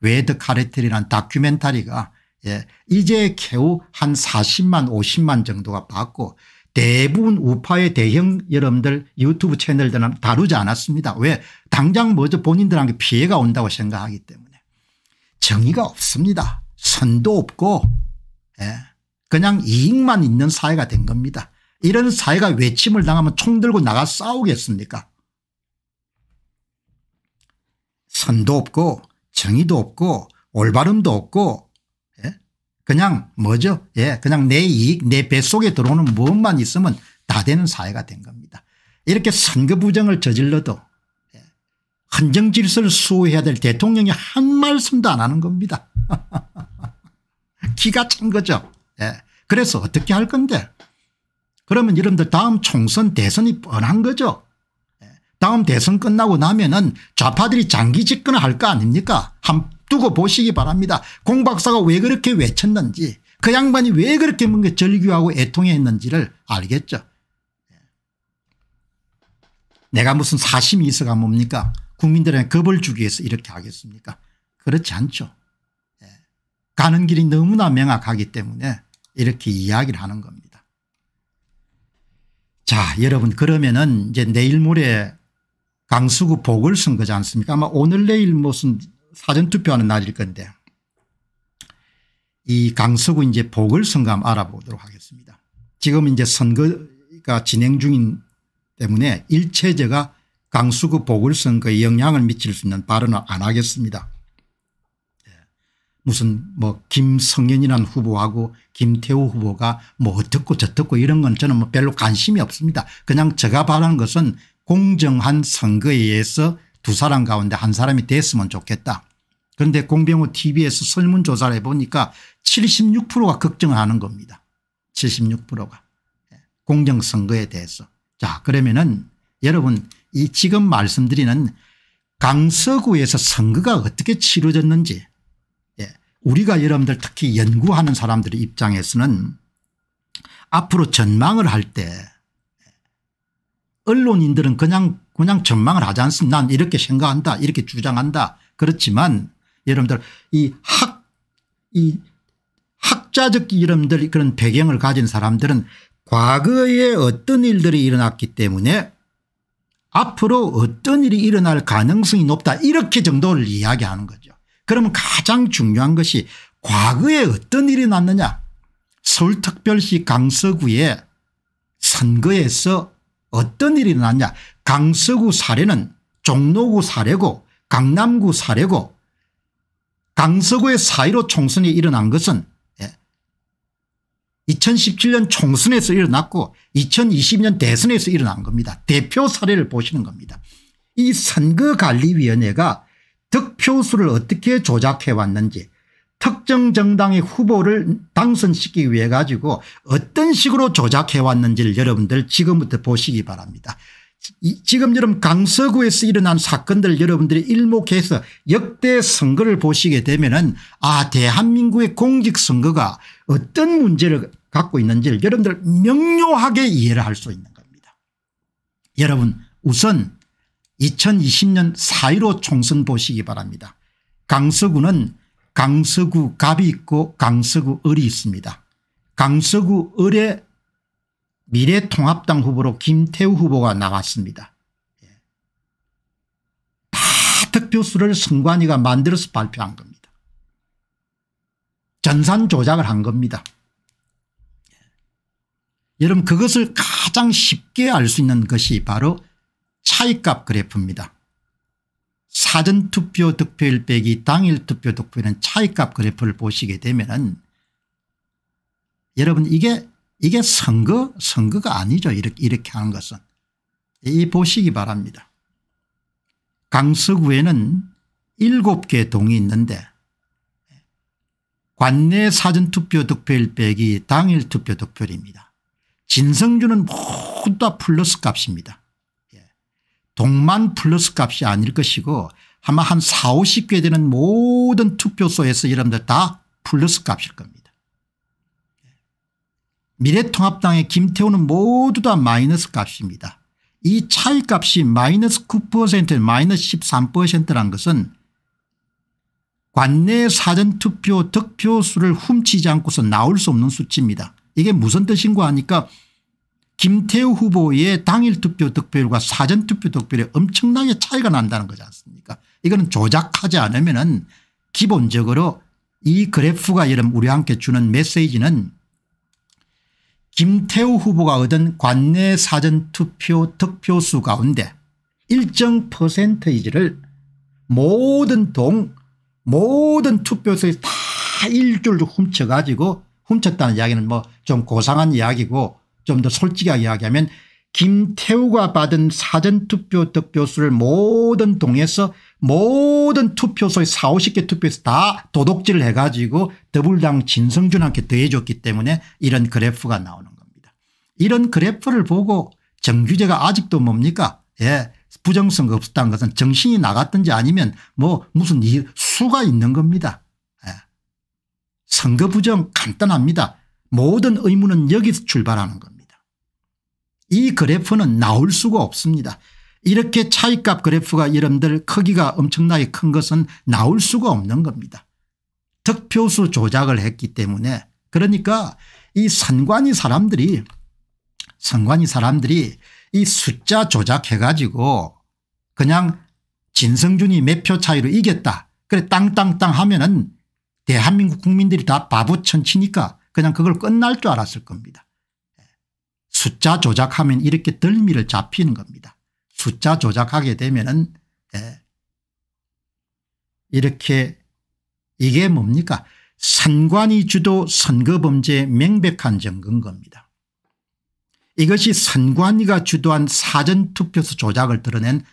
웨드 카레텔이라는 다큐멘터리가 예, 이제 겨우 한 40만 50만 정도가 봤고 대부분 우파의 대형 여러분들 유튜브 채널들은 다루지 않았습니다. 왜 당장 먼저 본인들한테 피해가 온다고 생각하기 때문에 정의가 없습니다. 선도 없고 예, 그냥 이익만 있는 사회가 된 겁니다. 이런 사회가 외침을 당하면 총 들고 나가 싸우겠습니까 선도 없고 정의도 없고 올바름도 없고 예? 그냥 뭐죠 예 그냥 내 이익 내 뱃속에 들어오는 무엇만 있으면 다 되는 사회가 된 겁니다. 이렇게 선거 부정을 저질러도 예. 헌정 질서를 수호해야 될 대통령이 한 말씀도 안 하는 겁니다. 기가 찬 거죠. 예. 그래서 어떻게 할 건데 그러면 여러분들 다음 총선 대선이 뻔한 거죠. 다음 대선 끝나고 나면은 좌파들이 장기 집권을 할 거 아닙니까 한 두고 보시기 바랍니다. 공 박사가 왜 그렇게 외쳤는지 그 양반이 왜 그렇게 뭔가 절규하고 애통했는지를 알겠죠. 예. 내가 무슨 사심이 있어가 뭡니까 국민들에게 겁을 주기 위해서 이렇게 하겠습니까 그렇지 않죠. 예. 가는 길이 너무나 명확하기 때문에 이렇게 이야기를 하는 겁니다. 자 여러분 그러면은 이제 내일 모레 강수구 보궐선거지 않습니까 아마 오늘 내일 무슨 사전투표하는 날일 건데 이 강서구 이제 보궐선거 한번 알아보도록 하겠습니다. 지금 이제 선거가 진행 중인 때문에 일체제가 강서구 보궐선거에 영향을 미칠 수 있는 발언을 안 하겠습니다. 예. 무슨 뭐 김성현이라는 후보하고 김태우 후보가 뭐 어떻고 저떻고 이런 건 저는 뭐 별로 관심이 없습니다. 그냥 제가 바라는 것은 공정한 선거에 의해서 두 사람 가운데 한 사람이 됐으면 좋겠다. 그런데 공병호 tv에서 설문조사를 해보니까 76%가 걱정하는 겁니다. 76%가 예. 공정선거에 대해서. 자 그러면은 여러분 이 지금 말씀드리는 강서구에서 선거가 어떻게 치러졌는지 예. 우리가 여러분들 특히 연구하는 사람들의 입장에서는 앞으로 전망을 할때 언론인들은 그냥 그냥 전망을 하지 않습니다. 난 이렇게 생각한다 이렇게 주장한다 그렇지만 여러분들 이 학 이 학자적 이름들 그런 배경을 가진 사람들은 과거에 어떤 일들이 일어났기 때문에 앞으로 어떤 일이 일어날 가능성이 높다 이렇게 정도를 이야기하는 거죠. 그러면 가장 중요한 것이 과거에 어떤 일이 났느냐 서울특별시 강서구의 선거에서 어떤 일이 일어났냐 강서구 사례는 종로구 사례고 강남구 사례고 강서구의 사1로 총선이 일어난 것은 2017년 예, 총선에서 일어났고 2020년 대선에서 일어난 겁니다. 대표 사례를 보시는 겁니다. 이 선거관리위원회가 득표수를 어떻게 조작해 왔는지 특정 정당의 후보를 당선시키기 위해 가지고 어떤 식으로 조작해 왔는지를 여러분들 지금부터 보시기 바랍니다. 지금 여러분 강서구에서 일어난 사건들 여러분들이 일목해서 역대 선거를 보시게 되면은 아 대한민국의 공직선거가 어떤 문제를 갖고 있는지를 여러분들 명료하게 이해를 할 수 있는 겁니다. 여러분 우선 2020년 4.15 총선 보시기 바랍니다. 강서구는 강서구 갑이 있고 강서구 을이 있습니다. 강서구 을에 미래통합당 후보로 김태우 후보가 나왔습니다. 예. 다 득표수를 선관위가 만들어서 발표한 겁니다. 전산 조작을 한 겁니다. 예. 여러분 그것을 가장 쉽게 알 수 있는 것이 바로 차익값 그래프입니다. 사전투표 득표율 빼기 당일투표 득표율은 차이값 그래프를 보시게 되면 은 여러분 이게 이게 선거 선거가 아니죠 이렇게, 이렇게 하는 것은 이 보시기 바랍니다. 강서구에는 7개 동이 있는데 관내 사전투표 득표율 빼기 당일투표 득표율입니다. 진성주는 모두 다 플러스 값입니다. 동만 플러스 값이 아닐 것이고 아마 한 4, 50개 되는 모든 투표소에서 여러분들 다 플러스 값일 겁니다. 미래통합당의 김태호는 모두 다 마이너스 값입니다. 이 차이 값이 마이너스 9% 마이너스 13%란 것은 관내 사전투표 득표수를 훔치지 않고서 나올 수 없는 수치입니다. 이게 무슨 뜻인고 하니까 김태우 후보의 당일 투표 득표율과 사전 투표 득표율에 엄청나게 차이가 난다는 거지 않습니까 이거는 조작하지 않으면 은 기본적으로 이 그래프가 여러분 우리와 함께 주는 메시지는 김태우 후보가 얻은 관내 사전 투표 득표수 가운데 일정 퍼센테이지를 모든 동 모든 투표소에 다 일주일 훔쳐가지고 훔쳤다는 이야기는 뭐 좀 고상한 이야기고 좀더 솔직하게 이야기하면 김태우가 받은 사전투표 득표수를 모든 동에서 모든 투표소의 4, 50개 투표에서 다도덕질을 해가지고 더불당 진성준한테 더해줬기 때문에 이런 그래프가 나오는 겁니다. 이런 그래프를 보고 정규제가 아직도 뭡니까 예 부정선거 없었다는 것은 정신이 나갔든지 아니면 뭐 무슨 수가 있는 겁니다. 예. 선거 부정 간단합니다. 모든 의무는 여기서 출발하는 겁니다. 이 그래프는 나올 수가 없습니다. 이렇게 차이값 그래프가 여러분들 크기가 엄청나게 큰 것은 나올 수가 없는 겁니다. 득표수 조작을 했기 때문에 그러니까 이 선관위 사람들이 선관위 사람들이 이 숫자 조작해 가지고 그냥 진성준이 몇 표 차이로 이겼다 그래 땅땅땅 하면은 대한민국 국민들이 다 바보 천치니까 그냥 그걸 끝날 줄 알았을 겁니다. 숫자 조작하면 이렇게 덜미를 잡히는 겁니다. 숫자 조작하게 되면은 예. 이렇게 이게 뭡니까 산관이 주도 선거범죄 명백한 증거인 겁니다. 이것이 선관위가 주도한 사전투표소 조작을 드러낸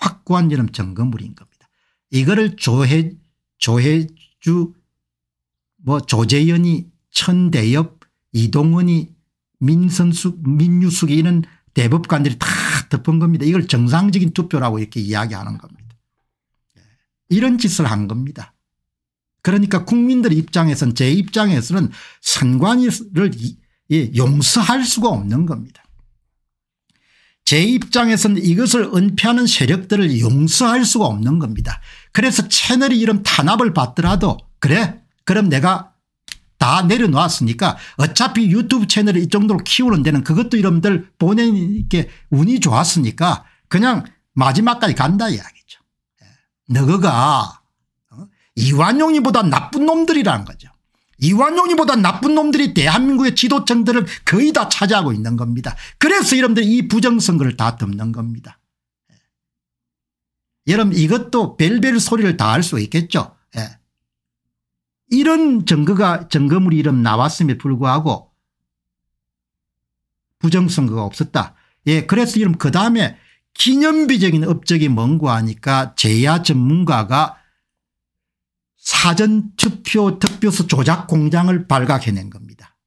확고한 이름 증거물인 겁니다. 이거를 조해, 조해주 뭐 조재연이 천대엽 이동원이 민선숙 민유숙에 있는 대법관들이 다 덮은 겁니다. 이걸 정상적인 투표라고 이렇게 이야기하는 겁니다. 예. 이런 짓을 한 겁니다. 그러니까 국민들 입장에서는 제 입장에서는 선관위를 예, 용서할 수가 없는 겁니다. 제 입장에서는 이것을 은폐하는 세력들을 용서할 수가 없는 겁니다. 그래서 채널이 이런 탄압을 받더라도 그래 그럼 내가 다 내려놓았으니까 어차피 유튜브 채널을 이 정도로 키우는 데는 그것도 여러분들 보내인께 운이 좋았으니까 그냥 마지막까지 간다 이야기죠. 예. 너거가 어? 이완용이보다 나쁜 놈들이라는 거죠. 이완용이보다 나쁜 놈들이 대한민국의 지도층들을 거의 다 차지하고 있는 겁니다. 그래서 여러분들 이 부정선거를 다 덮는 겁니다. 예. 여러분 이것도 벨벨 소리를 다 할 수 있겠죠. 예. 이런 증거가 증거물이 이름 나왔음에 불구하고 부정선거가 없었다. 예, 그래서 이름 그 다음에 기념비적인 업적이 뭔고 하니까 제야 전문가가 사전투표 득표수 조작 공장을 발각해낸 겁니다.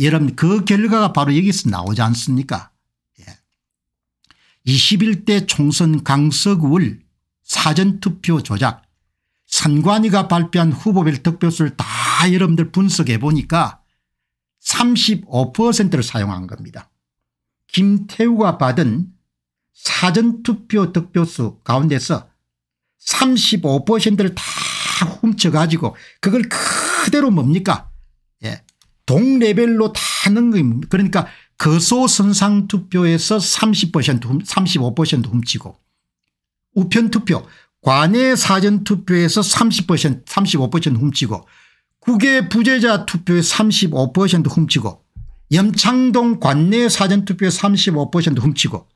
여러분 그 결과가 바로 여기서 나오지 않습니까 21대 예. 총선 강서구 사전투표 조작 선관위가 발표한 후보별 득표수를 다 여러분들 분석해 보니까 35%를 사용한 겁니다. 김태우가 받은 사전투표 득표수 가운데서 35%를 다 훔쳐가지고 그걸 그대로 뭡니까 예. 동레벨로 다 넣은 겁니다. 그러니까 거소선상투표에서 30% 35% 훔치고 우편투표 관외 사전투표에서 30% 35% 훔치고 국외 부재자 투표에 35% 훔치고 염창동 관내 사전투표에 35% 훔치고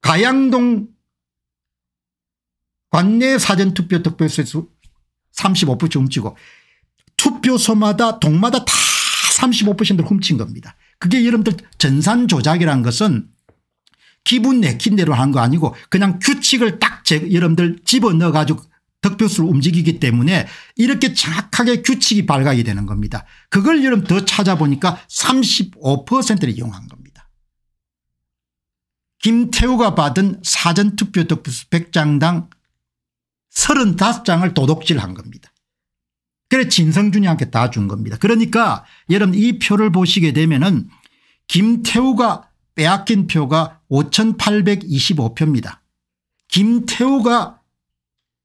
가양동 관내 사전투표 투표에서 소35% 훔치고 투표소마다 동마다 다 35%를 훔친 겁니다. 그게 여러분들 전산조작이란 것은 기분 내킨 대로 하는 거 아니고 그냥 규칙을 딱 제, 여러분들 집어넣어 가지고 득표수를 움직이기 때문에 이렇게 정확하게 규칙이 발각이 되는 겁니다. 그걸 여러분 더 찾아보니까 35%를 이용한 겁니다. 김태우가 받은 사전투표 덕표수 100장당 35장을 도둑질한 겁니다. 그래 진성준이한테 다 준 겁니다. 그러니까 여러분 이 표를 보시게 되면 은 김태우가 빼앗긴 표가 5825표입니다. 김태호가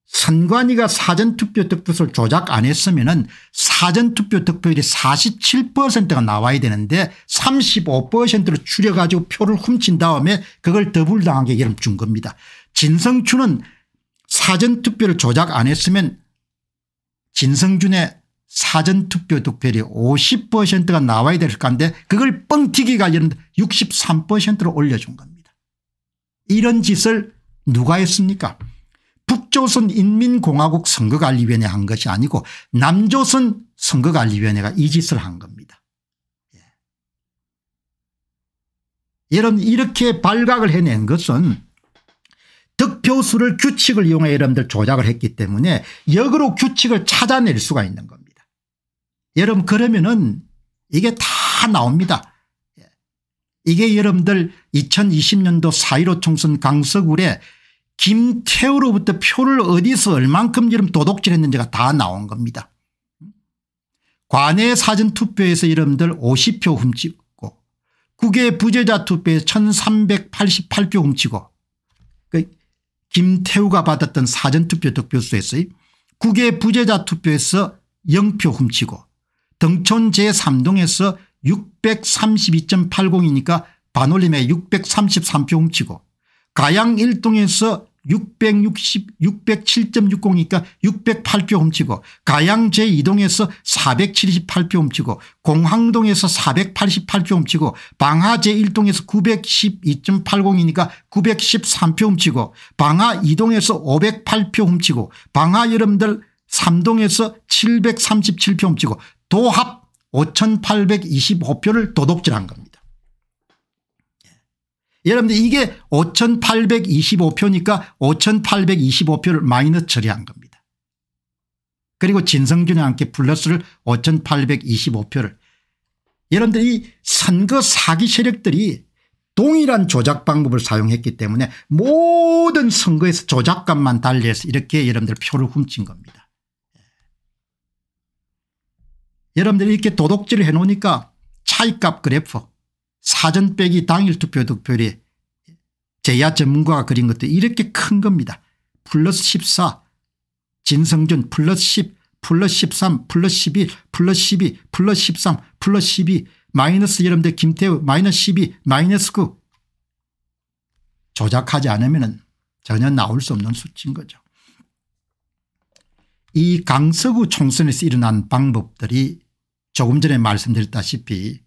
선관위가 사전투표 득표를 조작 안 했으면 은 사전투표 득표율이 47%가 나와야 되는데 35%로 줄여가지고 표를 훔친 다음에 그걸 더블당하게 이름 준 겁니다. 진성춘은 사전투표를 조작 안 했으면 진성준의 사전투표 득표율이 50%가 나와야 될 건데 그걸 뻥튀기가 이런 63%로 올려준 겁니다. 이런 짓을 누가 했습니까 북조선 인민공화국 선거관리위원회 한 것이 아니고 남조선 선거관리위원회가 이 짓을 한 겁니다. 예. 여러분 이렇게 발각을 해낸 것은 득표수를 규칙을 이용해 여러분들 조작을 했기 때문에 역으로 규칙을 찾아낼 수가 있는 겁니다. 여러분 그러면은 이게 다 나옵니다. 이게 여러분들 2020년도 4.15 총선 강서구에 김태우로부터 표를 어디서 얼만큼 여러분 도둑질했는지가 다 나온 겁니다. 관내 사전투표에서 여러분들 50표 훔치고 국외 부재자 투표에 1388표 훔치고 그 김태우가 받았던 사전투표 득표수에서 국외 부재자 투표에서 0표 훔치고 등촌 제3동에서 632.80이니까 반올림에 633표 훔치고 가양 1동에서 6 6 6 7 6 0이니까 608표 훔치고 가양 제2동에서 478표 훔치고 공항동에서 488표 훔치고 방하 제1동에서 912.80이니까 913표 훔치고 방하 2동에서 508표 훔치고 방하 여러분들 3동에서 737표 훔치고 도합 5825표를 도둑질한 겁니다. 예. 여러분들 이게 5825표니까 5825표를 마이너 처리한 겁니다. 그리고 진성준이 함께 플러스를 5825표를 여러분들 이 선거 사기 세력들이 동일한 조작 방법을 사용했기 때문에 모든 선거에서 조작감만 달리해서 이렇게 여러분들 표를 훔친 겁니다. 여러분들이 이렇게 도덕질을 해놓으니까 차이값 그래프 사전 빼기 당일 투표 득표율이 제야 전문가가 그린 것도 이렇게 큰 겁니다. 플러스 14 진성준 플러스 10 플러스 13 플러스 11 플러스 12 플러스 13 플러스 12 마이너스 여러분들 김태우 마이너스 12 마이너스 9 조작하지 않으면 전혀 나올 수 없는 수치인 거죠. 이 강서구 총선에서 일어난 방법들이 조금 전에 말씀드렸다시피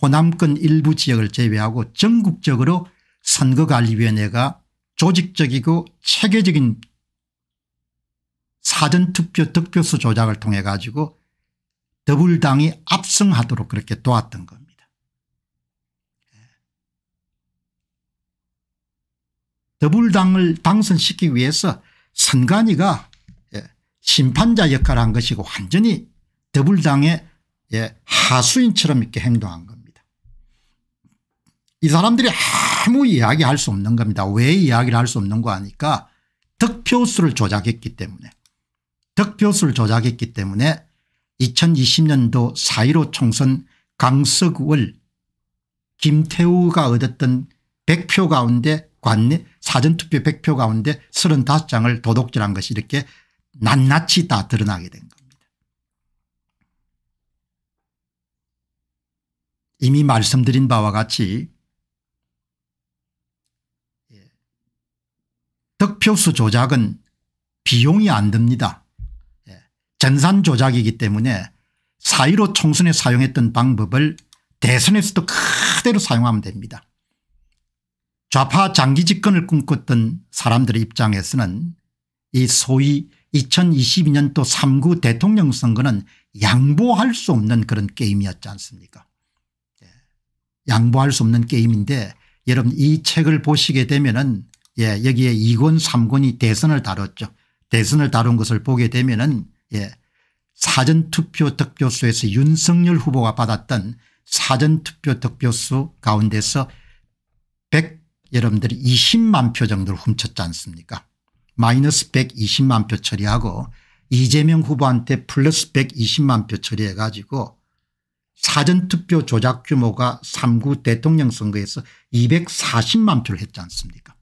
호남권 일부 지역을 제외하고 전국적으로 선거관리위원회가 조직적이고 체계적인 사전투표 득표수 조작을 통해 가지고 더불당이 압승하도록 그렇게 도왔던 겁니다. 예. 더불당을 당선시키기 위해서 선관위가 예, 심판자 역할을 한 것이고 완전히 더불당의 예, 하수인처럼 이렇게 행동한 겁니다. 이 사람들이 아무 이야기할 수 없는 겁니다. 왜 이야기를 할 수 없는 거 아니까 득표수를 조작했기 때문에 득표수를 조작했기 때문에 2020년도 4.15 총선 강서을 김태우가 얻었던 100표 가운데 관내 사전투표 100표 가운데 35장을 도둑질한 것이 이렇게 낱낱이 다 드러나게 된 겁니다. 이미 말씀드린 바와 같이 득표수 조작은 비용이 안 듭니다. 예, 전산 조작이기 때문에 4 1 5 총선에 사용했던 방법을 대선에서도 그대로 사용하면 됩니다. 좌파 장기 집권을 꿈꿨던 사람들의 입장에서는 이 소위 2022년도 3구 대통령 선거는 양보할 수 없는 그런 게임이었지 않습니까 양보할 수 없는 게임인데 여러분 이 책을 보시게 되면은 예, 여기에 2권 3권이 대선을 다뤘죠. 대선을 다룬 것을 보게 되면은 예, 사전투표 득표수에서 윤석열 후보가 받았던 사전투표 득표수 가운데서 100 여러분들이 20만 표 정도를 훔쳤지 않습니까 마이너스 120만 표 처리하고 이재명 후보한테 플러스 120만 표 처리해 가지고 사전투표 조작 규모가 3구 대통령 선거에서 240만 표를 했지 않습니까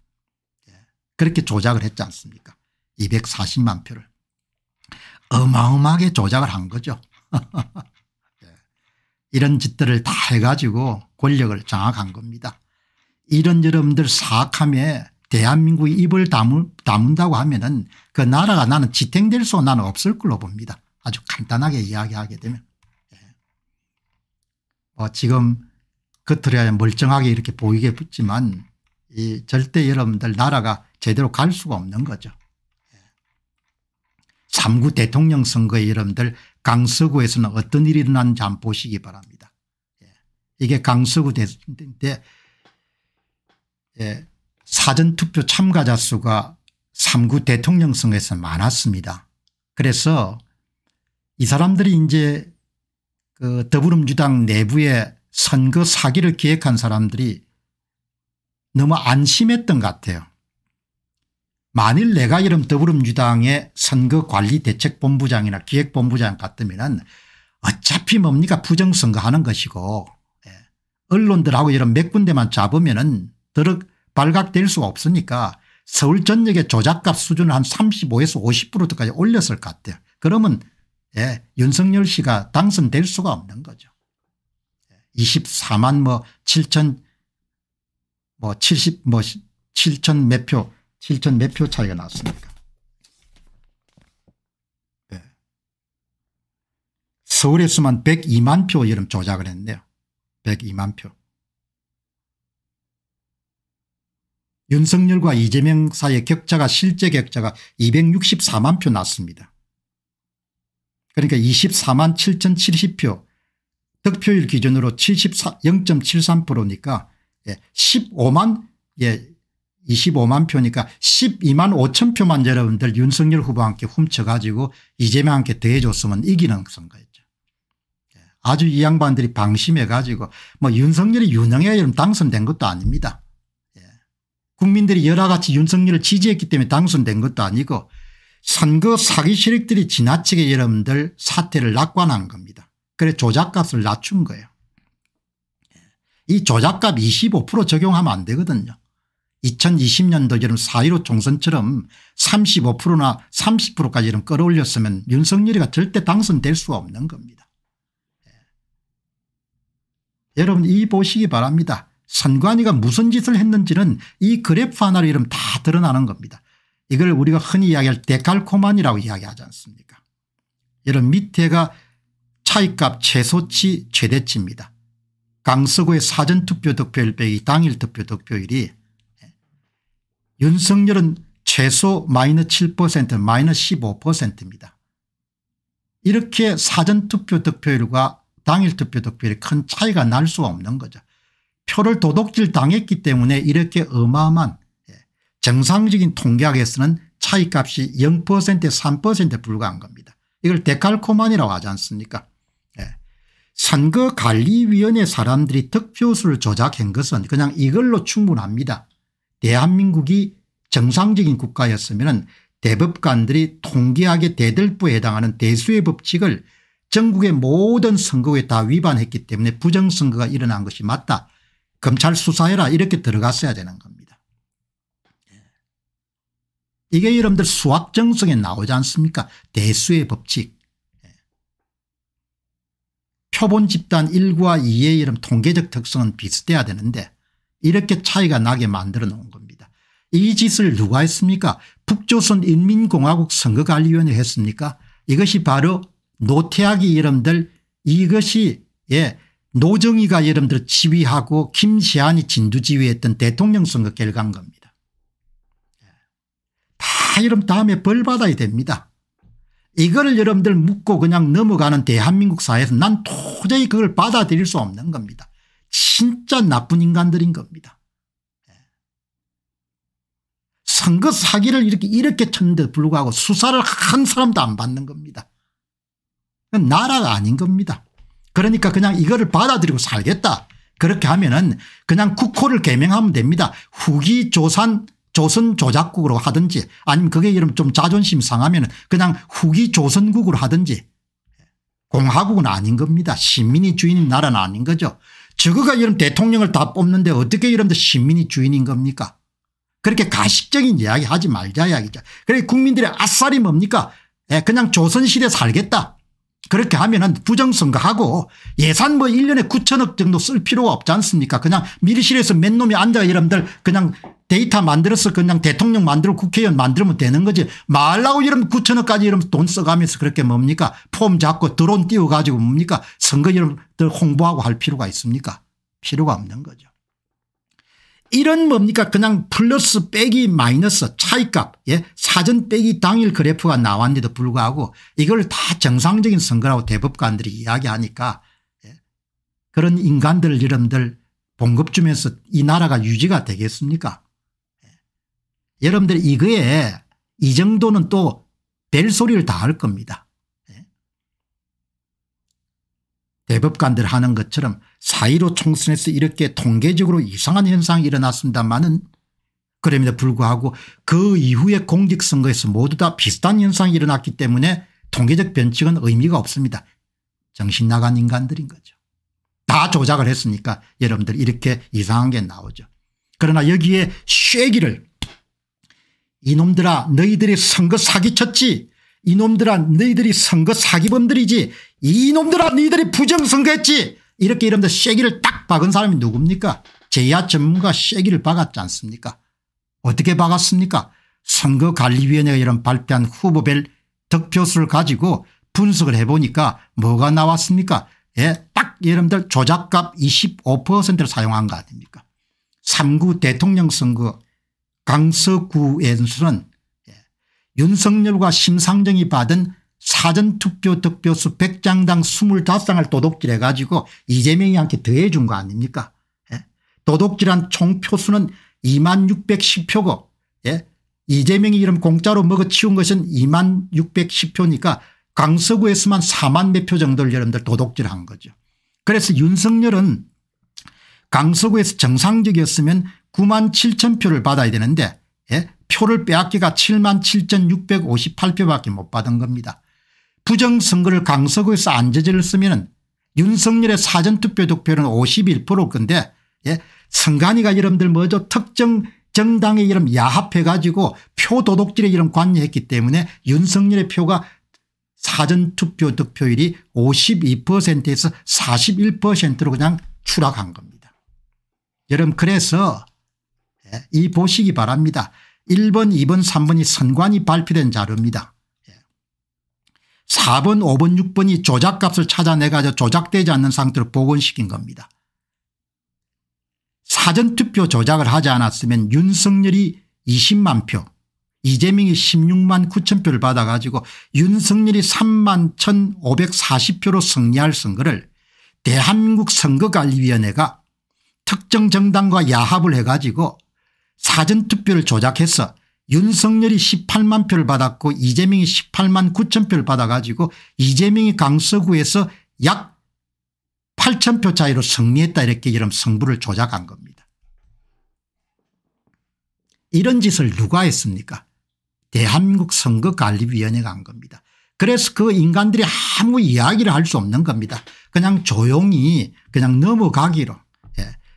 예, 그렇게 조작을 했지 않습니까 240만 표를 어마어마하게 조작을 한 거죠 예, 이런 짓들을 다 해가지고 권력을 장악한 겁니다 이런 여러분들 사악함에 대한민국이 입을 다물, 다문다고 하면 은그 나라가 나는 지탱될 수 나는 없을 걸로 봅니다 아주 간단하게 이야기하게 되면 뭐 지금 겉으로야 멀쩡하게 이렇게 보이게 붙지만 이 절대 여러분들 나라가 제대로 갈 수가 없는 거죠. 3구 예. 대통령 선거에 여러분들 강서구에서는 어떤 일이 일어났는지 한번 보시기 바랍니다. 예. 이게 강서구 대인데 예, 사전투표 참가자 수가 3구 대통령 선거에서 많았습니다. 그래서 이 사람들이 이제 그 더불어민주당 내부의 선거 사기를 기획한 사람들이 너무 안심했던 것 같아요. 만일 내가 이름 더불어민주당의 선거관리대책본부장이나 기획본부장 같으면 어차피 뭡니까 부정선거 하는 것이고 예, 언론들하고 이런 몇 군데만 잡으면 은 더럭 발각될 수가 없으니까 서울 전역의 조작값 수준을 한 35에서 50%까지 올렸을 것 같아요. 그러면 예, 윤석열 씨가 당선될 수가 없는 거죠. 24만 예, 뭐 7천 뭐 70 뭐 7천 몇 표, 7천 몇 표 차이가 났습니까? 예. 서울에서만 102만 표 이름 조작을 했네요. 102만 표. 윤석열과 이재명 사이의 격차가 실제 격차가 264만 표 났습니다. 그러니까 24만 7,070표 득표율 기준으로 0.73%니까 예, 15만 예, 25만 표니까 12만 5천 표만 여러분들 윤석열 후보와 함께 훔쳐가지고 이재명과 함께 대해줬으면 이기는 선거였죠. 예, 아주 이 양반들이 방심해가지고 뭐 윤석열이 유능해 당선된 것도 아닙니다. 예, 국민들이 여러 가지 윤석열을 지지했기 때문에 당선된 것도 아니고 선거 사기 세력들이 지나치게 여러분들 사태를 낙관한 겁니다. 그래 조작값을 낮춘 거예요. 이 조작값 25% 적용하면 안 되거든요. 2020년도 여름 4.15 총선처럼 35%나 30%까지 끌어올렸으면 윤석열이가 절대 당선될 수가 없는 겁니다. 예. 여러분 이 보시기 바랍니다. 선관위가 무슨 짓을 했는지는 이 그래프 하나로 이름 다 드러나는 겁니다. 이걸 우리가 흔히 이야기할 데칼코만이라고 이야기하지 않습니까 이런 밑에가 차익값 최소치 최대치입니다. 강서구의 사전투표 득표일 빼기 당일 투표 득표율이 윤석열은 최소 마이너7%마이너 15%입니다. 이렇게 사전투표 득표율과 당일 투표 득표율이 큰 차이가 날 수가 없는 거죠. 표를 도둑질 당했기 때문에 이렇게 어마어마한 정상적인 통계학에서는 차이값이 0%에 3%에 불과한 겁니다. 이걸 데칼코만이라고 하지 않습니까 네. 선거관리위원회 사람들이 득표수를 조작한 것은 그냥 이걸로 충분합니다. 대한민국이 정상적인 국가였으면 대법관들이 통계학의 대들부에 해당하는 대수의 법칙을 전국의 모든 선거에 다 위반했기 때문에 부정선거가 일어난 것이 맞다. 검찰 수사해라 이렇게 들어갔어야 되는 거 이게 여러분들 수학정성에 나오지 않습니까 대수의 법칙 예. 표본 집단 1과 2의 이름 통계적 특성은 비슷해야 되는데 이렇게 차이가 나게 만들어 놓은 겁니다. 이 짓을 누가 했습니까 북조선 인민공화국 선거관리위원회 했습니까 이것이 바로 노태학이 여러분들 이것이 예 노정희가 여러분들 지휘하고 김시한이 진두지휘했던 대통령 선거 결과인 겁니다. 아 이러면 다음에 벌 받아야 됩니다. 이거를 여러분들 묻고 그냥 넘어가는 대한민국 사회에서 난 도저히 그걸 받아들일 수 없는 겁니다. 진짜 나쁜 인간들인 겁니다. 예. 선거 사기를 이렇게 이렇게 쳤는데 불구하고 수사를 한 사람도 안 받는 겁니다. 나라가 아닌 겁니다. 그러니까 그냥 이거를 받아들이고 살겠다. 그렇게 하면은 그냥 국호를 개명하면 됩니다. 후기 조산 조선 조작국으로 하든지 아니면 그게 이름 좀 자존심 상하면 그냥 후기 조선국으로 하든지 공화국은 아닌 겁니다. 시민이 주인인 나라는 아닌 거죠. 저거가 이런 대통령을 다 뽑는데 어떻게 이런 데 시민이 주인인 겁니까? 그렇게 가식적인 이야기 하지 말자 이야기죠. 그래 국민들의 아싸리 뭡니까? 예, 그냥 조선시대 살겠다. 그렇게 하면은 부정선거하고 예산 뭐 1년에 9천억 정도 쓸 필요가 없지 않습니까? 그냥 밀실에서 맨 놈이 앉아 여러분들 그냥 데이터 만들어서 그냥 대통령 만들고 국회의원 만들면 되는 거지 말라고 이러면 9천억까지 이러면 돈 써가면서 그렇게 뭡니까 폼 잡고 드론 띄워가지고 뭡니까 선거 이름들 홍보하고 할 필요가 있습니까 필요가 없는 거죠. 이런 뭡니까 그냥 플러스 빼기 마이너스 차이값 예 사전 빼기 당일 그래프가 나왔는데도 불구하고 이걸 다 정상적인 선거라고 대법관들이 이야기하니까 예. 그런 인간들 이름들 봉급 주면서 이 나라가 유지가 되겠습니까 여러분들 이거에 이 정도는 또 벨소리를 다 할 겁니다. 예. 대법관들 하는 것처럼 사1로 총선에서 이렇게 통계적으로 이상한 현상이 일어났습니다만은 그럼에도 불구하고 그 이후에 공직선거에서 모두 다 비슷한 현상이 일어났기 때문에 통계적 변칙은 의미가 없습니다. 정신 나간 인간들인 거죠. 다 조작을 했으니까 여러분들 이렇게 이상한 게 나오죠. 그러나 여기에 쉐기를 이놈들아 너희들이 선거 사기쳤지 이놈들아 너희들이 선거 사기범들이지 이놈들아 너희들이 부정선거했지 이렇게 이러면서 쐐기를 딱 박은 사람이 누굽니까 제야 전문가 쐐기를 박았지 않습니까 어떻게 박았습니까 선거관리위원회가 이런 발표한 후보별 득표수를 가지고 분석을 해보니까 뭐가 나왔습니까 예, 딱 여러분들 조작값 25%를 사용한 거 아닙니까 3구 대통령 선거 강서구에서는 윤석열과 심상정이 받은 사전투표 득표수 100장당 25장을 도둑질해 가지고 이재명이 한테 더해 준거 아닙니까 예? 도둑질한 총표수는 2만 610표고 예? 이재명이 이름 공짜로 먹어치운 것은 2만 610표니까 강서구에서만 4만 몇 표 정도를 여러분들 도둑질한 거죠. 그래서 윤석열은 강서구에서 정상적이었으면 9만 7천 표를 받아야 되는데 예? 표를 빼앗기가 7만 7,658표밖에 못 받은 겁니다. 부정선거를 강서구에서 안재재를 쓰면 윤석열의 사전투표 득표는 51% 건데 예? 선관위가 여러분들 뭐죠 특정 정당의 이름 야합해가지고 표 도둑질에 이름 관여했기 때문에 윤석열의 표가 사전투표 득표율이 52%에서 41%로 그냥 추락한 겁니다. 여러분 그래서 이 보시기 바랍니다. 1번 2번 3번이 선관이 발표된 자료입니다. 4번 5번 6번이 조작값을 찾아내가지고 조작되지 않는 상태로 복원시킨 겁니다. 사전투표 조작을 하지 않았으면 윤석열이 20만 표 이재명이 16만 9천 표를 받아가지고 윤석열이 3만 1540표로 승리할 선거를 대한민국 선거관리위원회가 특정 정당과 야합을 해가지고 사전투표를 조작해서 윤석열이 18만 표를 받았고 이재명이 18만 9천 표를 받아가지고 이재명이 강서구에서 약 8천 표 차이로 승리했다 이렇게 이런 승부를 조작한 겁니다. 이런 짓을 누가 했습니까 대한민국 선거관리위원회가 한 겁니다. 그래서 그 인간들이 아무 이야기를 할 수 없는 겁니다. 그냥 조용히 그냥 넘어가기로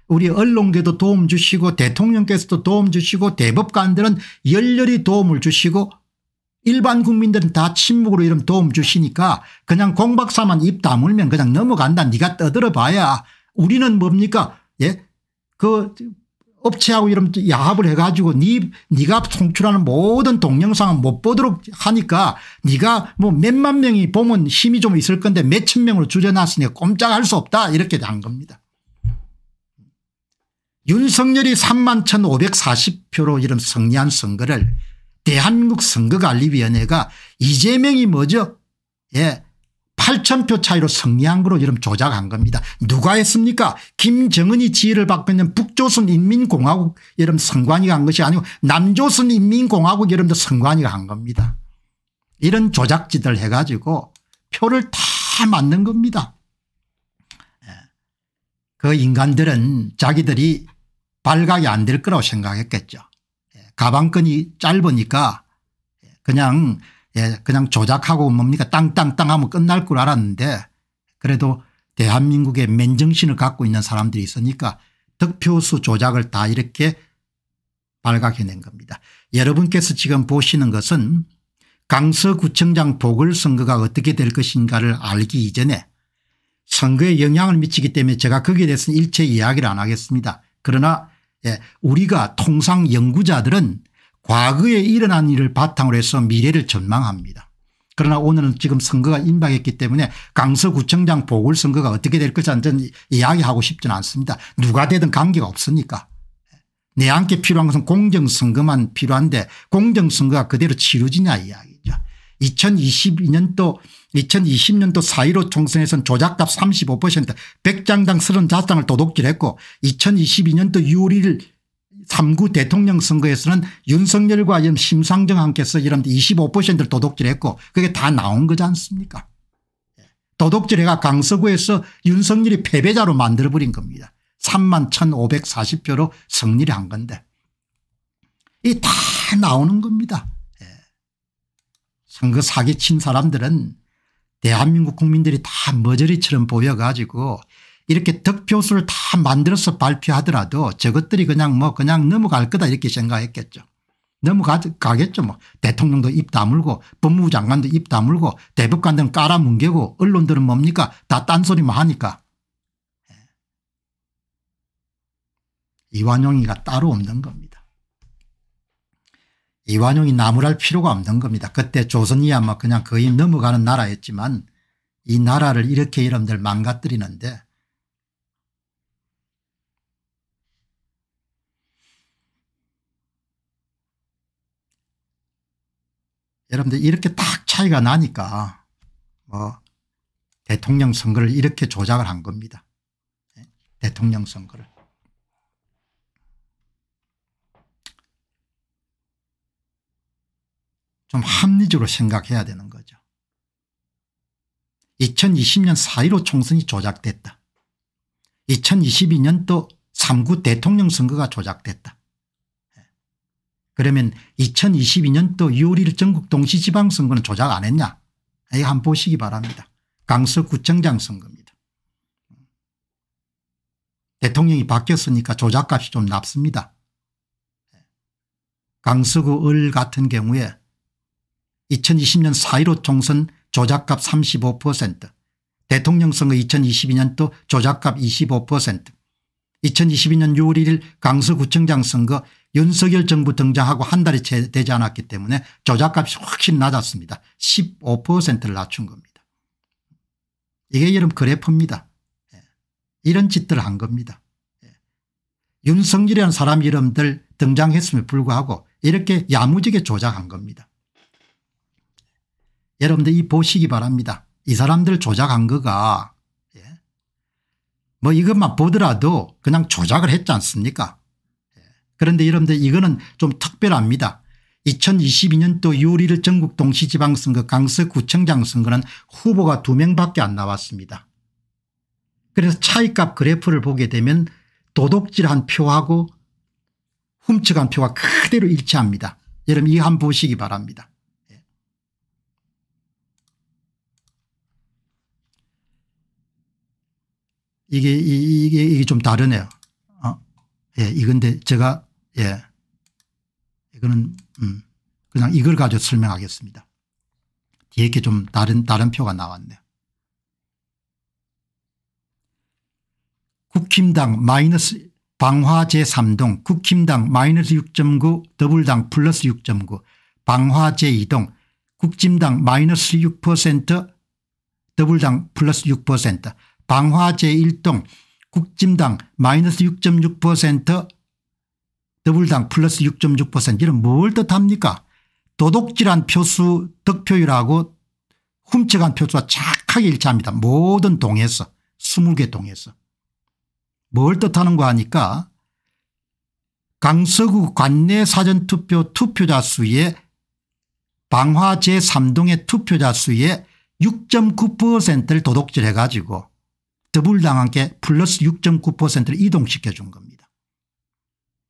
우리 언론계도 도움 주시고 대통령께서도 도움 주시고 대법관들은 열렬히 도움을 주시고 일반 국민들은 다 침묵으로 이런 도움 주시니까 그냥 공박사만 입 다물면 그냥 넘어간다 네가 떠들어 봐야 우리는 뭡니까 예? 그 업체하고 이런 야합을 해가지고 네, 네가 송출하는 모든 동영상은 못 보도록 하니까 네가 뭐 몇만 명이 보면 힘이 좀 있을 건데 몇천 명으로 줄여놨으니까 꼼짝할 수 없다 이렇게 한 겁니다. 윤석열이 3만 1,540표로 이름 승리한 선거를 대한민국 선거관리위원회가 이재명이 뭐죠? 예. 8,000표 차이로 승리한 거로 이름 조작한 겁니다. 누가 했습니까? 김정은이 지휘를 받고 있는 북조선 인민공화국 이름 선관위가 한 것이 아니고 남조선 인민공화국 이름도 선관위가 한 겁니다. 이런 조작지들 해가지고 표를 다 맞는 겁니다. 예, 그 인간들은 자기들이 발각이 안 될 거라고 생각했겠죠. 예, 가방끈이 짧으니까 그냥 예, 그냥 조작하고 뭡니까 땅땅땅 하면 끝날 줄 알았는데 그래도 대한민국의 맨정신을 갖고 있는 사람들이 있으니까 득표수 조작을 다 이렇게 발각해낸 겁니다. 여러분께서 지금 보시는 것은 강서구청장 보궐선거가 어떻게 될 것인가를 알기 이전에 선거에 영향을 미치기 때문에 제가 거기에 대해서는 일체 이야기를 안 하겠습니다. 그러나 예, 우리가 통상 연구자들은 과거에 일어난 일을 바탕으로 해서 미래를 전망합니다. 그러나 오늘은 지금 선거가 임박했기 때문에 강서구청장 보궐선거가 어떻게 될 것인지 는 이야기하고 싶지는 않습니다. 누가 되든 관계가 없으니까. 내한테 필요한 것은 공정선거만 필요한데 공정선거가 그대로 치루지냐 이야기. 2022년도 2020년도 4.15 총선에선 조작값 35% 100장당 34장을 도둑질했고 2022년도 6월 1일 3구 대통령 선거에서는 윤석열과 이 심상정 함께서 이런 25%를 도둑질했고 그게 다 나온 거지 않습니까 도둑질해가 예. 강서구에서 윤석열이 패배자로 만들어버린 겁니다. 3만 1540표로 승리를 한 건데 이 다 나오는 겁니다. 선거 그 사기친 사람들은 대한민국 국민들이 다 머저리처럼 보여가지고 이렇게 득표수를 다 만들어서 발표하더라도 저것들이 그냥 뭐 그냥 넘어갈 거다 이렇게 생각했겠죠. 넘어가겠죠 뭐. 대통령도 입 다물고 법무부 장관도 입 다물고 대법관들은 깔아뭉개고 언론들은 뭡니까 다 딴소리만 하니까. 예. 이완용이가 따로 없는 겁니다. 이완용이 나무랄 필요가 없는 겁니다. 그때 조선이야마 그냥 거의 넘어가는 나라였지만 이 나라를 이렇게 이름들 망가뜨리는데 여러분들 이렇게 딱 차이가 나니까 뭐 대통령 선거를 이렇게 조작을 한 겁니다. 네, 대통령 선거를. 좀 합리적으로 생각해야 되는 거죠. 2020년 4.15 총선이 조작됐다. 2022년도 3구 대통령 선거가 조작됐다. 예. 그러면 2022년도 6월 1일 전국 동시지방선거는 조작 안 했냐 이거 예, 한번 보시기 바랍니다. 강서구청장 선거입니다. 대통령이 바뀌었으니까 조작값이 좀 낮습니다. 예. 강서구 을 같은 경우에 2020년 4.15 총선 조작값 35% 대통령 선거 2022년도 조작값 25% 2022년 6월 1일 강서구청장 선거 윤석열 정부 등장하고 한 달이 채 되지 않았기 때문에 조작값이 확실히 낮았습니다. 15%를 낮춘 겁니다. 이게 여러분 그래프입니다. 예. 이런 짓들 을한 겁니다. 예. 윤석열이라는 사람 이름들 등장했음에 불구하고 이렇게 야무지게 조작한 겁니다. 여러분들 이 보시기 바랍니다. 이 사람들 조작한 거가 예. 뭐 이것만 보더라도 그냥 조작을 했지 않습니까 예. 그런데 여러분들 이거는 좀 특별합니다. 2022년도 6월 전국 동시지방선거 강서구청장 선거는 후보가 2명밖에 안 나왔습니다. 그래서 차이값 그래프를 보게 되면 도둑질한 표하고 훔쳐간 표가 그대로 일치합니다. 여러분 이 한 보시기 바랍니다. 이게 이게 이게 좀 다르네요. 어? 예, 이건데 제가 예, 이거는 음, 그냥 이걸 가지고 설명하겠습니다. 뒤에 게좀 다른 다른 표가 나왔네요. 국힘당 마이너스 방화 제3동 국힘당 마이너스 6.9 더블당 플러스 6.9 방화 제2동 국진당 마이너스 6% 더블당 플러스 방화 제1동 국진당 마이너스 6.6% 더불당 플러스 6.6% 이런 뭘 뜻합니까 도둑질한 표수 득표율하고 훔쳐간 표수가 착하게 일치합니다. 모든 동에서 20개 동에서 뭘 뜻하는 거 하니까 강서구 관내 사전투표 투표자 수의 방화 제3동의 투표자 수의 6.9%를 도둑질해 가지고 더불당한게 플러스 6.9%를 이동시켜 준 겁니다.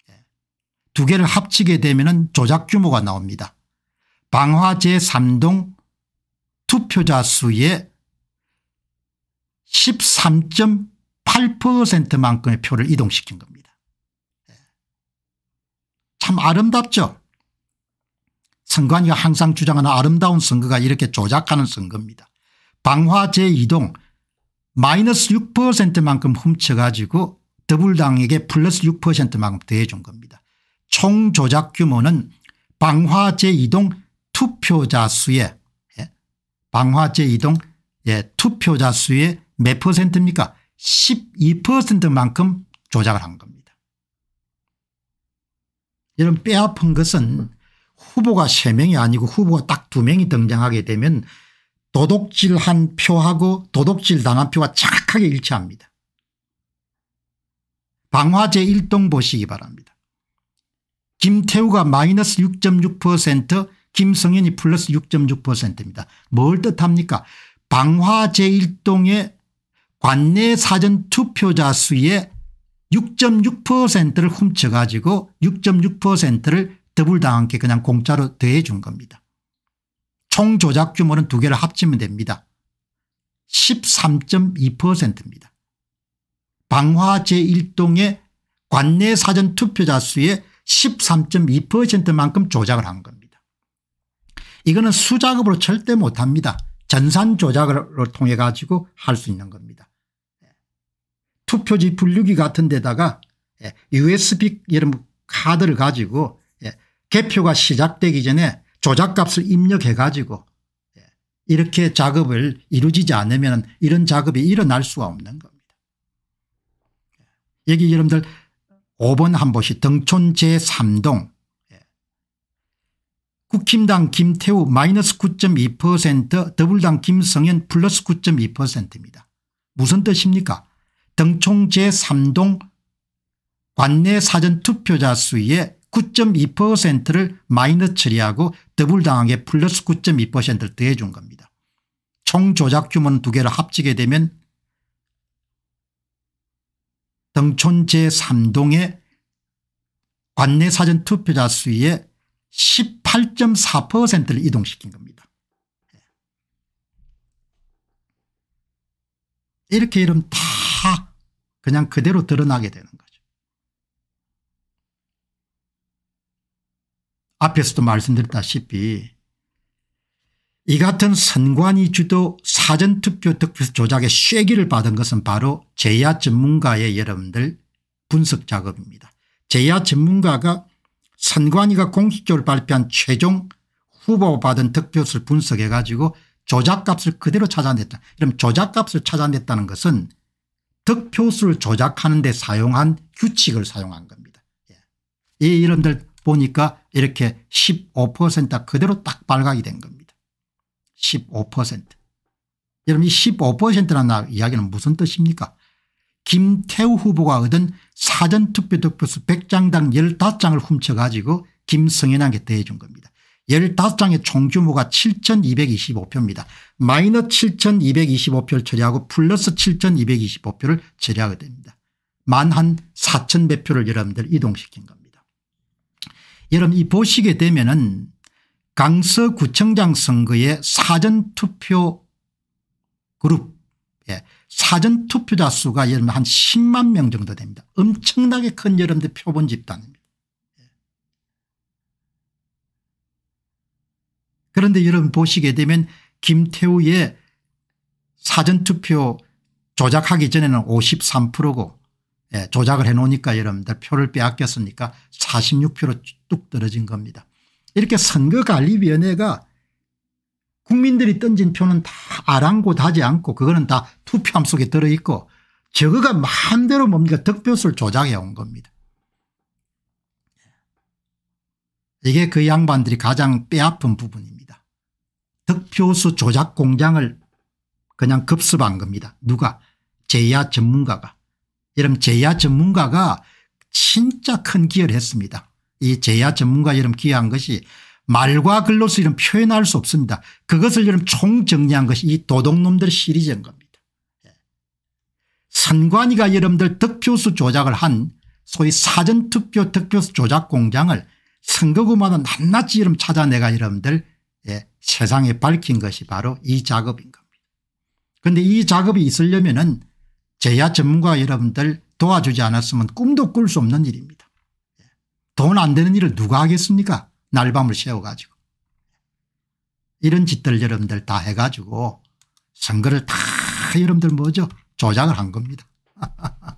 예. 두 개를 합치게 되면 조작 규모가 나옵니다. 방화 제3동 투표자 수의 13.8%만큼의 표를 이동시킨 겁니다. 예. 참 아름답죠. 선관위가 항상 주장하는 아름다운 선거가 이렇게 조작하는 선거입니다. 방화 제2동 마이너스 6%만큼 훔쳐가지고 더불당에게 플러스 6%만큼 더해준 겁니다. 총 조작 규모는 방화제 이동 투표자 수의 예, 방화제 이동 예, 투표자 수의 몇 퍼센트입니까 12%만큼 조작을 한 겁니다. 이런 뼈아픈 것은 후보가 3명이 아니고 후보가 딱 2명이 등장하게 되면 도둑질한 표하고 도둑질 당한 표가 착하게 일치합니다. 방화제 1동 보시기 바랍니다. 김태우가 마이너스 6.6% 김성현이 플러스 6.6%입니다. 뭘 뜻합니까 방화 제1동의 관내 사전 투표자 수의 6.6%를 훔쳐가지고 6.6%를 더블당한 게 그냥 공짜로 더해준 겁니다. 총 조작 규모는 두 개를 합치면 됩니다. 13.2%입니다. 방화 제1동의 관내 사전 투표자 수의 13.2%만큼 조작을 한 겁니다. 이거는 수작업으로 절대 못합니다. 전산 조작을 통해 가지고 할 수 있는 겁니다. 투표지 분류기 같은 데다가 USB 예, 여러 카드를 가지고 예, 개표가 시작되기 전에 조작값을 입력해 가지고 예, 이렇게 작업을 이루어지지 않으면 이런 작업이 일어날 수가 없는 겁니다. 예, 여기 여러분들 5번 한보시 등촌 제3동 예, 국힘당 김태우 마이너스 9.2% 더불당 김성현 플러스 9.2%입니다. 무슨 뜻입니까? 등총 제3동 관내 사전투표자 수의 9.2%를 마이너 처리하고 더블당하게 플러스 9.2%를 더해 준 겁니다. 총 조작 규모는 두 개를 합치게 되면 등촌 제3동의 관내 사전 투표자 수의 18.4%를 이동시킨 겁니다. 예. 이렇게 이러다 그냥 그대로 드러나게 되는 거예요. 앞에서도 말씀드렸다시피 이 같은 선관위 주도 사전투표 득표 수 조작의 쐐기를 받은 것은 바로 제야 전문가의 여러분들 분석 작업입니다. 제야 전문가가 선관위가 공식적으로 발표한 최종 후보 받은 득표수를 분석해 가지고 조작값을 그대로 찾아냈다. 그럼 조작값을 찾아냈다는 것은 득표수를 조작하는 데 사용한 규칙을 사용한 겁니다. 예. 이러분들 보니까 이렇게 15%가 그대로 딱 발각이 된 겁니다. 15%. 여러분 이 15%라는 이야기는 무슨 뜻입니까? 김태우 후보가 얻은 사전투표 득표수 100장당 15장을 훔쳐가지고 김성현한테 대해준 겁니다. 15장의 총규모가 7225표입니다. 마이너 7225표를 처리하고 플러스 7225표를 처리하게 됩니다. 만 한 4000배 표를 여러분들 이동시킨 겁니다. 여러분 이 보시게 되면은 강서구청장 선거의 사전투표 그룹 예. 사전투표자 수가 여러분 한 10만 명 정도 됩니다. 엄청나게 큰 여러분들 표본 집단입니다. 예. 그런데 여러분 보시게 되면 김태우의 사전투표 조작하기 전에는 53%고 예, 조작을 해놓으니까 여러분들 표를 빼앗겼으니까 46표로 뚝 떨어진 겁니다. 이렇게 선거관리위원회가 국민들이 던진 표는 다 아랑곳하지 않고 그거는 다 투표함 속에 들어있고 저거가 마음대로 뭡니까 득표수를 조작해 온 겁니다. 이게 그 양반들이 가장 빼앗은 부분입니다. 득표수 조작 공장을 그냥 급습한 겁니다. 누가? 제야 전문가가. 이런 제야 전문가가 진짜 큰 기여를 했습니다. 이 제야 전문가 이름 기여한 것이 말과 글로서 이런 표현할 수 없습니다. 그것을 이런 총정리한 것이 이 도둑놈들 시리즈인 겁니다. 예. 선관위가 여러분들 득표수 조작을 한 소위 사전투표 득표수 조작 공장을 선거구마다 낱낱이 이름 찾아내가 여러분들 예, 세상에 밝힌 것이 바로 이 작업인 겁니다. 그런데 이 작업이 있으려면 은 제야 전문가 여러분들 도와주지 않았으면 꿈도 꿀 수 없는 일입니다. 돈 안 되는 일을 누가 하겠습니까 날밤을 새워가지고. 이런 짓들 여러분들 다 해가지고 선거를 다 여러분들 뭐죠 조작을 한 겁니다.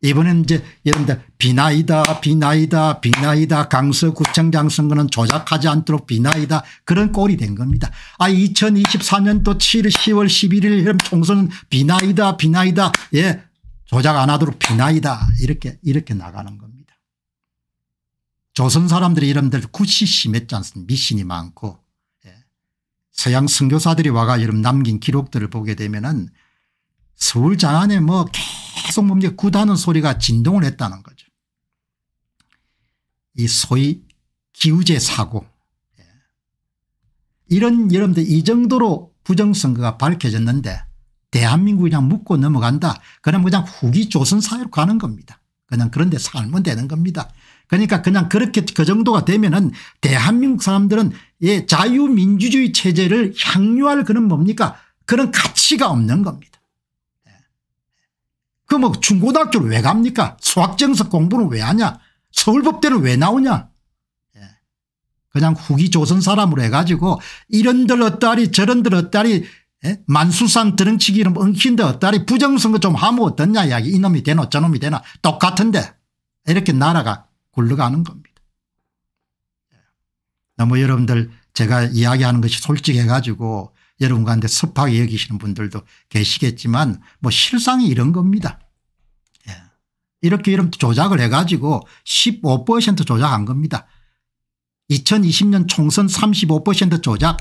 이번엔 이제 여러분들 비나이다 비나이다 비나이다 강서구청장 선거는 조작하지 않도록 비나이다 그런 꼴이 된 겁니다. 아 2024년도 7월 10월 11일 총선은 비나이다 비나이다 예 조작 안 하도록 비나이다 이렇게 이렇게 나가는 겁니다. 조선 사람들이 여러분들 굳이 심했지 않습니까 미신이 많고 예. 서양 선교사들이 와가 여러분 남긴 기록들을 보게 되면은 서울 장안에 뭐 특성범죄 구다는 소리가 진동을 했다는 거죠. 이 소위 기우제 사고 예. 이런 여러분들 이 정도로 부정선거가 밝혀졌는데 대한민국 그냥 묻고 넘어간다. 그럼 그냥 후기 조선사회로 가는 겁니다. 그냥 그런데 살면 되는 겁니다. 그러니까 그냥 그렇게 그 정도가 되면은 대한민국 사람들은 예 자유민주주의 체제를 향유할 그런 뭡니까 그런 가치가 없는 겁니다. 그뭐 중고등학교를 왜 갑니까? 수학정석 공부는 왜 하냐? 서울법대는 왜 나오냐? 예. 그냥 후기 조선 사람으로 해가지고 이런들 어따리 저런들 어따리 예? 만수상 드렁치기 이런 뭐 엉킨데 어따리 부정선거 좀 하면 어떻냐 이야기 이놈이 되나 저놈이 되나 똑같은데 이렇게 나라가 굴러가는 겁니다. 예. 너무 여러분들 제가 이야기하는 것이 솔직해가지고 여러분 가운데 섭하게 여기시는 분들도 계시겠지만 뭐 실상이 이런 겁니다. 예. 이렇게 이런 조작을 해가지고 15% 조작한 겁니다. 2020년 총선 35% 조작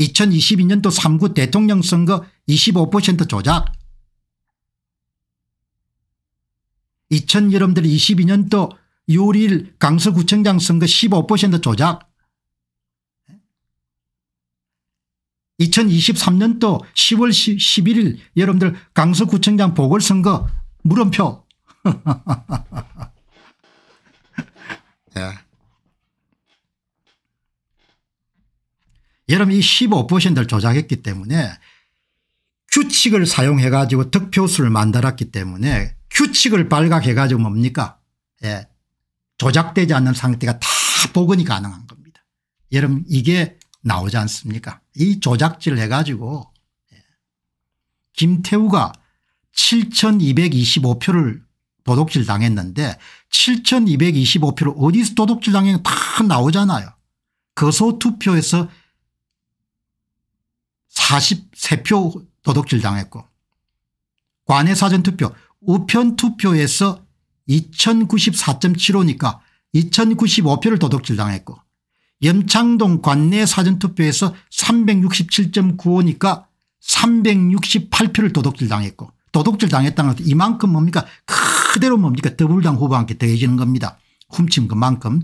2022년도 3구 대통령 선거 25% 조작 2000 여러분들 22년도 6월 1일 강서구청장 선거 15% 조작 2023년도 10월 11일 여러분들 강서구청장 보궐선거 물음표 예. 여러분 이 15%를 조작했기 때문에 규칙을 사용해 가지고 득표수를 만들었기 때문에 규칙을 발각해 가지고 뭡니까 예. 조작되지 않는 상태가 다 복원이 가능한 겁니다. 여러분 이게 나오지 않습니까 이 조작질 해가지고 예. 김태우가 7225표를 도둑질 당했는데 7225표를 어디서 도둑질 당했는 다 나오잖아요. 거소투표에서 그 43표 도둑질 당했고 관외사전투표 우편투표에서 2094.75니까 2095표를 도둑질 당했고 염창동 관내 사전투표에서 367.95니까 368표를 도둑질 당했고 도둑질 당했다는 것은 이만큼 뭡니까 그대로 뭡니까 더불당 후보한테 더해지는 겁니다. 훔친 것만큼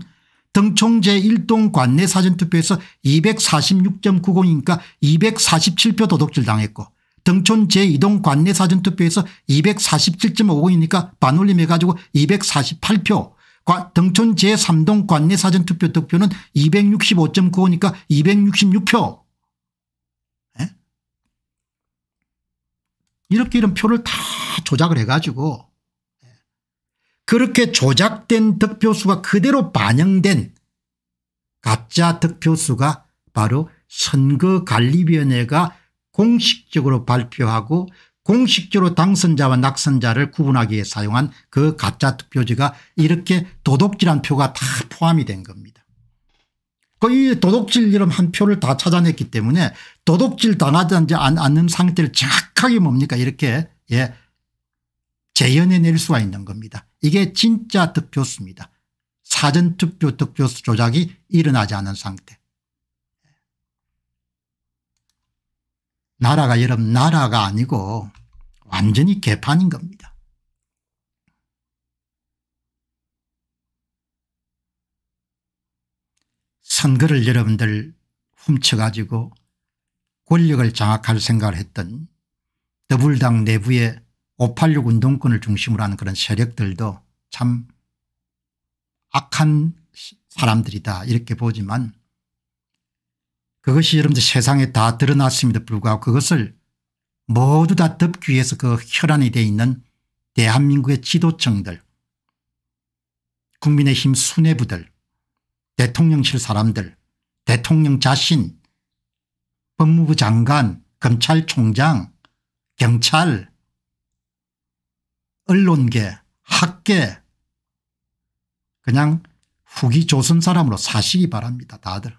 등총 제1동 관내 사전투표에서 246.90이니까 247표 도둑질 당했고 등촌 제2동 관내 사전투표에서 247.50이니까 반올림해가지고 248표 등촌 제3동 관내 사전투표 득표는 265.95니까 266표. 에? 이렇게 이런 표를 다 조작을 해가지고 예. 그렇게 조작된 득표수가 그대로 반영된 가짜 득표수가 바로 선거관리위원회가 공식적으로 발표하고 공식적으로 당선자와 낙선자를 구분하기 위해 사용한 그 가짜 투표지가 이렇게 도둑질한 표가 다 포함이 된 겁니다. 거의 도둑질 이름 한 표를 다 찾아냈기 때문에 도둑질 당하지 않는 상태를 정확하게 뭡니까 이렇게 예 재현해낼 수가 있는 겁니다. 이게 진짜 득표수입니다. 사전투표 득표수 조작이 일어나지 않은 상태. 나라가 여러분 나라가 아니고 완전히 개판인 겁니다. 선거를 여러분들 훔쳐가지고 권력을 장악할 생각을 했던 더불당 내부의 586 운동권을 중심으로 하는 그런 세력들도 참 악한 사람들이다 이렇게 보지만 그것이 여러분들 세상에 다 드러났음에도 불구하고 그것을 모두 다 덮기 위해서 그 혈안이 돼 있는 대한민국의 지도층들 국민의힘 수뇌부들 대통령실 사람들 대통령 자신 법무부 장관 검찰총장 경찰 언론계 학계 그냥 후기 조선 사람으로 사시기 바랍니다 다들.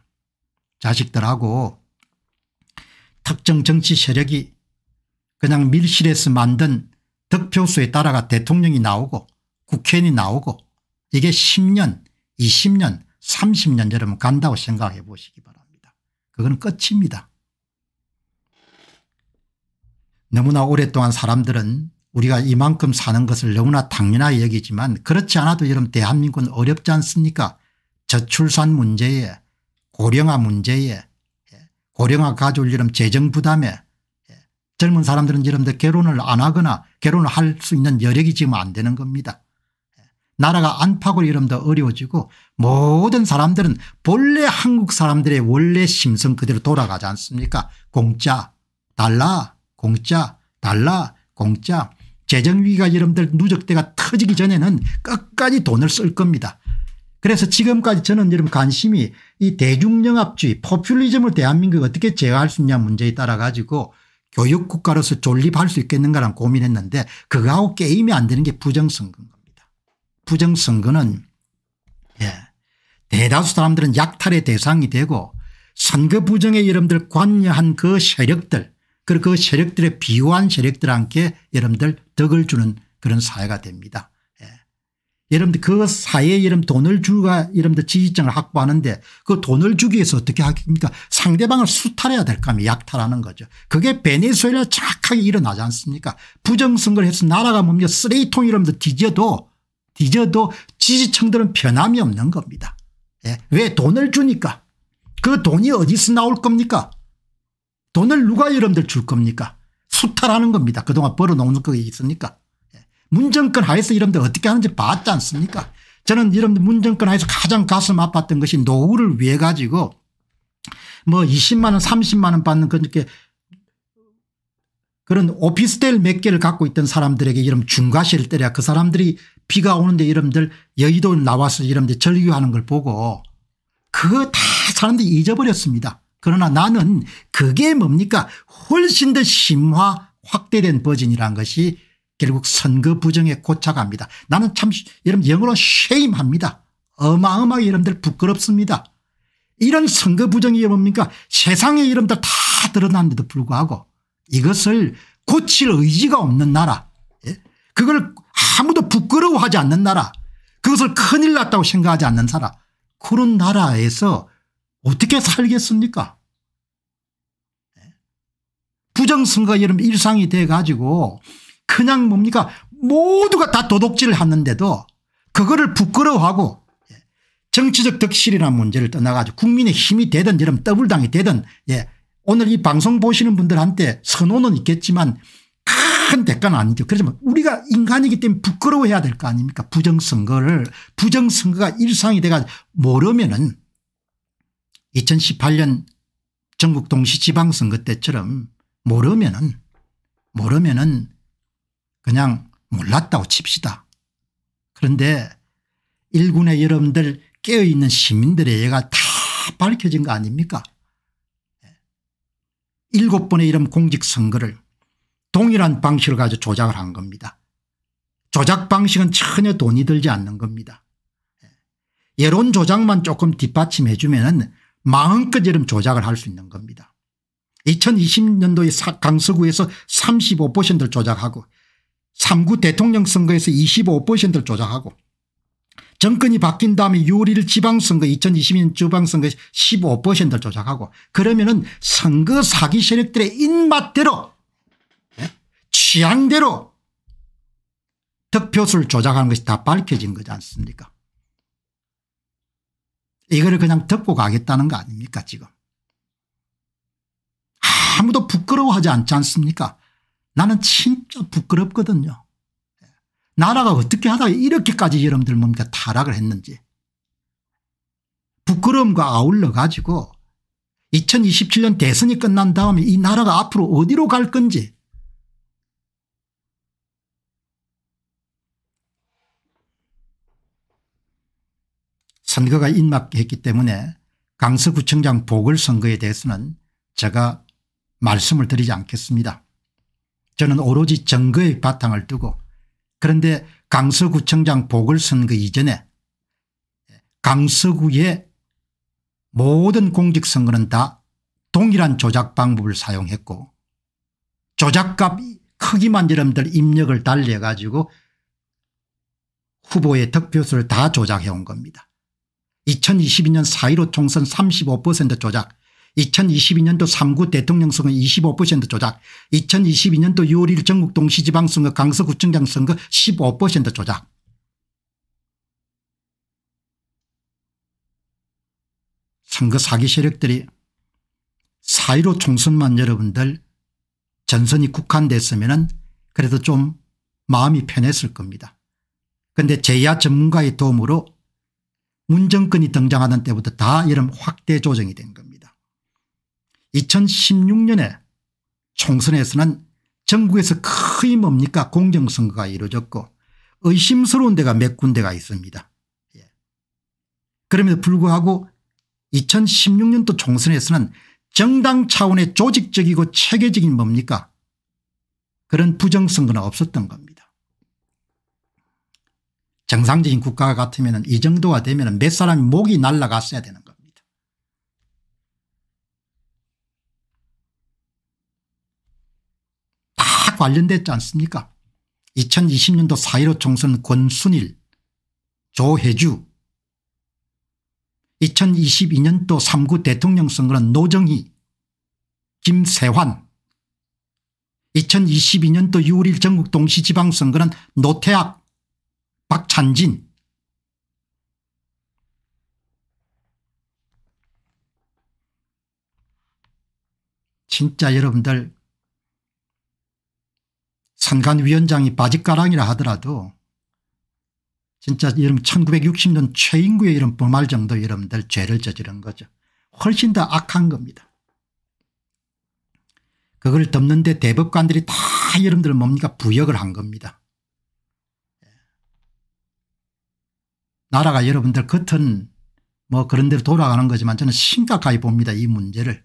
자식들하고 특정 정치 세력이 그냥 밀실에서 만든 득표수에 따라가 대통령이 나오고 국회의원이 나오고 이게 10년 20년 30년 여러분 간다고 생각해 보시기 바랍니다. 그건 끝입니다. 너무나 오랫동안 사람들은 우리가 이만큼 사는 것을 너무나 당연하게 여기지만 그렇지 않아도 여러분 대한민국은 어렵지 않습니까 저출산 문제에 고령화 문제에 예, 고령화 가져올 이름 재정 부담에 예, 젊은 사람들은 이름들 결혼을 안 하거나 결혼을 할 수 있는 여력이 지금 안 되는 겁니다. 예, 나라가 안팎을로 이름도 어려워지고 모든 사람들은 본래 한국 사람들의 원래 심성 그대로 돌아가지 않습니까 공짜 달라 공짜 달라 공짜 재정위기가 여러분들 누적대가 터지기 전에는 끝까지 돈을 쓸 겁니다. 그래서 지금까지 저는 여러분 관심이 이 대중영합주의 포퓰리즘을 대한민국 어떻게 제어할 수 있냐 문제에 따라 가지고 교육국가로서 존립할 수 있겠는가랑 고민했는데 그거하고 게임이 안 되는 게 부정선거인 겁니다. 부정선거는 예. 대다수 사람들은 약탈의 대상이 되고 선거 부정에 여러분들 관여한 그 세력들 그리고 그 세력들의 비호한 세력들한테 여러분들 덕을 주는 그런 사회가 됩니다. 여러분들 그사이에 여러분 돈을 주가 여러분들 지지층을 확보하는데 그 돈을 주기 위해서 어떻게 하겠습니까 상대방을 수탈해야 될 거면 약탈하는 거죠. 그게 베네수엘라 착하게 일어나지 않습니까 부정선거를 해서 나라가 뭡니 쓰레기통 이러분 뒤져도 뒤져도 지지층들은 변함이 없는 겁니다. 예. 왜 돈을 주니까 그 돈이 어디서 나올 겁니까 돈을 누가 여러분들 줄 겁니까 수탈하는 겁니다. 그동안 벌어놓은 거 있습니까 문정권 하에서 이런데 어떻게 하는지 봤지 않습니까 저는 이런 문정권 하에서 가장 가슴 아팠던 것이 노후를 위해 가지고 뭐 20만 원 30만 원 받는 그렇게 그런 오피스텔 몇 개를 갖고 있던 사람들에게 이런 중과세를 때려 그 사람들이 비가 오는데 이런들 여의도 나와서 이런데 절규하는 걸 보고 그거 다 사람들이 잊어버렸습니다. 그러나 나는 그게 뭡니까 훨씬 더 심화 확대된 버전이란 것이 결국 선거 부정에 고착합니다. 나는 참 여러분 영어로 쉐임합니다. 어마어마하게 여러분들 부끄럽습니다. 이런 선거 부정이 뭡니까 세상의 이름들 다 드러났는데도 불구하고 이것을 고칠 의지가 없는 나라 예? 그걸 아무도 부끄러워하지 않는 나라 그것을 큰일 났다고 생각하지 않는 나라 그런 나라에서 어떻게 살겠습니까 예? 부정선거 여러분 일상이 돼 가지고 그냥 뭡니까 모두가 다 도둑질을 하는데도 그거를 부끄러워하고 예, 정치적 덕실이란 문제를 떠나가지고 국민의 힘이 되든 여런 더블당이 되든 예. 오늘 이 방송 보시는 분들한테 선호는 있겠지만 큰 대가는 아니죠. 그렇지만 뭐 우리가 인간이기 때문에 부끄러워해야 될 거 아닙니까 부정선거를 부정선거가 일상이 돼가 지고 모르면은 2018년 전국 동시 지방선거 때처럼 모르면은 모르면은 그냥 몰랐다고 칩시다. 그런데 일군의 여러분들 깨어있는 시민들의 예가 다 밝혀진 거 아닙니까 일곱 번의 이런 공직선거를 동일한 방식을 가지고 조작을 한 겁니다. 조작 방식은 전혀 돈이 들지 않는 겁니다. 여론 조작만 조금 뒷받침해 주면 마음껏 여름 조작을 할 수 있는 겁니다. 2020년도에 강서구에서 35%를 조작하고 3구 대통령 선거에서 25%를 조작하고 정권이 바뀐 다음에 6월 1일 지방선거 2020년 지방선거 에 15%를 조작하고 그러면 은 선거 사기 세력들의 입맛대로 예? 취향대로 득표수를 조작하는 것이 다 밝혀진 거지 않습니까 이거를 그냥 덮고 가겠다는 거 아닙니까 지금 아무도 부끄러워하지 않지 않습니까 나는 진짜 부끄럽거든요. 나라가 어떻게 하다가 이렇게까지 여러분들 뭡니까 타락을 했는지. 부끄러움과 아울러 가지고 2027년 대선이 끝난 다음에 이 나라가 앞으로 어디로 갈 건지 선거가 임박했기 때문에 강서구청장 보궐선거에 대해서는 제가 말씀을 드리지 않겠습니다. 저는 오로지 증거의 바탕을 두고 그런데 강서구청장 보궐선거 그 이전에 강서구의 모든 공직선거는 다 동일한 조작 방법을 사용했고 조작값 크기만 여러분들 입력을 달래 가지고 후보의 득표수를 다 조작해 온 겁니다. 2022년 4.15 총선 35% 조작 2022년도 3구 대통령 선거 25% 조작 2022년도 6월 1일 전국동 시지방선거 강서구청장 선거 15% 조작 선거 사기 세력들이 사1로 총선만 여러분들 전선이 국한됐으면 그래도 좀 마음이 편했을 겁니다. 그런데 제야 전문가의 도움으로 문정권이 등장하는 때부터 다 이런 확대 조정이 된 겁니다. 2016년에 총선에서는 전국에서 거의 뭡니까 공정선거가 이루어졌고 의심스러운 데가 몇 군데가 있습니다. 예. 그럼에도 불구하고 2016년도 총선에서는 정당 차원의 조직적이고 체계적인 뭡니까 그런 부정선거는 없었던 겁니다. 정상적인 국가 같으면 이 정도가 되면 몇 사람이 목이 날라갔어야 되는 관련됐지 않습니까 2020년도 4.15 총선 권순일 조혜주 2022년도 3구 대통령 선거는 노정희 김세환 2022년도 6월 1 전국 동시지방선거는 노태학 박찬진 진짜 여러분들 선관위원장이 바짓가랑이라 하더라도 진짜 이런 1960년 최인구의 이런 범할 정도 여러분들 죄를 저지른 거죠. 훨씬 더 악한 겁니다. 그걸 덮는데 대법관들이 다 여러분들 뭡니까 부역을 한 겁니다. 예. 나라가 여러분들 겉은 뭐 그런 대로 돌아가는 거지만 저는 심각하게 봅니다. 이 문제를.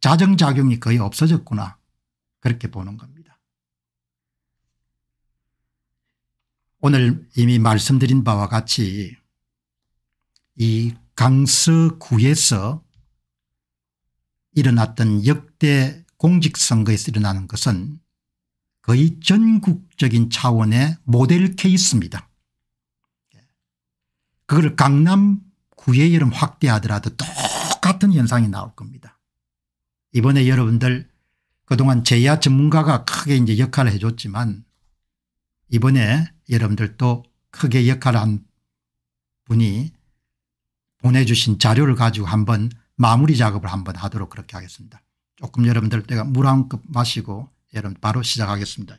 자정작용이 거의 없어졌구나 그렇게 보는 겁니다. 오늘 이미 말씀드린 바와 같이 이 강서구에서 일어났던 역대 공직선거에서 일어나는 것은 거의 전국적인 차원의 모델 케이스입니다. 그걸 강남구에 여름 확대하더라도 똑같은 현상이 나올 겁니다. 이번에 여러분들 그동안 제야 전문가가 크게 이제 역할을 해줬지만 이번에 여러분들도 크게 역할한 분이 보내주신 자료를 가지고 한번 마무리 작업을 한번 하도록 그렇게 하겠습니다. 조금 여러분들 때가 물 한 컵 마시고 여러분 바로 시작하겠습니다.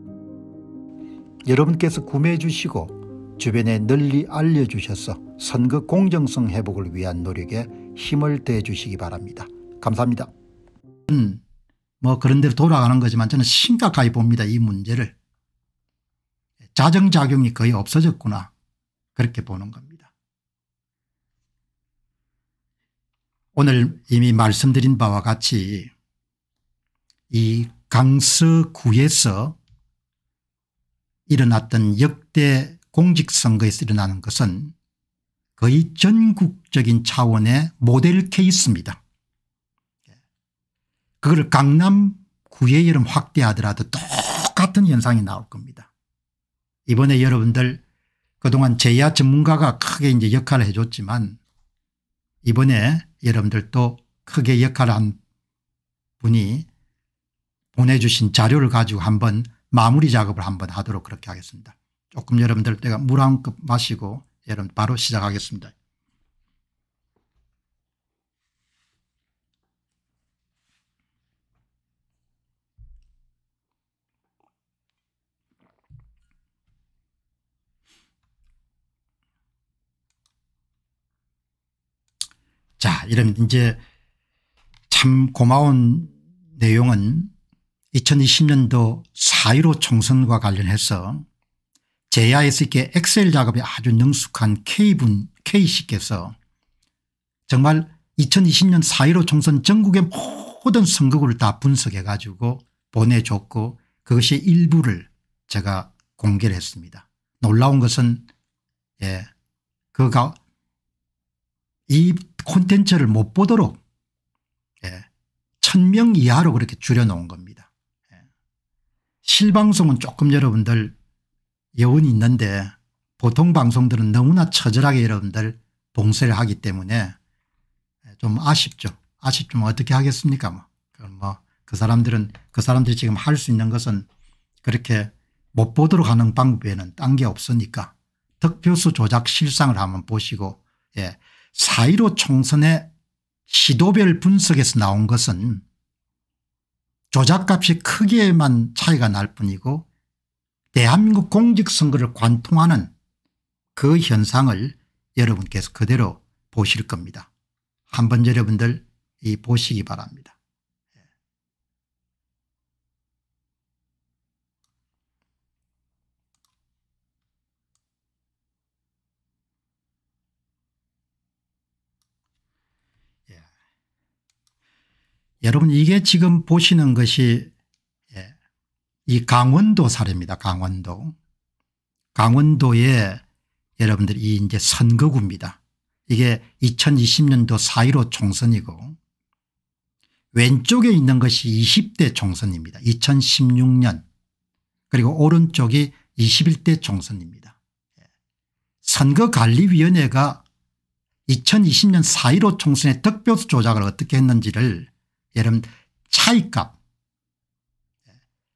여러분께서 구매해 주시고 주변에 널리 알려주셔서 선거 공정성 회복을 위한 노력에 힘을 대해 주시기 바랍니다. 감사합니다. 음, 뭐 그런 대로 돌아가는 거지만 저는 심각하게 봅니다. 이 문제를. 자정작용이 거의 없어졌구나 그렇게 보는 겁니다. 오늘 이미 말씀드린 바와 같이 이 강서구에서 일어났던 역대 공직선거에서 일어나는 것은 거의 전국적인 차원의 모델 케이스입니다. 그걸 강남구에 여름 확대하더라도 똑같은 현상이 나올 겁니다. 이번에 여러분들 그동안 제야 전문가가 크게 이제 역할을 해줬지만 이번에 여러분들도 크게 역할한 분이 보내주신 자료를 가지고 한번 마무리 작업을 한번 하도록 그렇게 하겠습니다. 조금 여러분들 내가 물 한 컵 마시고 여러분 바로 시작하겠습니다. 자, 이런 이제 참 고마운 내용은 2020년도 4.15 총선과 관련해서 JISK 엑셀 작업에 아주 능숙한 K분 K씨께서 정말 2020년 4.15 총선 전국의 모든 선거구를 다 분석해 가지고 보내줬고 그것이 일부를 제가 공개를 했습니다. 놀라운 것은 예 그가 이 콘텐츠를 못 보도록 예, 1000명 이하로 그렇게 줄여놓은 겁니다. 실방송은 조금 여러분들 여운이 있는데 보통 방송들은 너무나 처절하게 여러분들 봉쇄를 하기 때문에 좀 아쉽죠. 아쉽지만 뭐 어떻게 하겠습니까 뭐. 뭐그 사람들은 그 사람들이 지금 할 수 있는 것은 그렇게 못 보도록 하는 방법 에는 딴 게 없으니까 득표수 조작 실상을 한번 보시고 예. 4.15 총선의 시도별 분석에서 나온 것은 조작값이 크게만 차이가 날 뿐이고 대한민국 공직선거를 관통하는 그 현상을 여러분께서 그대로 보실 겁니다. 한번 여러분들 이 보시기 바랍니다. 여러분 이게 지금 보시는 것이 예, 이 강원도 사례입니다. 강원도. 강원도에 여러분들 이 이제 선거구입니다. 이게 2020년도 4.15 총선이고 왼쪽에 있는 것이 20대 총선입니다. 2016년 그리고 오른쪽이 21대 총선입니다. 예. 선거관리위원회가 2020년 4.15 총선의 득표수 조작을 어떻게 했는지를 여러분 차이값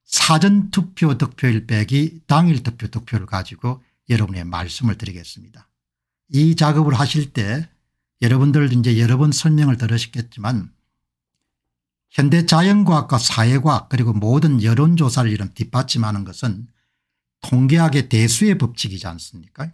사전투표 득표일 빼기 당일 득표 득표를 가지고 여러분의 말씀을 드리겠습니다. 이 작업을 하실 때 여러분들 이제 여러 번 설명을 들으셨겠지만 현대 자연과학과 사회과학 그리고 모든 여론조사를 이런 뒷받침하는 것은 통계학의 대수의 법칙이지 않습니까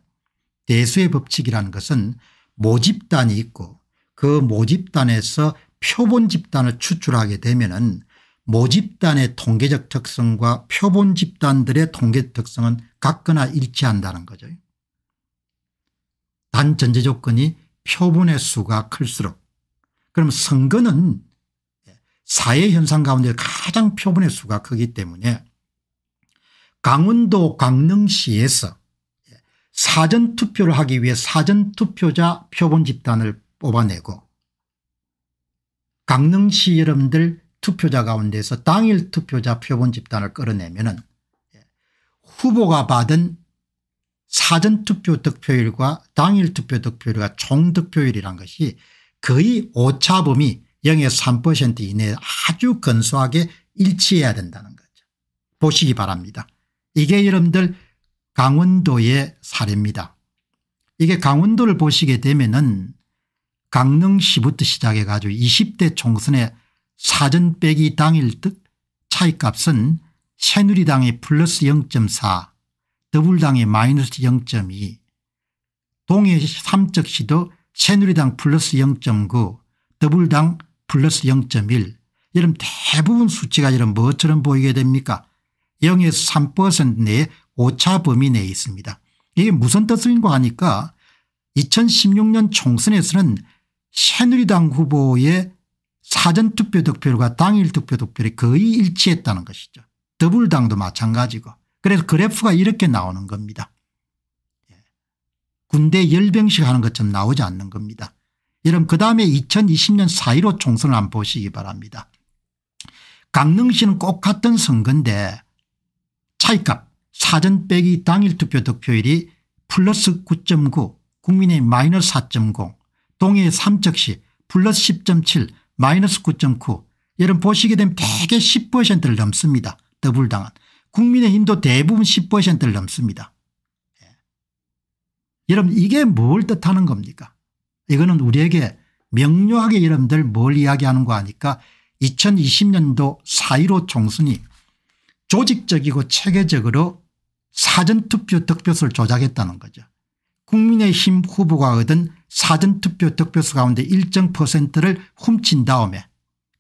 대수의 법칙이라는 것은 모집단이 있고 그 모집단에서 표본 집단을 추출하게 되면은 모집단의 통계적 특성과 표본 집단들의 통계 특성은 같거나 일치한다는 거죠. 단 전제 조건이 표본의 수가 클수록 그럼 선거는 사회 현상 가운데 가장 표본의 수가 크기 때문에 강원도 강릉시에서 사전투표를 하기 위해 사전투표자 표본 집단을 뽑아내고 강릉시 여러분들 투표자 가운데서 당일 투표자 표본 집단을 끌어내면 은 후보가 받은 사전투표 득표율과 당일 투표 득표율과 총 득표율이란 것이 거의 오차범위 0에서 3% 이내에 아주 건수하게 일치해야 된다는 거죠. 보시기 바랍니다. 이게 여러분들 강원도의 사례입니다. 이게 강원도를 보시게 되면 은 강릉시부터 시작해 가지고 20대 총선에 사전 빼기 당일 듯 차이값은 새누리당의 플러스 0.4 더불당의 마이너스 0.2 동해 삼척시도 새누리당 플러스 0.9 더불당 플러스 0.1 여러분 대부분 수치가 이런 뭐처럼 보이게 됩니까 0에서 3% 내에 오차 범위 내에 있습니다. 이게 무슨 뜻인가 하니까 2016년 총선에서는 새누리당 후보의 사전투표 득표율과 당일 투표 득표율이 거의 일치했다는 것이죠. 더블당도 마찬가지고 그래서 그래프가 이렇게 나오는 겁니다. 예. 군대 열병식 하는 것처럼 나오지 않는 겁니다. 여러분 그다음에 2020년 4.15 총선을 한번 보시기 바랍니다. 강릉시는 꼭 같은 선거인데 차이값 사전 빼기 당일 투표 득표율이 플러스 9.9 국민의 마이너스 4.0 동해 3척시 플러스 10.7 마이너스 9.9 여러분 보시게 되면 대개 10%를 넘습니다. 더블당은. 국민의힘도 대부분 10%를 넘습니다. 예. 여러분 이게 뭘 뜻하는 겁니까 이거는 우리에게 명료하게 여러분들 뭘 이야기하는 거 아니까 2020년도 4.15 총선이 조직적이고 체계적으로 사전투표 득표수를 조작했다는 거죠. 국민의힘 후보가 얻은 사전투표 득표수 가운데 일정 퍼센트를 훔친 다음에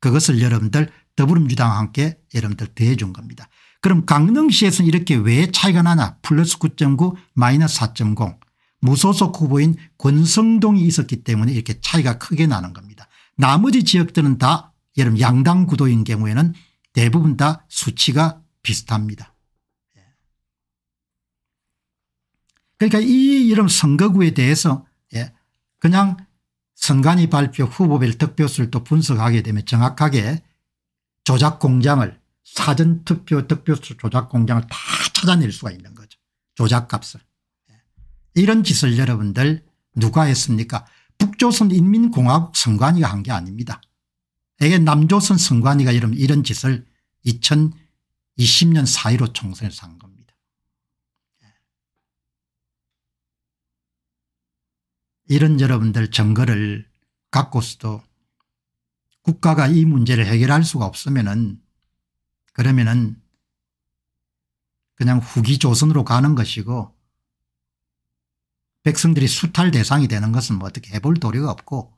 그것을 여러분들 더불어민주당과 함께 여러분들 대해준 겁니다. 그럼 강릉시에서는 이렇게 왜 차이가 나냐 플러스 9.9 마이너스 4.0 무소속 후보인 권성동이 있었기 때문에 이렇게 차이가 크게 나는 겁니다. 나머지 지역들은 다 여러분 양당 구도인 경우에는 대부분 다 수치가 비슷합니다. 예. 그러니까 이 이런 선거구에 대해서 그냥 선관위 발표 후보별 득표수를 또 분석하게 되면 정확하게 조작 공장을 사전투표 득표수 조작 공장을 다 찾아낼 수가 있는 거죠. 조작값을. 예. 이런 짓을 여러분들 누가 했습니까 북조선인민공화국 선관위가 한 게 아닙니다. 이게 남조선 선관위가 이런, 이런 짓을 2020년 4.15 총선에서 한 겁니다. 이런 여러분들 증거를 갖고서도 국가가 이 문제를 해결할 수가 없으면은 그러면은 그냥 후기 조선으로 가는 것이고 백성들이 수탈 대상이 되는 것은 뭐 어떻게 해볼 도리가 없고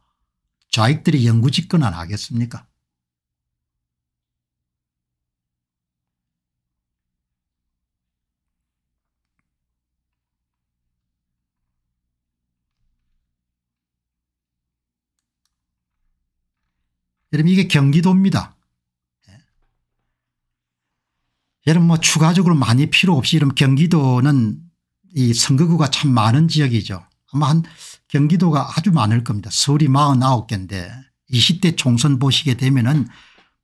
좌익들이 영구 집권안 하겠습니까 여러분 이게 경기도입니다. 예. 여러분 뭐 추가적으로 많이 필요 없이 이런 경기도는 이 선거구가 참 많은 지역이죠. 아마 한 경기도가 아주 많을 겁니다. 서울이 49개인데 20대 총선 보시게 되면은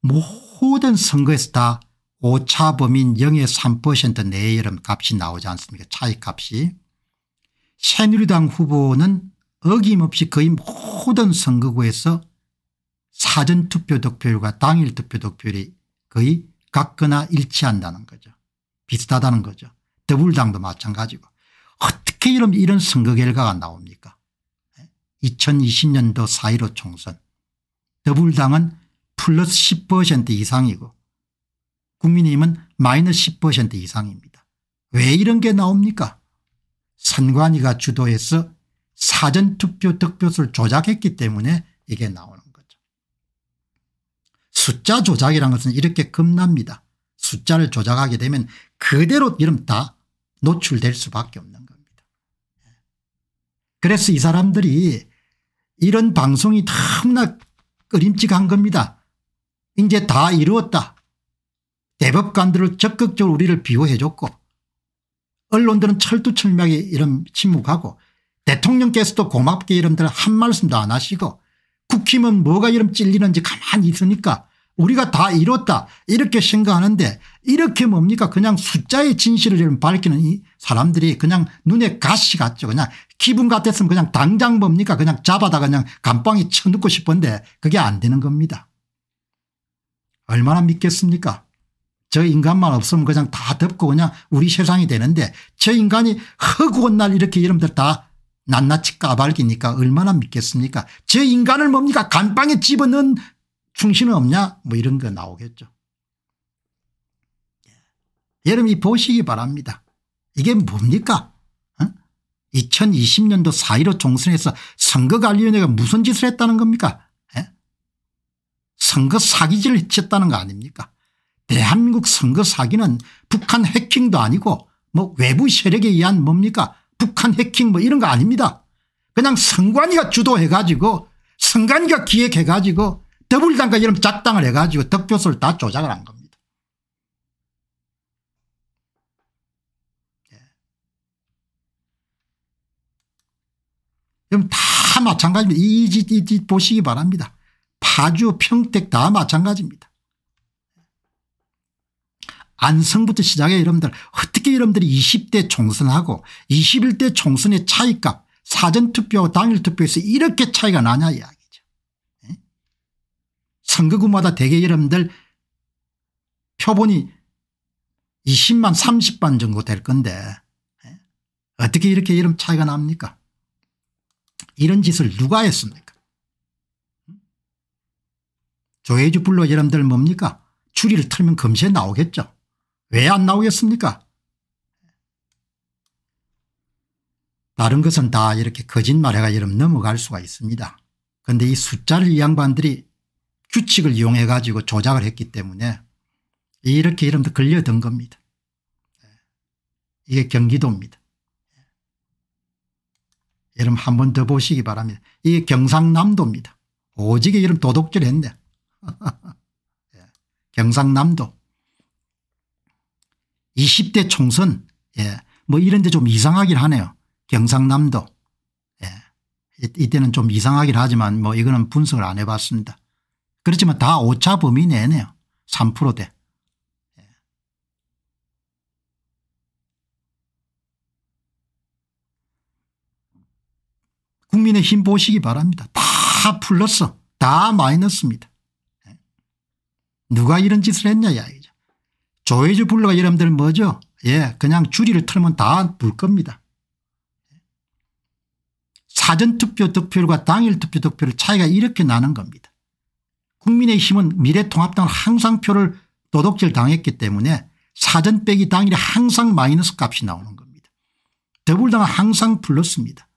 모든 선거에서 다 오차 범인 0.3% 내에 이런 값이 나오지 않습니까 차이값이. 새누리당 후보는 어김없이 거의 모든 선거구에서 사전투표 득표율과 당일 투표 득표율이 거의 같거나 일치한다는 거죠. 비슷하다는 거죠. 더불당도 마찬가지고. 어떻게 이런, 이런 선거 결과가 나옵니까 2020년도 4.15 총선 더불당은 플러스 10% 이상이고 국민의힘은 마이너스 10% 이상입니다. 왜 이런 게 나옵니까 선관위가 주도해서 사전투표 득표수를 조작했기 때문에 이게 나오는 숫자 조작이라는 것은 이렇게 겁납니다. 숫자를 조작하게 되면 그대로 이름 다 노출될 수밖에 없는 겁니다. 그래서 이 사람들이 이런 방송이 너무나 끄림직한 겁니다. 이제 다 이루었다. 대법관들을 적극적으로 우리를 비호해 줬고 언론들은 철두철미하게 이런 침묵하고 대통령께서도 고맙게 이름들 한 말씀도 안 하시고 국힘은 뭐가 이름 찔리는지 가만히 있으니까 우리가 다잃었다 이렇게 생각하는데 이렇게 뭡니까 그냥 숫자의 진실을 밝히는 이 사람들이 그냥 눈에 가시 같죠 그냥 기분 같았으면 그냥 당장 뭡니까 그냥 잡아다 가 그냥 감방에 쳐넣고 싶은데 그게 안 되는 겁니다. 얼마나 믿겠습니까 저 인간만 없으면 그냥 다 덮고 그냥 우리 세상이 되는데 저 인간이 허구한 날 이렇게 여러분들 다 낱낱이 까발기니까 얼마나 믿겠습니까 저 인간을 뭡니까 감방에 집어넣은 충신은 없냐 뭐 이런 거 나오겠죠. 여러분 이 보시기 바랍니다. 이게 뭡니까? 어? 2020년도 4.15 총선에서 선거관리위원회가 무슨 짓을 했다는 겁니까? 에? 예? 선거 사기질을 했다는거 아닙니까? 대한민국 선거 사기는 북한 해킹도 아니고 뭐 외부 세력에 의한 뭡니까? 북한 해킹 뭐 이런 거 아닙니다. 그냥 선관위가 주도해가지고 선관위가 기획해가지고 더블당까지 이런 작당을 해가지고 득표수를 다 조작을 한 겁니다. 여러분 예. 다 마찬가지입니다. 이짓 이짓 보시기 바랍니다. 파주 평택 다 마찬가지입니다. 안성부터 시작해 여러분들 어떻게 여러분들이 20대 총선하고 21대 총선의 차이값 사전투표하 당일투표에서 이렇게 차이가 나냐 이야기. 선거구마다 대개 여러분들 표본이 20만 30만 정도 될 건데 예? 어떻게 이렇게 이름 차이가 납니까 이런 짓을 누가 했습니까 음? 조혜주 불러 여러분들 뭡니까 추리를 틀면 금세 나오겠죠 왜 안 나오겠습니까 다른 것은 다 이렇게 거짓말해가 여러분 넘어갈 수가 있습니다 그런데 이 숫자를 이 양반들이 규칙을 이용해 가지고 조작을 했기 때문에 이렇게 이름도 걸려든 겁니다. 이게 경기도입니다. 이름 한번 더 보시기 바랍니다. 이게 경상남도입니다. 오지게 이름 도둑질 했네. 예. 경상남도 20대 총선 예. 뭐 이런 데 좀 이상하긴 하네요. 경상남도 예. 이때는 좀 이상하긴 하지만 뭐 이거는 분석을 안 해봤습니다. 그렇지만 다 오차 범위 내네요. 3%대. 예. 국민의 힘 보시기 바랍니다. 다 플러스 다 마이너스입니다. 예. 누가 이런 짓을 했냐 야 조혜주 불러가 여러분들 뭐죠? 예 그냥 줄이를 틀면 다물 겁니다. 예. 사전투표 득표율과 당일 투표 득표율 차이가 이렇게 나는 겁니다. 국민의힘은 미래통합당 항상 표를 도둑질 당했기 때문에 사전 빼기 당일에 항상 마이너스 값이 나오는 겁니다. 더불당은 항상 불렀습니다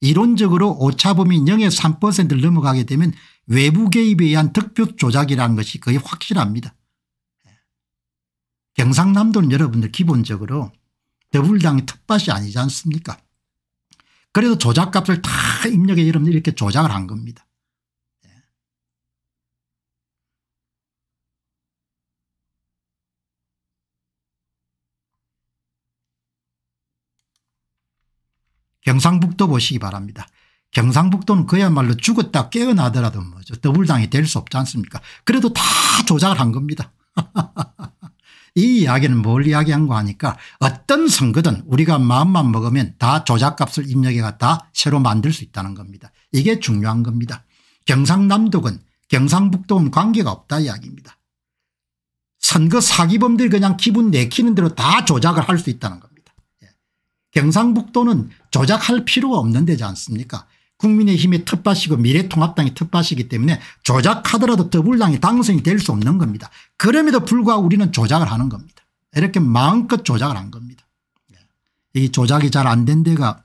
이론적으로 오차범위 0에 3%를 넘어가게 되면 외부 개입에 의한 득표 조작이라는 것이 거의 확실합니다. 경상남도는 여러분들 기본적으로 더불당이 텃밭이 아니지 않습니까 그래도 조작값을 다 입력해 여러분들 이렇게 조작을 한 겁니다. 경상북도 보시기 바랍니다. 경상북도는 그야말로 죽었다 깨어나더라도 뭐죠. 더불당이 될 수 없지 않습니까 그래도 다 조작을 한 겁니다. 이 이야기는 뭘 이야기한 거 하니까 어떤 선거든 우리가 마음만 먹으면 다 조작값을 입력해가 다 새로 만들 수 있다는 겁니다. 이게 중요한 겁니다. 경상남도군 경상북도는 관계가 없다 이야기입니다. 선거 사기범들 그냥 기분 내키는 대로 다 조작을 할 수 있다는 겁니다. 경상북도는 조작할 필요가 없는 데지 않습니까 국민의힘이 텃밭이고 미래통합당이 텃밭이기 때문에 조작하더라도 더불당이 당선이 될 수 없는 겁니다. 그럼에도 불구하고 우리는 조작을 하는 겁니다. 이렇게 마음껏 조작을 한 겁니다. 예. 이 조작이 잘 안 된 데가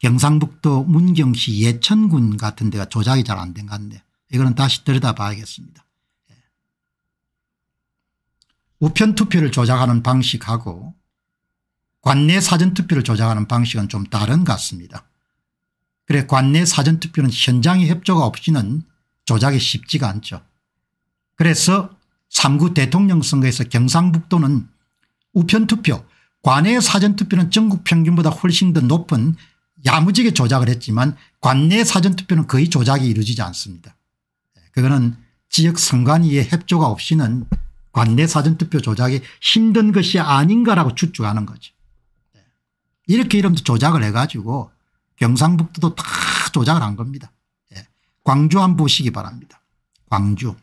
경상북도 문경시 예천군 같은 데가 조작이 잘 안 된 것 같네요. 이거는 다시 들여다봐야겠습니다. 예. 우편 투표를 조작하는 방식하고 관내 사전투표를 조작하는 방식은 좀 다른 것 같습니다. 그래 관내 사전투표는 현장의 협조가 없이는 조작이 쉽지가 않죠. 그래서 3구 대통령 선거에서 경상북도는 우편투표 관내 사전투표는 전국 평균보다 훨씬 더 높은 야무지게 조작을 했지만 관내 사전투표는 거의 조작이 이루어지지 않습니다. 그거는 지역 선관위의 협조가 없이는 관내 사전투표 조작이 힘든 것이 아닌가라고 추측하는 거죠. 이렇게 이름도 조작을 해가지고 경상북도도 다 조작을 한 겁니다. 예. 광주 한 보시기 바랍니다. 광주.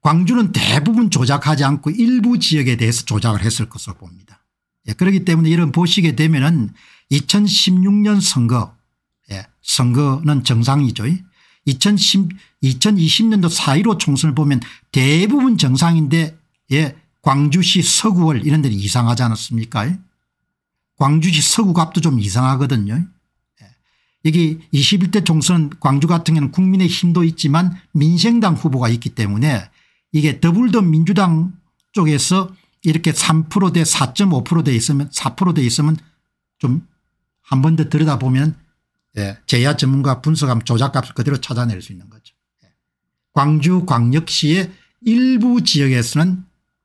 광주는 대부분 조작하지 않고 일부 지역에 대해서 조작을 했을 것으로 봅니다. 예. 그렇기 때문에 이런 보시게 되면은 2016년 선거 예. 선거는 정상이죠. 2010, 2020년도 4.15 총선을 보면 대부분 정상인데 예. 광주시 서구월 이런 데는 이상하지 않았습니까 광주시 서구갑도 좀 이상하거든요. 예. 여기 21대 총선 광주 같은 경우는 국민의 힘도 있지만 민생당 후보가 있기 때문에 이게 더불더 민주당 쪽에서 이렇게 3%대 4.5%대 있으면 4%대 있으면 좀 한 번 더 들여다보면 예, 제야 전문가 분석함 조작값 그대로 찾아낼 수 있는 거죠. 예. 광주 광역시의 일부 지역에서는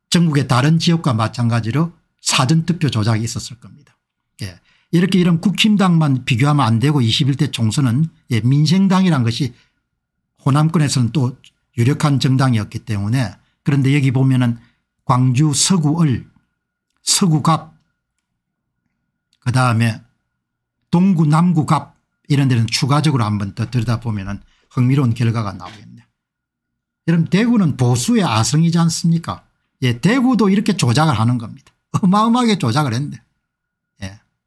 전국의 다른 지역과 마찬가지로 사전투표 조작이 있었을 겁니다. 예. 이렇게 이런 국힘당만 비교하면 안 되고 21대 총선은 예, 민생당이란 것이 호남권에서는 또 유력한 정당이었기 때문에 그런데 여기 보면은 광주 서구을 서구갑 그다음에 동구 남구갑 이런 데는 추가적으로 한 번 더 들여다보면 은 흥미로운 결과가 나오겠네요. 여러분 대구는 보수의 아성이지 않습니까 예 대구도 이렇게 조작을 하는 겁니다. 어마어마하게 조작을 했는데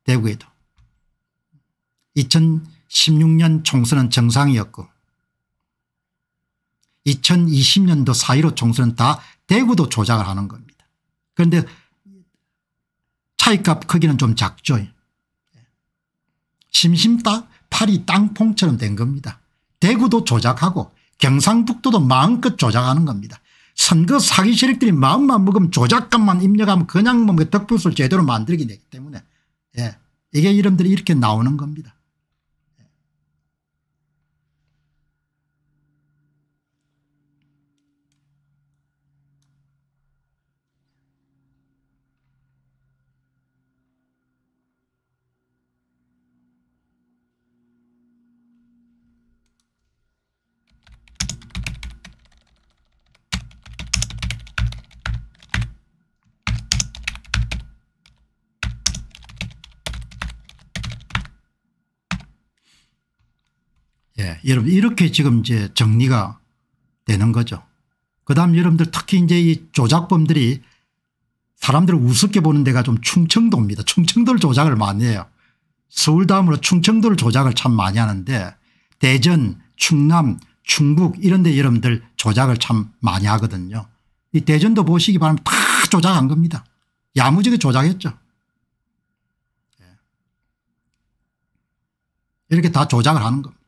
대구에도. 2016년 총선은 정상이었고 2020년도 4.15 총선은 다 대구도 조작을 하는 겁니다. 그런데 차이값 크기는 좀 작죠. 심심따 팔이 땅콩처럼 된 겁니다. 대구도 조작하고 경상북도도 마음껏 조작하는 겁니다. 선거 사기 세력들이 마음만 먹으면 조작감만 입력하면 그냥 뭐 그 덕분을 제대로 만들게 되기 때문에 예. 이게 이름들이 이렇게 나오는 겁니다. 예, 여러분 이렇게 지금 이제 정리가 되는 거죠. 그다음 여러분들 특히 이제 이 조작범들이 사람들을 우습게 보는 데가 좀 충청도입니다. 충청도를 조작을 많이 해요. 서울 다음으로 충청도를 조작을 참 많이 하는데 대전, 충남, 중국 이런 데 여러분들 조작을 참 많이 하거든요. 이 대전도 보시기 바라면 다 조작한 겁니다. 야무지게 조작했죠. 예. 이렇게 다 조작을 하는 겁니다.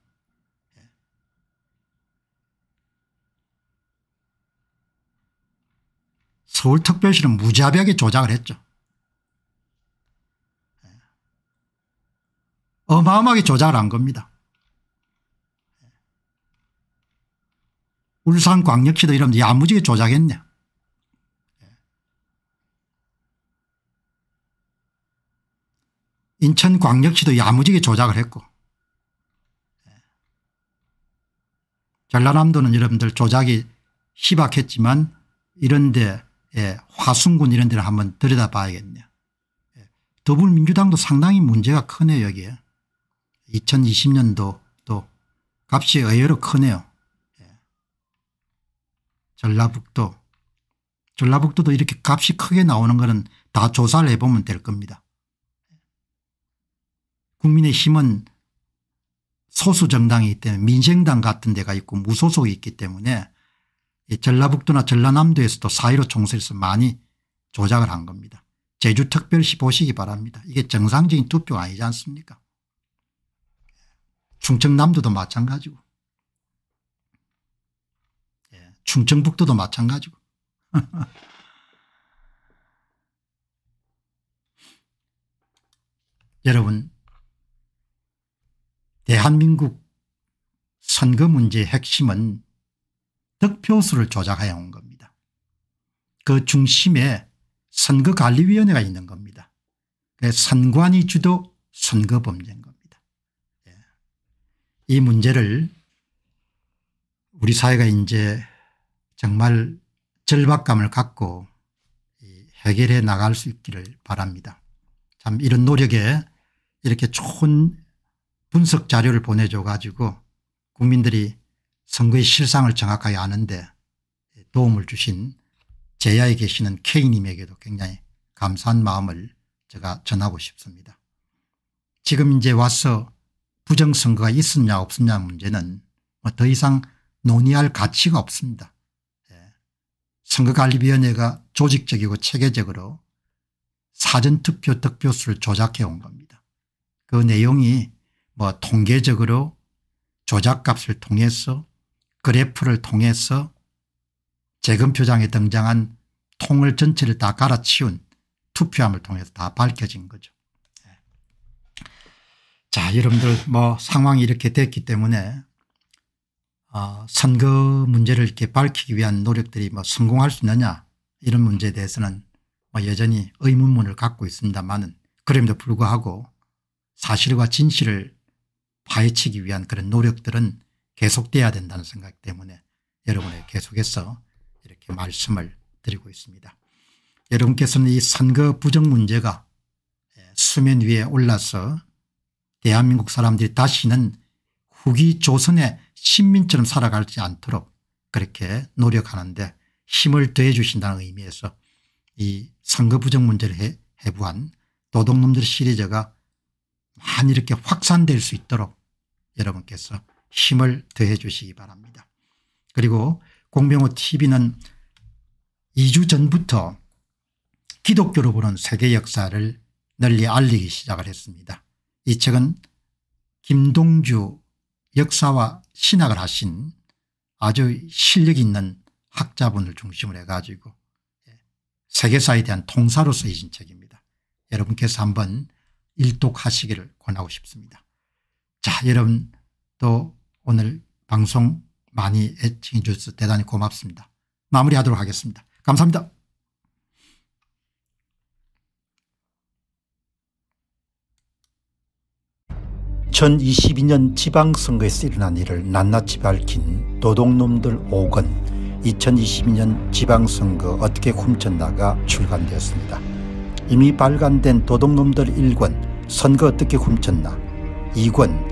서울특별시는 무자비하게 조작을 했죠. 예. 어마어마하게 조작을 한 겁니다. 예. 울산광역시도 이러면 야무지게 조작했네. 예. 인천광역시도 야무지게 조작을 했고 전라남도는 여러분들 조작이 희박했지만 이런데 예, 화순군 이런 데를 한번 들여다봐야겠네요. 예, 더불민주당도 상당히 문제가 크네요 여기에. 2020년도 또 값이 의외로 크네요. 예. 전라북도 전라북도도 이렇게 값이 크게 나오는 것은 다 조사를 해보면 될 겁니다. 국민의힘은 소수 정당이기 때문에 민생당 같은 데가 있고 무소속이 있기 때문에 전라북도나 전라남도에서도 사이로 총선에서 많이 조작을 한 겁니다. 제주 특별시 보시기 바랍니다. 이게 정상적인 투표가 아니지 않습니까? 충청남도도 마찬가지고 예, 충청북도도 마찬가지고 여러분 대한민국 선거 문제의 핵심은 득표수를 조작하여 온 겁니다. 그 중심에 선거관리위원회가 있는 겁니다. 그 선관위 주도 선거범죄인 겁니다. 예. 이 문제를 우리 사회가 이제 정말 절박감을 갖고 해결해 나갈 수 있기를 바랍니다. 참 이런 노력에 이렇게 좋은 분석 자료를 보내줘 가지고 국민들이 선거의 실상을 정확하게 아는데 도움을 주신 제야에 계시는 K님에게도 굉장히 감사한 마음을 제가 전하고 싶습니다. 지금 이제 와서 부정선거가 있었냐 없었냐 문제는 뭐 더 이상 논의할 가치가 없습니다. 예. 선거관리위원회가 조직적이고 체계적으로 사전투표 득표수를 조작해 온 겁니다. 그 내용이 뭐 통계적으로 조작값을 통해서 그래프를 통해서 재검표장에 등장한 통을 전체를 다 갈아치운 투표함을 통해서 다 밝혀진 거죠. 예. 자 여러분들 뭐 상황이 이렇게 됐기 때문에 어, 선거 문제를 이렇게 밝히기 위한 노력들이 뭐 성공할 수 있느냐 이런 문제에 대해서는 뭐 여전히 의문문을 갖고 있습니다만은 그럼에도 불구하고 사실과 진실을 파헤치기 위한 그런 노력들은 계속돼야 된다는 생각 때문에 여러분에 계속해서 이렇게 말씀을 드리고 있습니다. 여러분께서는 이 선거 부정 문제가 예, 수면 위에 올라서 대한민국 사람들이 다시는 후기 조선의 신민처럼 살아가지 않도록 그렇게 노력하는데 힘을 더해 주신다는 의미에서 이 선거 부정 문제를 해, 해부한 도둑놈들 시리즈가 많이 이렇게 확산될 수 있도록 여러분께서 힘을 더해 주시기 바랍니다. 그리고 공병호 tv는 2주 전부터 기독교로 보는 세계 역사를 널리 알리기 시작을 했습니다. 이 책은 김동주 역사와 신학을 하신 아주 실력 있는 학자분을 중심으로 해가지고 예, 세계사에 대한 통사로 쓰여진 책입니다. 여러분께서 한번 일독하시기를 권하고 싶습니다. 자 여러분 또 오늘 방송 많이 애칭해 주셔서 대단히 고맙습니다. 마무리하도록 하겠습니다. 감사합니다. (2022년) 지방선거에서 일어난 일을 낱낱이 밝힌 도둑놈들 5권 (2022년) 지방선거 어떻게 훔쳤나가 출간되었습니다 이미 발간된 도둑놈들 (1권) 선거 어떻게 훔쳤나 (2권)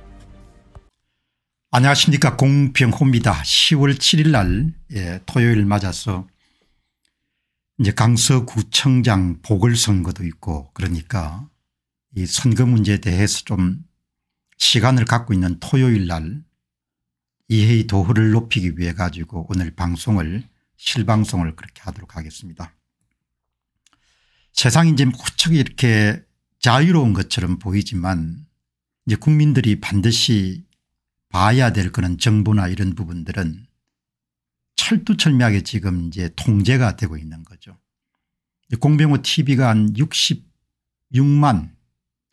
안녕하십니까 공병호입니다. 10월 7일 날 예, 토요일 맞아서 이제 강서구청장 보궐선거도 있고 그러니까 이 선거 문제에 대해서 좀 시간을 갖고 있는 토요일 날 이해의 도호를 높이기 위해 가지고 오늘 방송을 실방송을 그렇게 하도록 하겠습니다. 세상이 이제 무척 이렇게 자유로운 것처럼 보이지만 이제 국민들이 반드시 봐야 될 그런 정보나 이런 부분들은 철두철미하게 지금 이제 통제가 되고 있는 거죠. 공병호 tv가 한 66만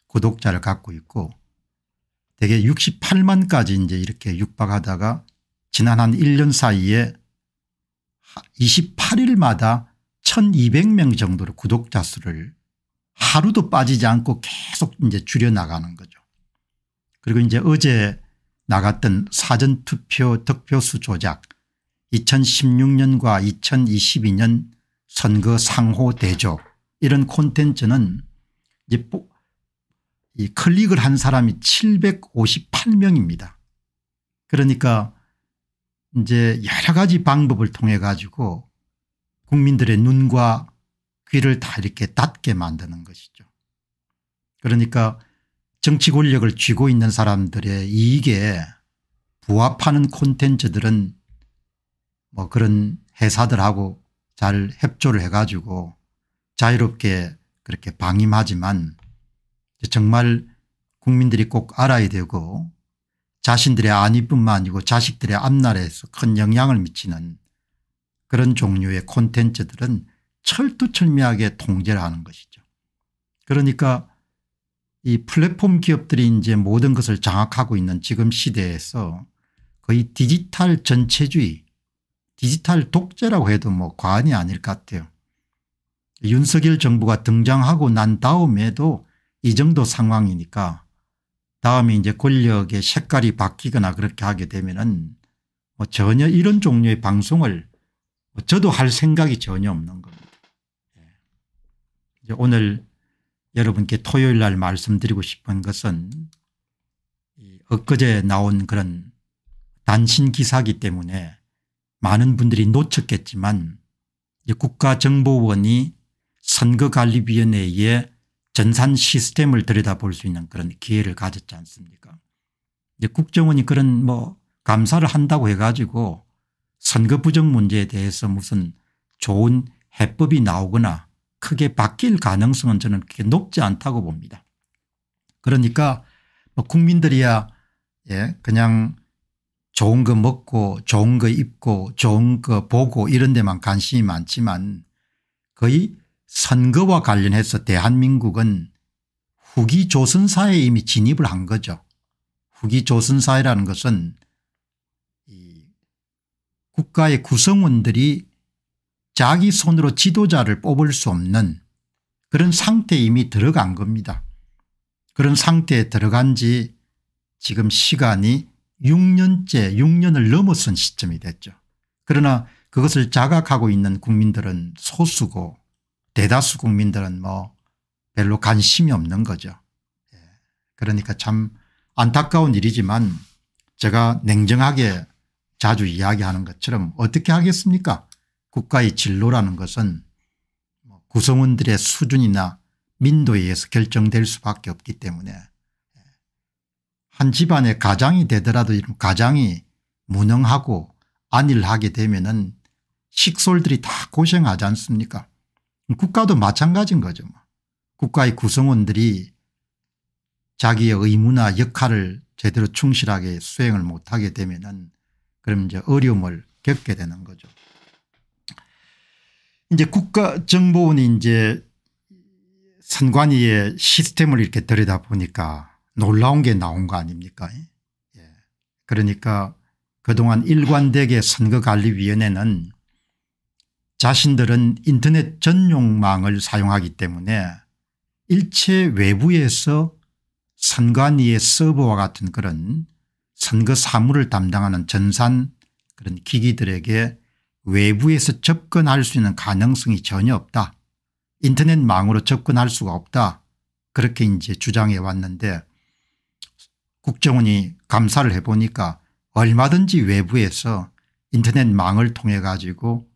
구독자를 갖고 있고 대개 68만까지 이제 이렇게 육박하다가 지난 한 1년 사이에 28일마다 1200명 정도로 구독자 수를 하루도 빠지지 않고 계속 이제 줄여나가는 거죠. 그리고 이제 어제 나갔던 사전투표 득표수 조작 2016년과 2022년 선거 상호 대조 이런 콘텐츠는 이제 이 클릭을 한 사람이 758명입니다. 그러니까 이제 여러 가지 방법을 통해 가지고 국민들의 눈과 귀를 다 이렇게 닫게 만드는 것이죠. 그러니까 정치 권력을 쥐고 있는 사람들의 이익에 부합하는 콘텐츠들은 뭐 그런 회사들하고 잘 협조를 해가지고 자유롭게 그렇게 방임하지만 정말 국민들이 꼭 알아야 되고 자신들의 안위뿐만 아니고 자식들의 앞날에서 큰 영향을 미치는 그런 종류의 콘텐츠들은 철두철미하게 통제를 하는 것이죠. 그러니까 이 플랫폼 기업들이 이제 모든 것을 장악하고 있는 지금 시대에서 거의 디지털 전체주의 디지털 독재라고 해도 뭐 과언이 아닐 것 같아요. 윤석열 정부가 등장하고 난 다음에도 이 정도 상황이니까 다음에 이제 권력의 색깔이 바뀌거나 그렇게 하게 되면은 뭐 전혀 이런 종류의 방송을 저도 할 생각이 전혀 없는 겁니다. 예. 이제 오늘 여러분께 토요일 날 말씀드리고 싶은 것은 엊그제 나온 그런 단신 기사기 때문에 많은 분들이 놓쳤겠지만 국가정보원이 선거관리위원회의 전산 시스템을 들여다볼 수 있는 그런 기회를 가졌지 않습니까 국정원이 그런 뭐 감사를 한다고 해가지고 선거 부정 문제에 대해서 무슨 좋은 해법이 나오거나 크게 바뀔 가능성은 저는 그렇게 높지 않다고 봅니다. 그러니까 뭐 국민들이야 예 그냥 좋은 거 먹고 좋은 거 입고 좋은 거 보고 이런 데만 관심이 많지만 거의 선거와 관련해서 대한민국은 후기 조선사에 이미 진입을 한 거죠. 후기 조선사회라는 것은 이 국가의 구성원들이 자기 손으로 지도자를 뽑을 수 없는 그런 상태에 이미 들어간 겁니다. 그런 상태에 들어간 지 지금 시간이 6년째 6년을 넘어선 시점이 됐죠. 그러나 그것을 자각하고 있는 국민들은 소수고 대다수 국민들은 뭐 별로 관심이 없는 거죠. 예. 그러니까 참 안타까운 일이지만 제가 냉정하게 자주 이야기하는 것처럼 어떻게 하겠습니까 국가의 진로라는 것은 뭐 구성원들의 수준이나 민도에 의해서 결정될 수밖에 없기 때문에 한 집안의 가장이 되더라도 이런 가장이 무능하고 안일하게 되면은 식솔들이 다 고생하지 않습니까 국가도 마찬가지인 거죠. 뭐. 국가의 구성원들이 자기의 의무나 역할을 제대로 충실하게 수행을 못하게 되면은 그럼 이제 어려움을 겪게 되는 거죠. 이제 국가정보원이 이제 선관위의 시스템을 이렇게 들여다보니까 놀라운 게 나온 거 아닙니까 예. 그러니까 그동안 일관되게 선거관리위원회는 자신들은 인터넷 전용망을 사용하기 때문에 일체 외부에서 선관위의 서버와 같은 그런 선거 사무를 담당하는 전산 그런 기기들에게 외부에서 접근할 수 있는 가능성이 전혀 없다. 인터넷망으로 접근할 수가 없다. 그렇게 이제 주장해 왔는데 국정원이 감사를 해보니까 얼마든지 외부에서 인터넷망을 통해 가지고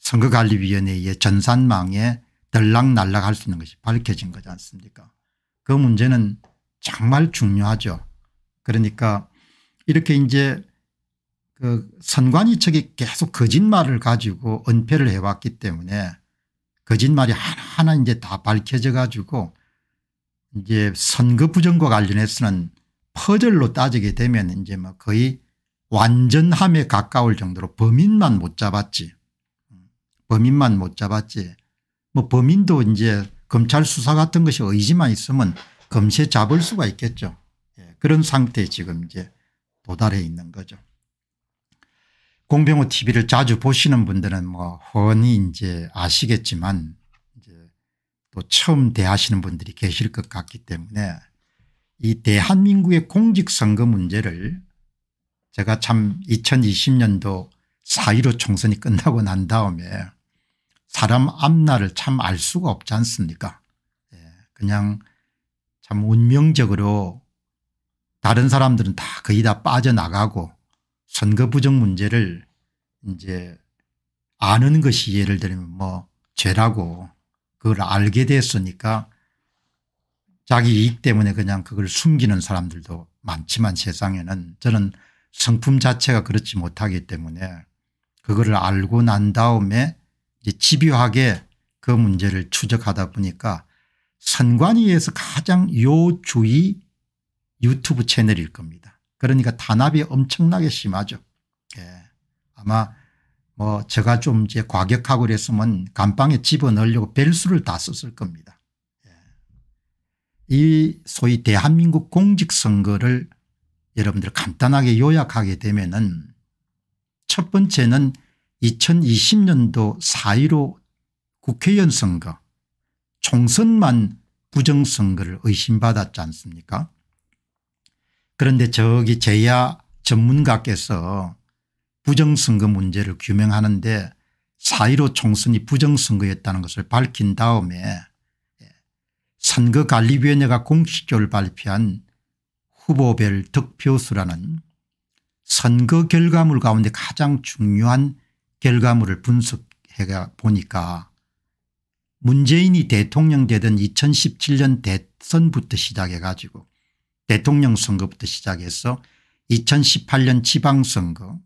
선거관리위원회의 전산망에 덜락날락할 수 있는 것이 밝혀진 거지 않습니까 그 문제는 정말 중요하죠. 그러니까 이렇게 이제 그 선관위 측이 계속 거짓말을 가지고 은폐를 해왔기 때문에 거짓말이 하나하나 이제 다 밝혀져 가지고 이제 선거 부정과 관련해서는 퍼즐로 따지게 되면 이제 뭐 거의 완전함에 가까울 정도로 범인만 못 잡았지. 범인만 못 잡았지. 뭐 범인도 이제 검찰 수사 같은 것이 의지만 있으면 검시에 잡을 수가 있겠죠. 예, 그런 상태에 지금 이제 도달해 있는 거죠. 공병호 TV를 자주 보시는 분들은 뭐흔히 이제 아시겠지만 이제 또 처음 대하시는 분들이 계실 것 같기 때문에 이 대한민국의 공직선거 문제를 제가 참 2020년도 4.15 총선이 끝나고 난 다음에 사람 앞날을 참 알 수가 없지 않습니까 예. 그냥 참 운명적으로 다른 사람들은 다 거의 다 빠져나가고 선거 부정 문제를 이제 아는 것이 예를 들면 뭐 죄라고 그걸 알게 됐으니까 자기 이익 때문에 그냥 그걸 숨기는 사람들도 많지만 세상에는 저는 성품 자체가 그렇지 못하기 때문에 그거를 알고 난 다음에 이제 집요하게 그 문제를 추적하다 보니까 선관위에서 가장 요주의 유튜브 채널일 겁니다. 그러니까 단합이 엄청나게 심하죠. 예. 아마 뭐 제가 좀 이제 과격하고 그랬으면 감방에 집어넣으려고 벨수를 다 썼을 겁니다. 예. 이 소위 대한민국 공직선거를 여러분들 간단하게 요약하게 되면은 첫 번째는 2020년도 4.15 국회의원 선거 총선만 부정선거를 의심받았지 않습니까 그런데 저기 제야 전문가께서 부정선거 문제를 규명하는데 4.15 총선이 부정선거였다는 것을 밝힌 다음에 선거관리위원회가 공식적으로 발표한 후보별 득표수라는 선거 결과물 가운데 가장 중요한 결과물을 분석해 보니까 문재인이 대통령 되던 2017년 대선부터 시작해 가지고 대통령 선거부터 시작해서 2018년 지방선거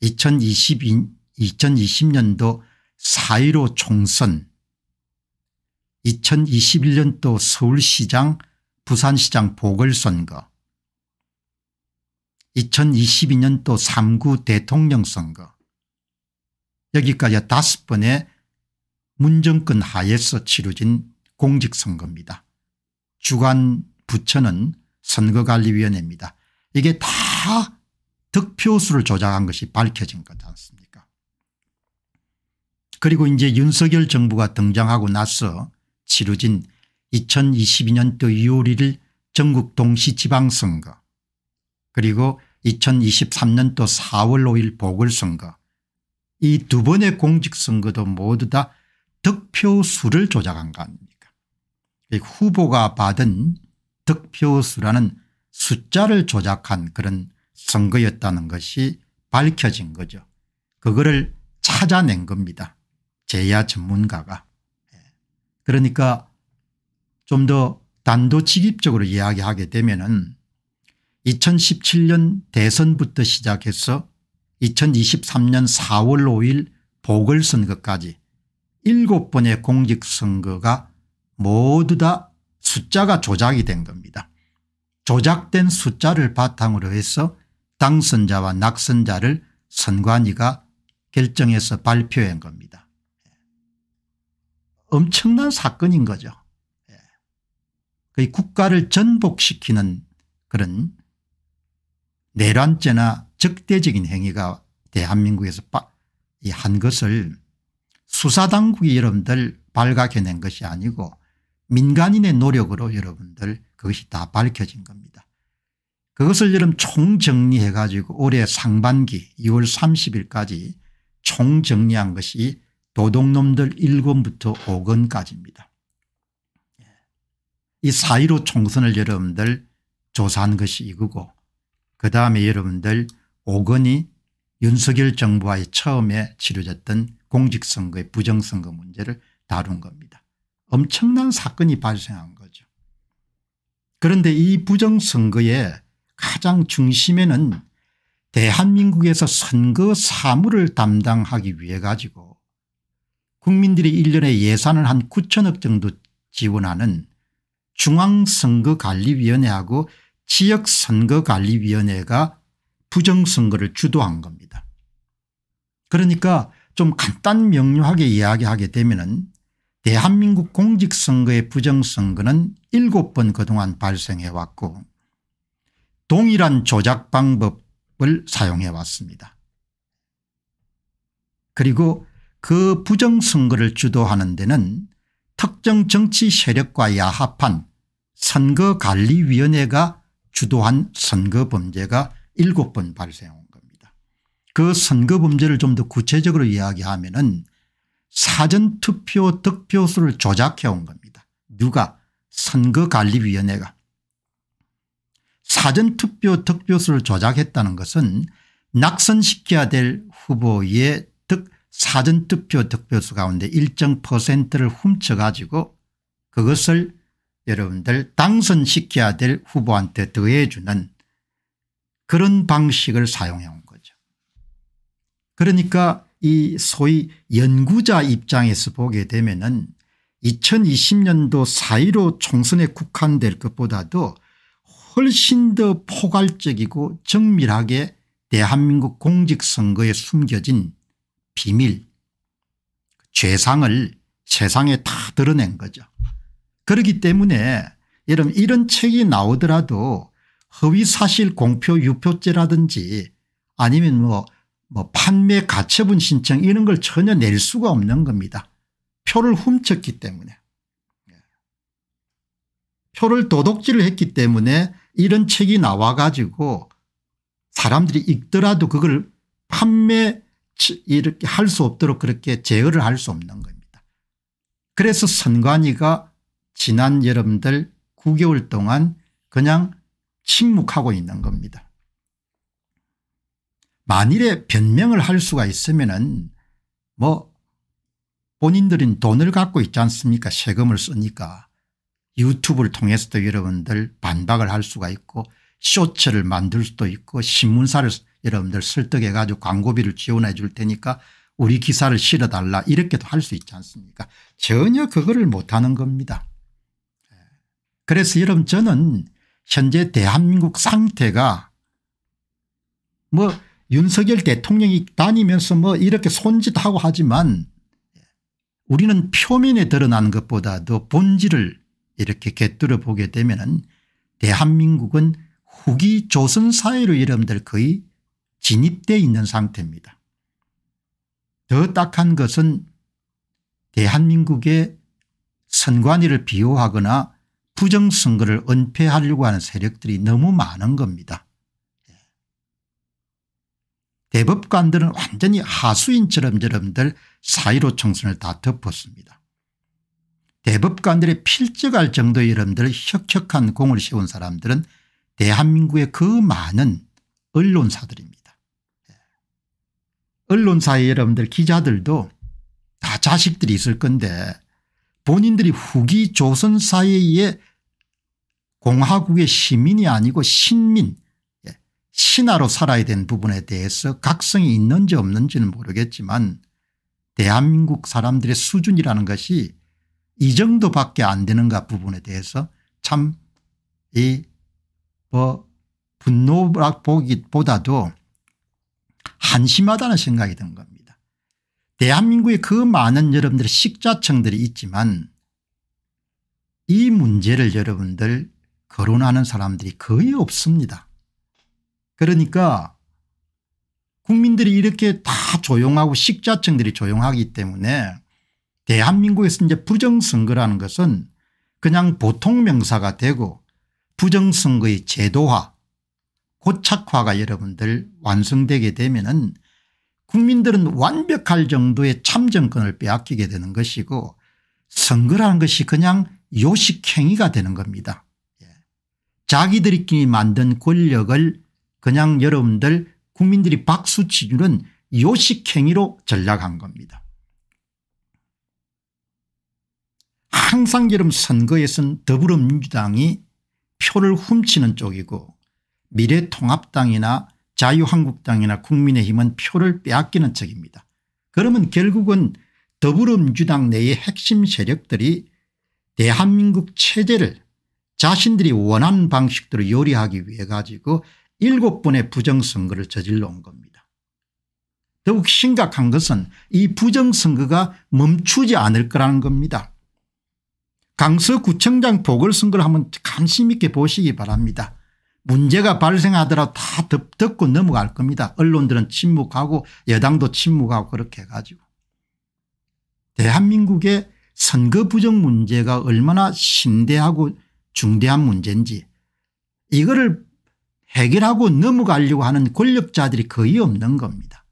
2022, 2020년도 4.15 총선 2021년도 서울시장 부산시장 보궐선거 2022년도 3구 대통령 선거 여기까지 다섯 번의 문정권 하에서 치루진 공직선거입니다. 주관 부처는 선거관리위원회입니다. 이게 다 득표수를 조작한 것이 밝혀진 것 않습니까 그리고 이제 윤석열 정부가 등장하고 나서 치루진 2022년도 6월 1일 전국 동시 지방선거 그리고 2023년도 4월 5일 보궐선거 이 두 번의 공직선거도 모두 다 득표수를 조작한 거 아닙니까 후보가 받은 득표수라는 숫자를 조작한 그런 선거였다는 것이 밝혀진 거죠. 그거를 찾아낸 겁니다. 제야 전문가가. 예. 그러니까 좀 더 단도직입적으로 이야기하게 되면 은 2017년 대선부터 시작해서 2023년 4월 5일 보궐선거까지 7번의 공직선거가 모두 다 숫자가 조작이 된 겁니다. 조작된 숫자를 바탕으로 해서 당선자와 낙선자를 선관위가 결정해서 발표한 겁니다. 엄청난 사건인 거죠. 예. 거의 국가를 전복시키는 그런 내란죄나 적대적인 행위가 대한민국에서 한 것을 수사당국이 여러분들 발각해낸 것이 아니고 민간인의 노력으로 여러분들 그것이 다 밝혀진 겁니다. 그것을 여러분 총정리해 가지고 올해 상반기 2월 30일까지 총정리한 것이 도둑놈들 1권부터 5권까지입니다. 예. 이4.15 총선을 여러분들 조사한 것이 이거고 그다음에 여러분들 5권이 윤석열 정부와의 처음에 치러졌던 공직선거의 부정선거 문제를 다룬 겁니다. 엄청난 사건이 발생한 거죠. 그런데 이 부정선거의 가장 중심에는 대한민국에서 선거 사무를 담당하기 위해 가지고 국민들이 1년에 예산을 한 9천억 정도 지원하는 중앙선거관리위원회하고 지역선거관리위원회가 부정선거를 주도한 겁니다. 그러니까 좀 간단 명료하게 이야기하게 되면 대한민국 공직선거의 부정선거는 7번 그동안 발생해 왔고 동일한 조작 방법을 사용해 왔습니다. 그리고 그 부정선거를 주도하는 데는 특정 정치 세력과 야합한 선거관리위원회가 주도한 선거범죄가 7번 발생한 겁니다. 그 선거범죄를 좀 더 구체적으로 이야기하면 은 사전투표 득표수를 조작해 온 겁니다. 누가 선거관리위원회가 사전투표 득표수를 조작했다는 것은 낙선시켜야 될 후보의 득 사전투표 득표수 가운데 일정 퍼센트를 훔쳐가지고 그것을 여러분들 당선시켜야 될 후보한테 더해주는 그런 방식을 사용해 온 거죠. 그러니까 이 소위 연구자 입장에서 보게 되면은 2020년도 4.15 총선에 국한될 것보다도 훨씬 더 포괄적이고 정밀하게 대한민국 공직선거에 숨겨진 비밀 죄상을 세상에 다 드러낸 거죠. 그렇기 때문에 여러분 이런 책이 나오더라도 허위사실 공표 유표죄라든지 아니면 뭐뭐 판매 가처분 신청 이런 걸 전혀 낼 수가 없는 겁니다. 표를 훔쳤기 때문에 예. 표를 도둑질을 했기 때문에 이런 책이 나와 가지고 사람들이 읽더라도 그걸 판매 이렇게 할 수 없도록 그렇게 제어를 할 수 없는 겁니다. 그래서 선관위가 지난 여러분들 9개월 동안 그냥 침묵하고 있는 겁니다. 만일에 변명을 할 수가 있으면은 뭐 본인들은 돈을 갖고 있지 않습니까 세금을 쓰니까 유튜브를 통해서도 여러분들 반박을 할 수가 있고 쇼츠를 만들 수도 있고 신문사를 여러분들 설득해 가지고 광고비를 지원해 줄 테니까 우리 기사를 실어 달라 이렇게도 할 수 있지 않습니까 전혀 그거를 못하는 겁니다. 예. 그래서 여러분 저는 현재 대한민국 상태가 뭐 윤석열 대통령이 다니면서 뭐 이렇게 손짓하고 하지만 우리는 표면에 드러난 것보다도 본질을 이렇게 곁들여 보게 되면 은 대한민국은 후기 조선사회로 이름들 거의 진입되어 있는 상태입니다. 더 딱한 것은 대한민국의 선관위를 비호하거나 부정선거를 은폐하려고 하는 세력들이 너무 많은 겁니다. 대법관들은 완전히 하수인처럼 저럼들 사이로 총선을 다 덮었습니다. 대법관들의 필적할 정도의 여러분들 혁혁한 공을 세운 사람들은 대한민국의 그 많은 언론사들입니다. 언론사의 여러분들 기자들도 다 자식들이 있을 건데 본인들이 후기 조선사에 의해 공화국의 시민이 아니고 신민 신하로 살아야 된 부분에 대해서 각성이 있는지 없는지는 모르겠지만 대한민국 사람들의 수준이라는 것이 이 정도밖에 안 되는가 부분에 대해서 참이뭐 분노보기보다도 한심하다는 생각이 든 겁니다. 대한민국에 그 많은 여러분들의 식자층들이 있지만 이 문제를 여러분들 거론하는 사람들이 거의 없습니다. 그러니까 국민들이 이렇게 다 조용하고 식자층들이 조용하기 때문에 대한민국에서 이제 부정선거라는 것은 그냥 보통 명사가 되고 부정선거의 제도화 고착화가 여러분들 완성되게 되면은 국민들은 완벽할 정도의 참정권을 빼앗기게 되는 것이고 선거라는 것이 그냥 요식행위가 되는 겁니다. 예. 자기들끼리 만든 권력을 그냥 여러분들 국민들이 박수치주는 요식행위로 전락한 겁니다. 항상 여름 선거에선 더불어민주당이 표를 훔치는 쪽이고 미래통합당이나 자유한국당이나 국민의힘은 표를 빼앗기는 쪽입니다. 그러면 결국은 더불어민주당 내의 핵심 세력들이 대한민국 체제를 자신들이 원하는 방식대로 요리하기 위해 가지고 7번의 부정선거를 저질러 온 겁니다. 더욱 심각한 것은 이 부정선거가 멈추지 않을 거라는 겁니다. 강서구청장 보궐선거를 한번 관심 있게 보시기 바랍니다. 문제가 발생하더라도 다 덮고 넘어갈 겁니다. 언론들은 침묵하고 여당도 침묵하고 그렇게 해가지고. 대한민국의 선거 부정 문제가 얼마나 심대하고 중대한 문제인지 이거를 해결하고 넘어가려고 하는 권력자들이 거의 없는 겁니다.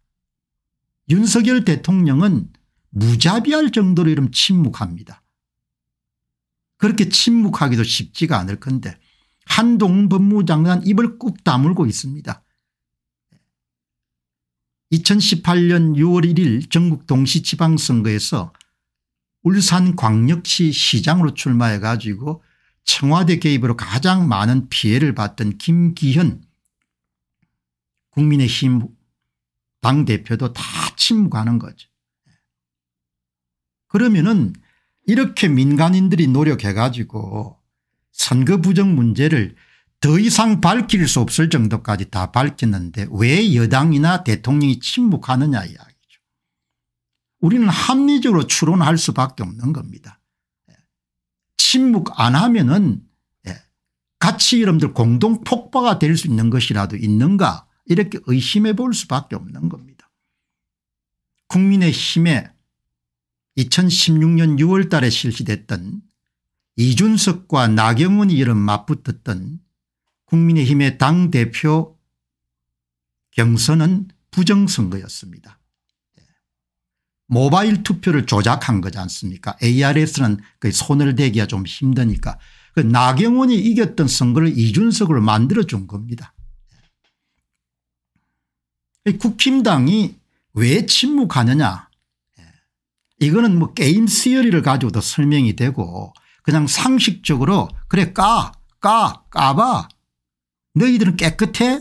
윤석열 대통령은 무자비할 정도로 이름 침묵합니다. 그렇게 침묵하기도 쉽지가 않을 건데 한동훈 법무장관 입을 꾹 다물고 있습니다. 2018년 6월 1일 전국 동시지방선거에서 울산광역시 시장으로 출마해 가지고 청와대 개입으로 가장 많은 피해를 봤던 김기현 국민의힘 당대표도 다 침묵하는 거죠. 그러면은 이렇게 민간인들이 노력해 가지고 선거 부정 문제를 더 이상 밝힐 수 없을 정도까지 다 밝혔는데 왜 여당이나 대통령이 침묵하느냐 이야기죠. 우리는 합리적으로 추론할 수밖에 없는 겁니다. 침묵 안 하면은 예, 같이 여러분들 공동 폭파가 될 수 있는 것이라도 있는가 이렇게 의심해 볼 수밖에 없는 겁니다. 국민의힘에 2016년 6월 달에 실시됐던 이준석과 나경원이 이런 맞붙었던 국민의힘의 당대표 경선은 부정선거였습니다. 모바일 투표를 조작한 거지 않습니까 ARS는 그 손을 대기가 좀 힘드니까 그 나경원이 이겼던 선거를 이준석으로 만들어준 겁니다. 국힘당이 왜 침묵하느냐 예. 이거는 뭐 게임 시어리를 가지고도 설명이 되고 그냥 상식적으로 그래 까 까, 까봐 너희들은 깨끗해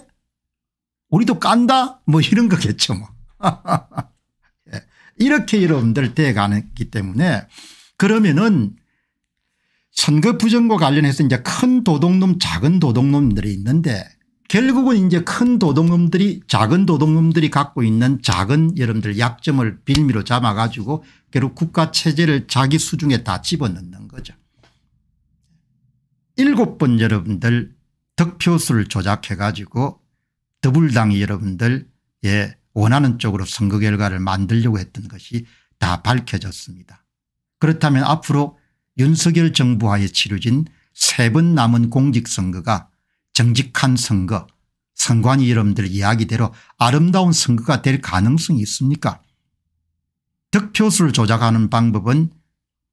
우리도 깐다 뭐 이런 거겠죠 뭐 이렇게 여러분들 돼가기 때문에 그러면은 선거 부정과 관련해서 이제 큰 도둑놈 작은 도둑놈들이 있는데 결국은 이제 큰 도둑놈들이 작은 도둑놈들이 갖고 있는 작은 여러분들 약점을 빌미로 잡아 가지고 결국 국가 체제를 자기 수중에 다 집어넣는 거죠. 일곱 번 여러분들 득표수를 조작해 가지고 더불당이 여러분들 예 원하는 쪽으로 선거 결과를 만들려고 했던 것이 다 밝혀졌습니다. 그렇다면 앞으로 윤석열 정부와의 치러진 세 번 남은 공직선거가 정직한 선거 선관위 여러분들 이야기대로 아름다운 선거가 될 가능성이 있습니까 득표수를 조작하는 방법은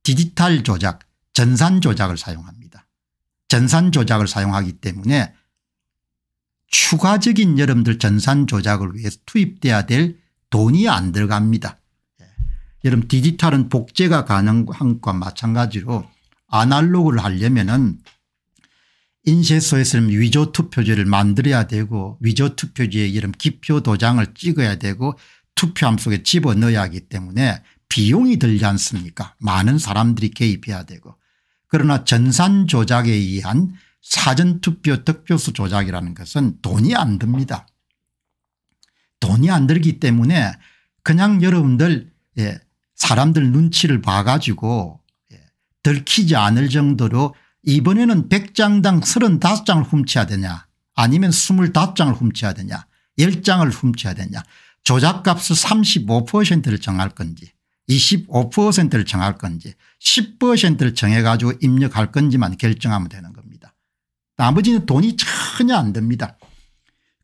디지털 조작 전산 조작을 사용합니다. 전산 조작을 사용하기 때문에 추가적인 여러분들 전산 조작을 위해서 투입돼야 될 돈이 안 들어갑니다. 예. 여러분 디지털은 복제가 가능한 것과 마찬가지로 아날로그를 하려면은 인쇄소에서 위조 투표지를 만들어야 되고 위조 투표지에 이런 기표 도장을 찍어야 되고 투표함 속에 집어넣어야 하기 때문에 비용이 들지 않습니까 많은 사람들이 개입해야 되고 그러나 전산 조작에 의한 사전투표 득표수 조작이라는 것은 돈이 안 듭니다. 돈이 안 들기 때문에 그냥 여러분들 예, 사람들 눈치를 봐가지고 예, 들키지 않을 정도로 이번에는 100장당 35장을 훔쳐야 되냐 아니면 25장을 훔쳐야 되냐 10장을 훔쳐야 되냐 조작값을 35%를 정할 건지 25%를 정할 건지 10%를 정해가지고 입력할 건지만 결정하면 되는 나머지는 돈이 전혀 안됩니다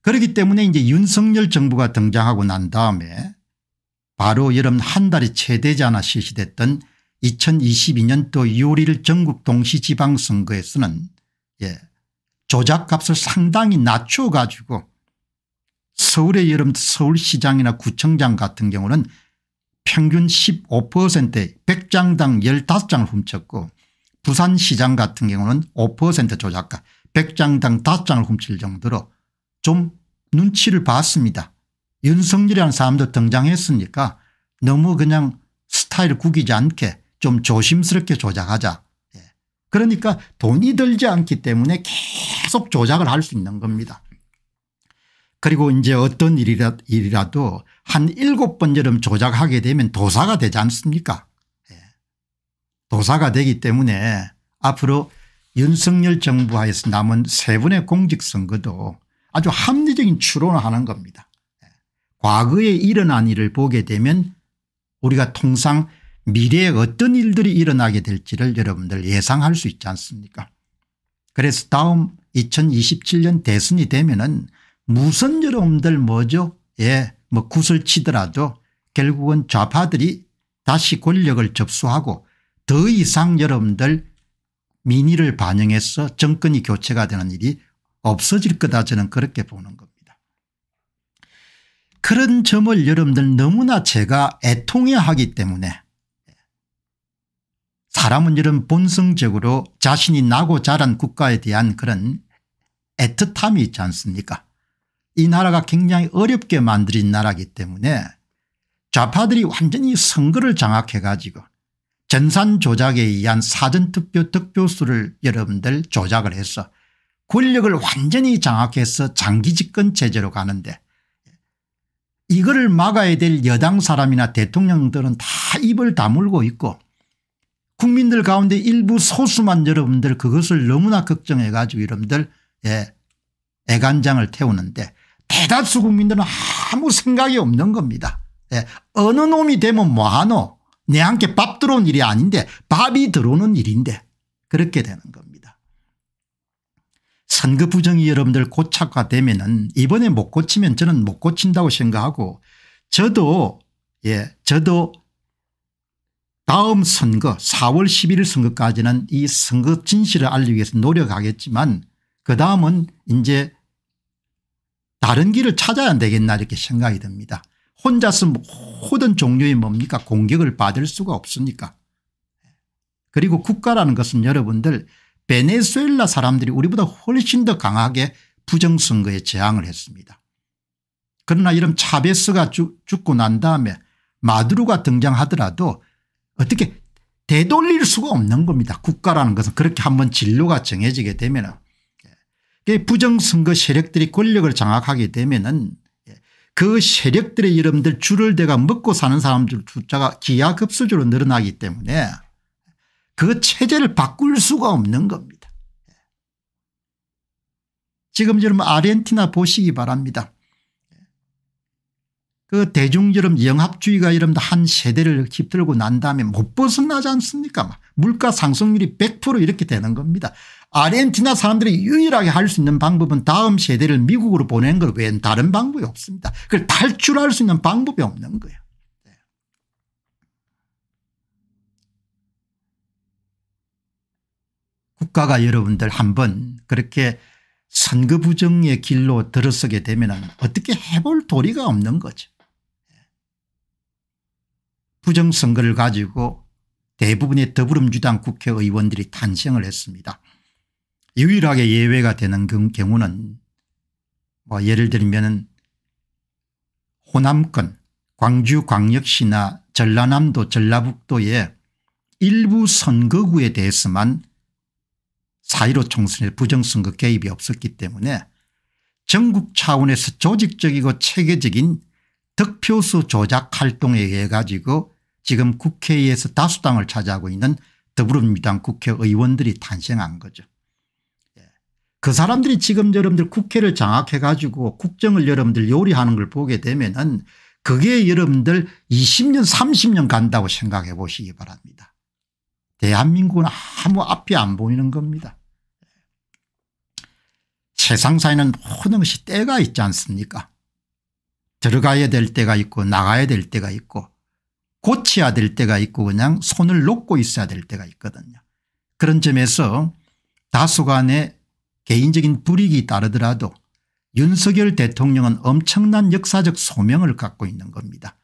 그렇기 때문에 이제 윤석열 정부가 등장하고 난 다음에 바로 여름 한 달이 채 되지 않아 실시됐던 2022년도 6월 1일 전국 동시지방선거에서는 예, 조작값을 상당히 낮춰 가지고 서울의 여름 서울시장이나 구청장 같은 경우는 평균 15%에 100장당 15장을 훔쳤고 부산시장 같은 경우는 5% 조작값 100장당 5장을 훔칠 정도로 좀 눈치를 봤습니다. 윤석열이라는 사람도 등장했으니까 너무 그냥 스타일 을 구기지 않게 좀 조심스럽게 조작하자. 예. 그러니까 돈이 들지 않기 때문에 계속 조작을 할 수 있는 겁니다. 그리고 이제 어떤 일이라, 도한 일곱 번째럼 조작하게 되면 도사가 되지 않습니까 예. 도사가 되기 때문에 앞으로 윤석열 정부 하에서 남은 세 분의 공직선거도 아주 합리적인 추론을 하는 겁니다. 과거에 일어난 일을 보게 되면 우리가 통상 미래에 어떤 일들이 일어나게 될지를 여러분들 예상할 수 있지 않습니까 그래서 다음 2027년 대선이 되면 은 무슨 여러분들 뭐죠 예, 뭐 구슬 치더라도 결국은 좌파들이 다시 권력을 접수하고 더 이상 여러분들 민의를 반영해서 정권이 교체가 되는 일이 없어질 거다 저는 그렇게 보는 겁니다. 그런 점을 여러분들 너무나 제가 애통해 하기 때문에 사람은 이런 본성적으로 자신이 나고 자란 국가에 대한 그런 애틋함이 있지 않습니까 이 나라가 굉장히 어렵게 만들인 나라기 때문에 좌파들이 완전히 선거를 장악해 가지고 전산 조작에 의한 사전투표 득표수를 여러분들 조작을 해서 권력을 완전히 장악해서 장기 집권 체제로 가는데 이거를 막아야 될 여당 사람이나 대통령들은 다 입을 다물고 있고 국민들 가운데 일부 소수만 여러분들 그것을 너무나 걱정해 가지고 여러분들 예, 애간장을 태우는데 대다수 국민들은 아무 생각이 없는 겁니다. 예, 어느 놈이 되면 뭐하노 내한테 밥 들어온 일이 아닌데 밥이 들어오는 일인데 그렇게 되는 겁니다. 선거 부정이 여러분들 고착화되면 은 이번에 못 고치면 저는 못 고친다고 생각하고 저도 예 저도 다음 선거 4월 11일 선거까지는 이 선거 진실을 알리기 위해서 노력하겠지만 그 다음은 이제 다른 길을 찾아야 되겠나 이렇게 생각이 듭니다. 혼자서 모든 종류의 뭡니까 공격을 받을 수가 없으니까. 그리고 국가라는 것은 여러분들 베네수엘라 사람들이 우리보다 훨씬 더 강하게 부정선거에 저항을 했습니다. 그러나 이런 차베스가 죽, 고난 다음에 마두로가 등장하더라도 어떻게 되돌릴 수가 없는 겁니다. 국가라는 것은 그렇게 한번 진로가 정해지게 되면 예. 부정선거 세력들이 권력을 장악하게 되면 은그 세력들의 이름들 줄을 대가 먹고 사는 사람들 숫자가 기하급수적으로 늘어나기 때문에 그 체제를 바꿀 수가 없는 겁니다. 지금 여러분 아르헨티나 보시기 바랍니다. 그 대중 여름 영합주의가 여러분 한 세대를 깃들고 난 다음에 못 벗어나지 않습니까? 물가 상승률이 100% 이렇게 되는 겁니다. 아르헨티나 사람들이 유일하게 할 수 있는 방법은 다음 세대를 미국으로 보낸 걸 외엔 다른 방법이 없습니다. 그걸 탈출할 수 있는 방법이 없는 거예요. 네. 국가가 여러분들 한번 그렇게 선거 부정의 길로 들어서게 되면 어떻게 해볼 도리가 없는 거죠. 네. 부정선거를 가지고 대부분의 더불어민주당 국회의원들이 탄생을 했습니다. 유일하게 예외가 되는 그 경우는 뭐 예를 들면 호남권 광주광역시나 전라남도 전라북도의 일부 선거구에 대해서만 4.15 총선의 부정선거 개입이 없었기 때문에 전국 차원에서 조직적이고 체계적인 득표수 조작 활동에 의해 가지고 지금 국회에서 다수당을 차지하고 있는 더불어민주당 국회의원들이 탄생한 거죠. 그 사람들이 지금 여러분들 국회를 장악해 가지고 국정을 여러분들 요리하는 걸 보게 되면은 그게 여러분들 20년 30년 간다고 생각해 보시기 바랍니다. 대한민국은 아무 앞이 안 보이는 겁니다. 세상사에는 모든 것이 때가 있지 않습니까 들어가야 될 때가 있고 나가야 될 때가 있고 고쳐야 될 때가 있고 그냥 손을 놓고 있어야 될 때가 있거든요. 그런 점에서 다수간의 개인적인 불이익이 따르더라도 윤석열 대통령은 엄청난 역사적 소명을 갖고 있는 겁니다.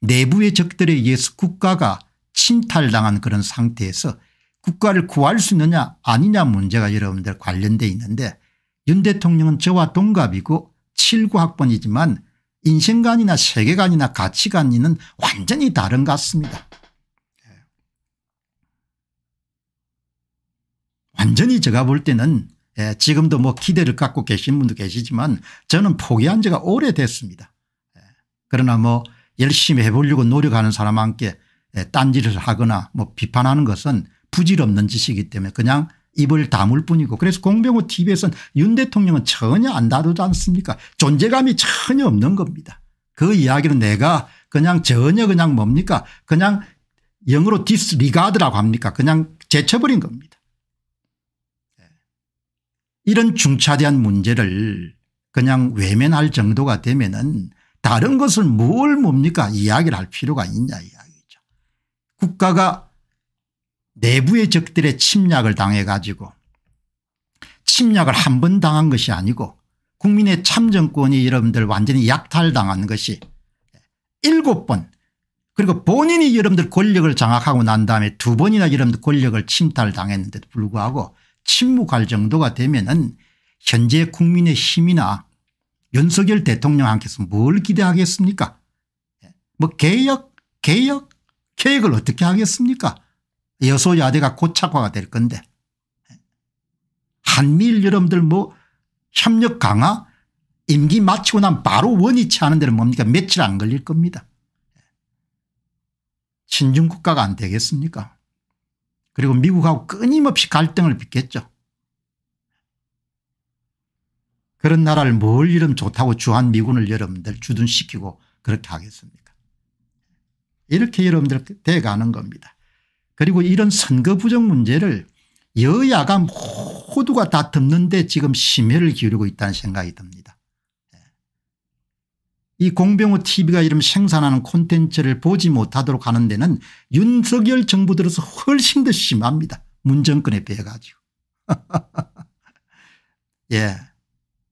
내부의 적들에 의해서 국가가 침탈당한 그런 상태에서 국가를 구할 수 있느냐 아니냐 문제가 여러분들 관련돼 있는데 윤 대통령은 저와 동갑이고 7구 학번이지만 인생관이나 세계관이나 가치관이는 완전히 다른 것 같습니다. 예. 완전히 제가 볼 때는 예, 지금도 뭐 기대를 갖고 계신 분도 계시지만 저는 포기한 지가 오래됐습니다. 예, 그러나 뭐 열심히 해보려고 노력하는 사람과 함께 예, 딴지를 하거나 뭐 비판하는 것은 부질없는 짓이기 때문에 그냥 입을 다물 뿐이고 그래서 공병호 TV에서는 윤 대통령은 전혀 안 다루지 않습니까 존재감이 전혀 없는 겁니다. 그 이야기는 내가 그냥 전혀 그냥 뭡니까 그냥 영어로 디스리가드라고 합니까 그냥 제쳐버린 겁니다. 이런 중차대한 문제를 그냥 외면할 정도가 되면은 다른 것을 뭘 뭡니까 이야기를 할 필요가 있냐 이야기죠. 국가가 내부의 적들의 침략을 당해 가지고 침략을 한 번 당한 것이 아니고 국민의 참정권이 여러분들 완전히 약탈당한 것이 일곱 번 그리고 본인이 여러분들 권력을 장악하고 난 다음에 두 번이나 여러분들 권력을 침탈당했는데도 불구하고 침묵할 정도가 되면 현재 국민의 힘이나 윤석열 대통령한테서 뭘 기대하겠습니까 예, 뭐 개혁 개혁 계획을 어떻게 하겠습니까 여소야대가 고착화가 될 건데 예, 한미일 여러분들 뭐 협력 강화 임기 마치고 난 바로 원위치 하는 데는 뭡니까 며칠 안 걸릴 겁니다. 신중국가가 예, 안 되겠습니까 그리고 미국하고 끊임없이 갈등을 빚겠죠. 그런 나라를 뭘 이름 좋다고 주한미군을 여러분들 주둔시키고 그렇게 하겠습니까 이렇게 여러분들 돼가는 겁니다. 그리고 이런 선거 부정 문제를 여야가 모두가 다 덮는데 지금 심혈을 기울이고 있다는 생각이 듭니다. 이 공병호 tv가 이름 생산하는 콘텐츠를 보지 못하도록 하는 데는 윤석열 정부 들어서 훨씬 더 심합니다. 문정권에 비해 가지고. 예.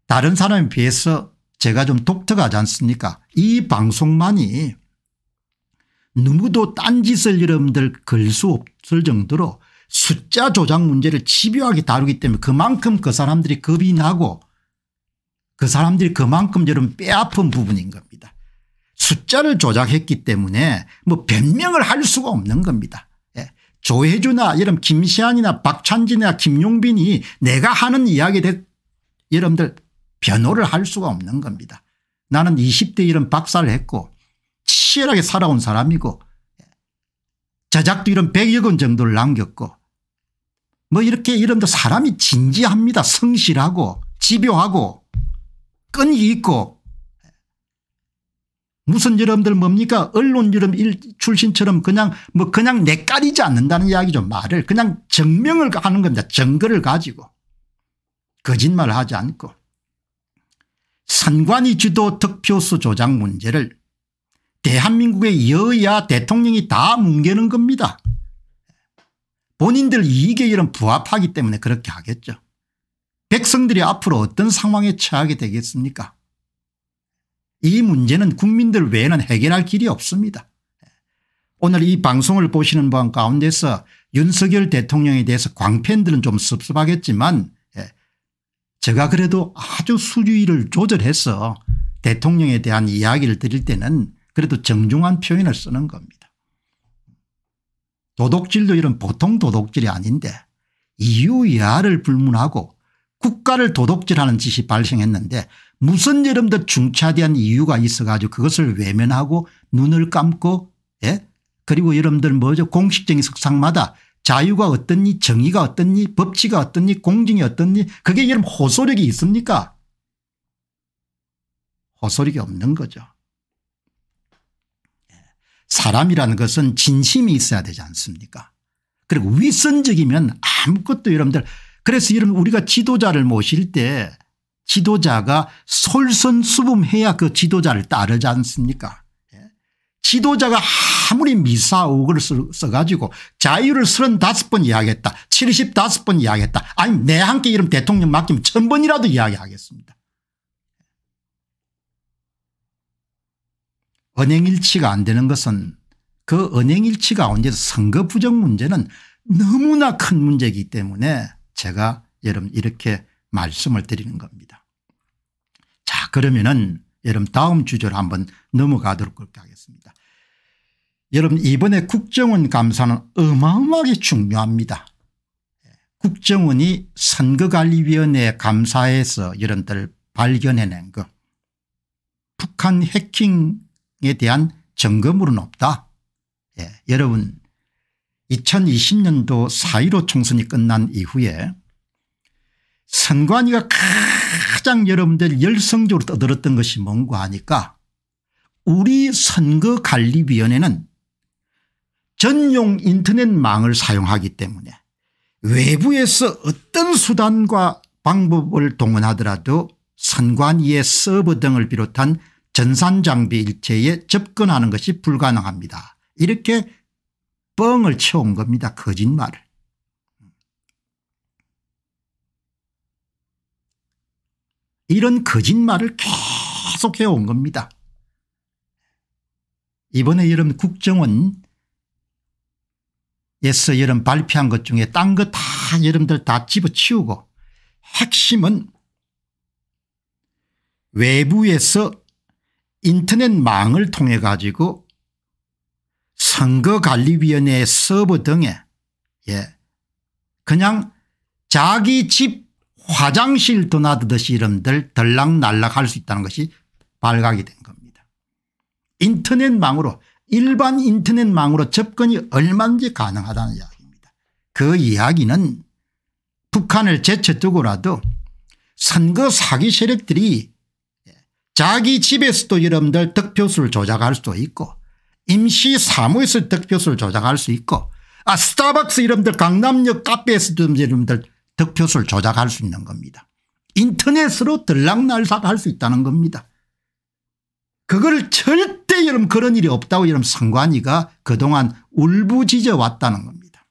다른 사람에 비해서 제가 좀 독특하지 않습니까 이 방송만이 누구도 딴짓을 여러분들 걸 수 없을 정도로 숫자 조작 문제를 집요하게 다루기 때문에 그만큼 그 사람들이 겁이 나고 그 사람들이 그만큼 저는 뼈아픈 부분인 겁니다. 숫자를 조작했기 때문에 뭐 변명을 할 수가 없는 겁니다. 예. 조혜주나 여러 김시안이나 박찬진이나 김용빈이 내가 하는 이야기에 대해 여러분들 변호를 할 수가 없는 겁니다. 나는 20대 이런 박사를 했고 치열하게 살아온 사람이고 예. 제작도 이런 100여 권 정도를 남겼고 뭐 이렇게 이런 사람이 진지합니다. 성실하고 집요하고 끈이 있고 무슨 여러분들 뭡니까 언론 여름 출신처럼 그냥 뭐 그냥 내까리지 않는다는 이야기죠 말을 그냥 증명을 하는 겁니다 증거를 가지고 거짓말을 하지 않고 선관위 주도 득표수 조작 문제를 대한민국의 여야 대통령이 다 뭉개는 겁니다. 본인들 이익에 이런 부합하기 때문에 그렇게 하겠죠. 백성들이 앞으로 어떤 상황에 처하게 되겠습니까 이 문제는 국민들 외에는 해결할 길이 없습니다. 오늘 이 방송을 보시는 분 가운데서 윤석열 대통령에 대해서 광팬들은 좀 섭섭하겠지만 예, 제가 그래도 아주 수위를 조절해서 대통령에 대한 이야기를 드릴 때는 그래도 정중한 표현을 쓰는 겁니다. 도덕질도 이런 보통 도덕질이 아닌데 이유 야를 불문하고 국가를 도둑질하는 짓이 발생했는데 무슨 여러분들 중차대한 이유가 있어 가지고 그것을 외면하고 눈을 감고 예 그리고 여러분들 뭐죠 공식적인 석상마다 자유가 어떻니 정의가 어떻니 법치가 어떻니 공정이 어떻니 그게 여러분 호소력이 있습니까 호소력이 없는 거죠. 예. 사람이라는 것은 진심이 있어야 되지 않습니까 그리고 위선적이면 아무것도 여러분들 그래서 이런 우리가 지도자를 모실 때 지도자가 솔선수범해야 그 지도자를 따르지 않습니까 예. 지도자가 아무리 미사옥을 써가지고 자유를 35번 이야기했다 75번 이야기했다 아니 내 함께 이름 대통령 맡기면 천번이라도 이야기하겠습니다. 은행일치가안 되는 것은 그은행일치가 언제 선거 부정 문제는 너무나 큰 문제이기 때문에 제가 여러분 이렇게 말씀을 드리는 겁니다. 자 그러면은 여러분 다음 주제로 한번 넘어가도록 그렇게 하겠습니다. 여러분 이번에 국정원 감사는 어마어마하게 중요합니다. 예, 국정원이 선거관리위원회 감사에서 여러분들 발견해낸 것 북한 해킹에 대한 점검으로 높다. 예, 여러분 2020년도 4.15 총선이 끝난 이후에 선관위가 가장 여러분들 열성적으로 떠들었던 것이 뭔가 하니까 우리 선거관리위원회는 전용 인터넷망을 사용하기 때문에 외부에서 어떤 수단과 방법을 동원하더라도 선관위의 서버 등을 비롯한 전산장비 일체에 접근하는 것이 불가능합니다. 이렇게 뻥을 채운 겁니다. 거짓말을. 이런 거짓말을 계속해 온 겁니다. 이번에 여름 국정원 에서 여름 발표한 것 중에 딴 거 다 여러분들 다 집어치우고 핵심은 외부에서 인터넷망을 통해 가지고 선거관리위원회 서버 등에 예 그냥 자기 집 화장실 드나드듯이 이름들 덜락날락할 수 있다는 것이 발각이 된 겁니다. 인터넷망으로 일반 인터넷망으로 접근이 얼마든지 가능하다는 이야기입니다. 그 이야기는 북한을 제쳐두고라도 선거 사기 세력들이 자기 집에서도 여러분들 득표수를 조작할 수도 있고 임시 사무실 에 득표수를 조작할 수 있고 아 스타벅스 이름들 강남역 카페에서 이름들 득표수를 조작할 수 있는 겁니다. 인터넷으로 들락날락할수 있다는 겁니다. 그걸 절대 여러분 그런 일이 없다고 여러분 선관위가 그동안 울부짖어 왔다는 겁니다.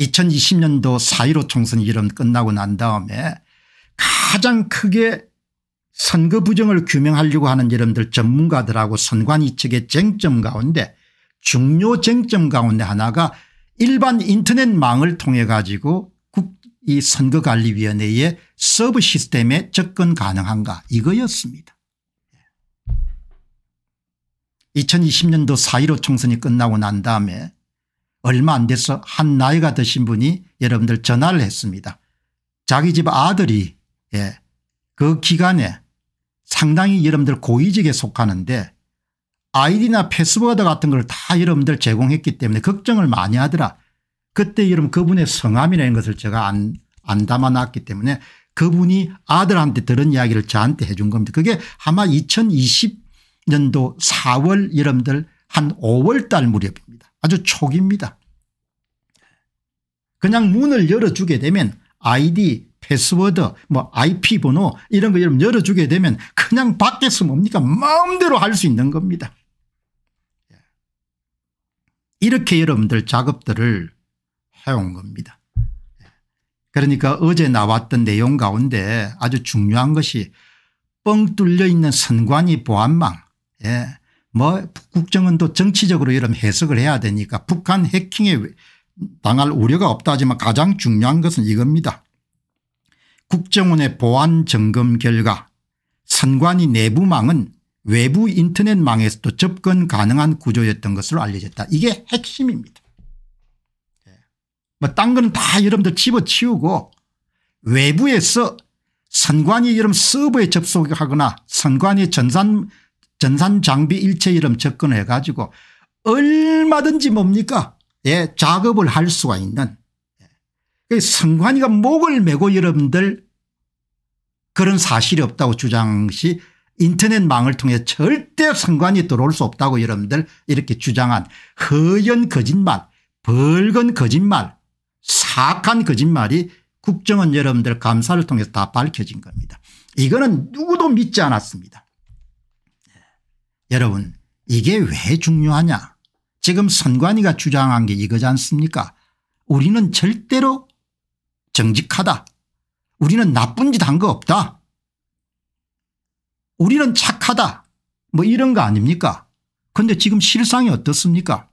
2020년도 4.15 총선이 여러분 끝나고 난 다음에 가장 크게 선거 부정을 규명하려고 하는 여러분들 전문가들하고 선관위 측의 쟁점 가운데 중요 쟁점 가운데 하나가 일반 인터넷망을 통해 가지고 국이 선거관리위원회의 서브 시스템에 접근 가능한가 이거였습니다. 2020년도 예. 4.15 총선이 끝나고 난 다음에 얼마 안 돼서 한 나이가 드신 분이 여러분들 전화를 했습니다. 자기 집 아들이 예, 그 기간에 상당히 여러분들 고위직에 속하는데 아이디나 패스워드 같은 걸 다 여러분들 제공했기 때문에 걱정을 많이 하더라. 그때 여러분 그분의 성함이라는 것을 제가 안, 안 담아놨기 때문에 그분이 아들한테 들은 이야기를 저한테 해준 겁니다. 그게 아마 2020년도 4월 여러분들 한 5월 달 무렵입니다. 아주 초기입니다. 그냥 문을 열어주게 되면 아이디 패스워드 뭐 IP번호 이런 거 여러분 열어주게 되면 그냥 밖에서 뭡니까 마음대로 할 수 있는 겁니다. 예. 이렇게 여러분들 작업들을 해온 겁니다. 예. 그러니까 어제 나왔던 내용 가운데 아주 중요한 것이 뻥 뚫려 있는 선관위 보안망 예. 뭐 국정원도 정치적으로 이런 해석을 해야 되니까 북한 해킹에 당할 우려가 없다 하지만 가장 중요한 것은 이겁니다. 국정원의 보안 점검 결과 선관위 내부망은 외부 인터넷망에서도 접근 가능한 구조였던 것으로 알려졌다. 이게 핵심입니다. 예. 뭐딴 거는 다 여러분들 집어치우고 외부에서 선관위 이름 서버에 접속하거나 선관위 전산 전산 장비 일체 이름 접근해 가지고 얼마든지 뭡니까 예 작업을 할 수가 있는 그 성관이가 목을 메고 여러분들 그런 사실이 없다고 주장시 인터넷망을 통해 절대 성관이 들어올 수 없다고 여러분들 이렇게 주장한 허연 거짓말 벌건 거짓말 사악한 거짓말이 국정원 여러분들 감사를 통해서 다 밝혀진 겁니다. 이거는 누구도 믿지 않았습니다. 예. 여러분 이게 왜 중요하냐 지금 선관위가 주장한 게 이거지 않습니까 우리는 절대로 정직하다. 우리는 나쁜 짓 한 거 없다. 우리는 착하다. 뭐 이런 거 아닙니까? 근데 지금 실상이 어떻습니까?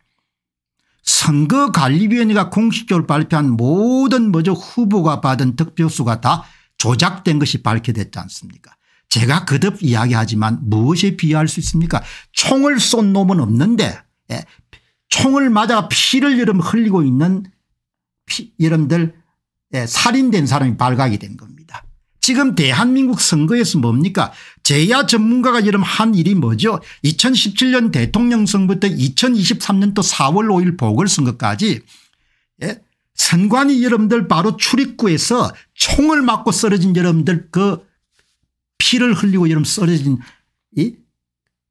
선거관리위원회가 공식적으로 발표한 모든 뭐죠 후보가 받은 득표수가 다 조작된 것이 밝혀됐지 않습니까? 제가 거듭 이야기하지만 무엇에 비유할 수 있습니까? 총을 쏜 놈은 없는데 예, 총을 맞아 피를 여름 흘리고 있는 피, 여러분들 예, 살인된 사람이 발각이 된 겁니다. 지금 대한민국 선거에서 뭡니까 제야 전문가가 이름 한 일이 뭐죠 2017년 대통령 선부터 2023년도 4월 5일 보궐선거까지 예? 선관위 여러분들 바로 출입구에서 총을 맞고 쓰러진 여러분들 그 피를 흘리고 여러분 쓰러진 이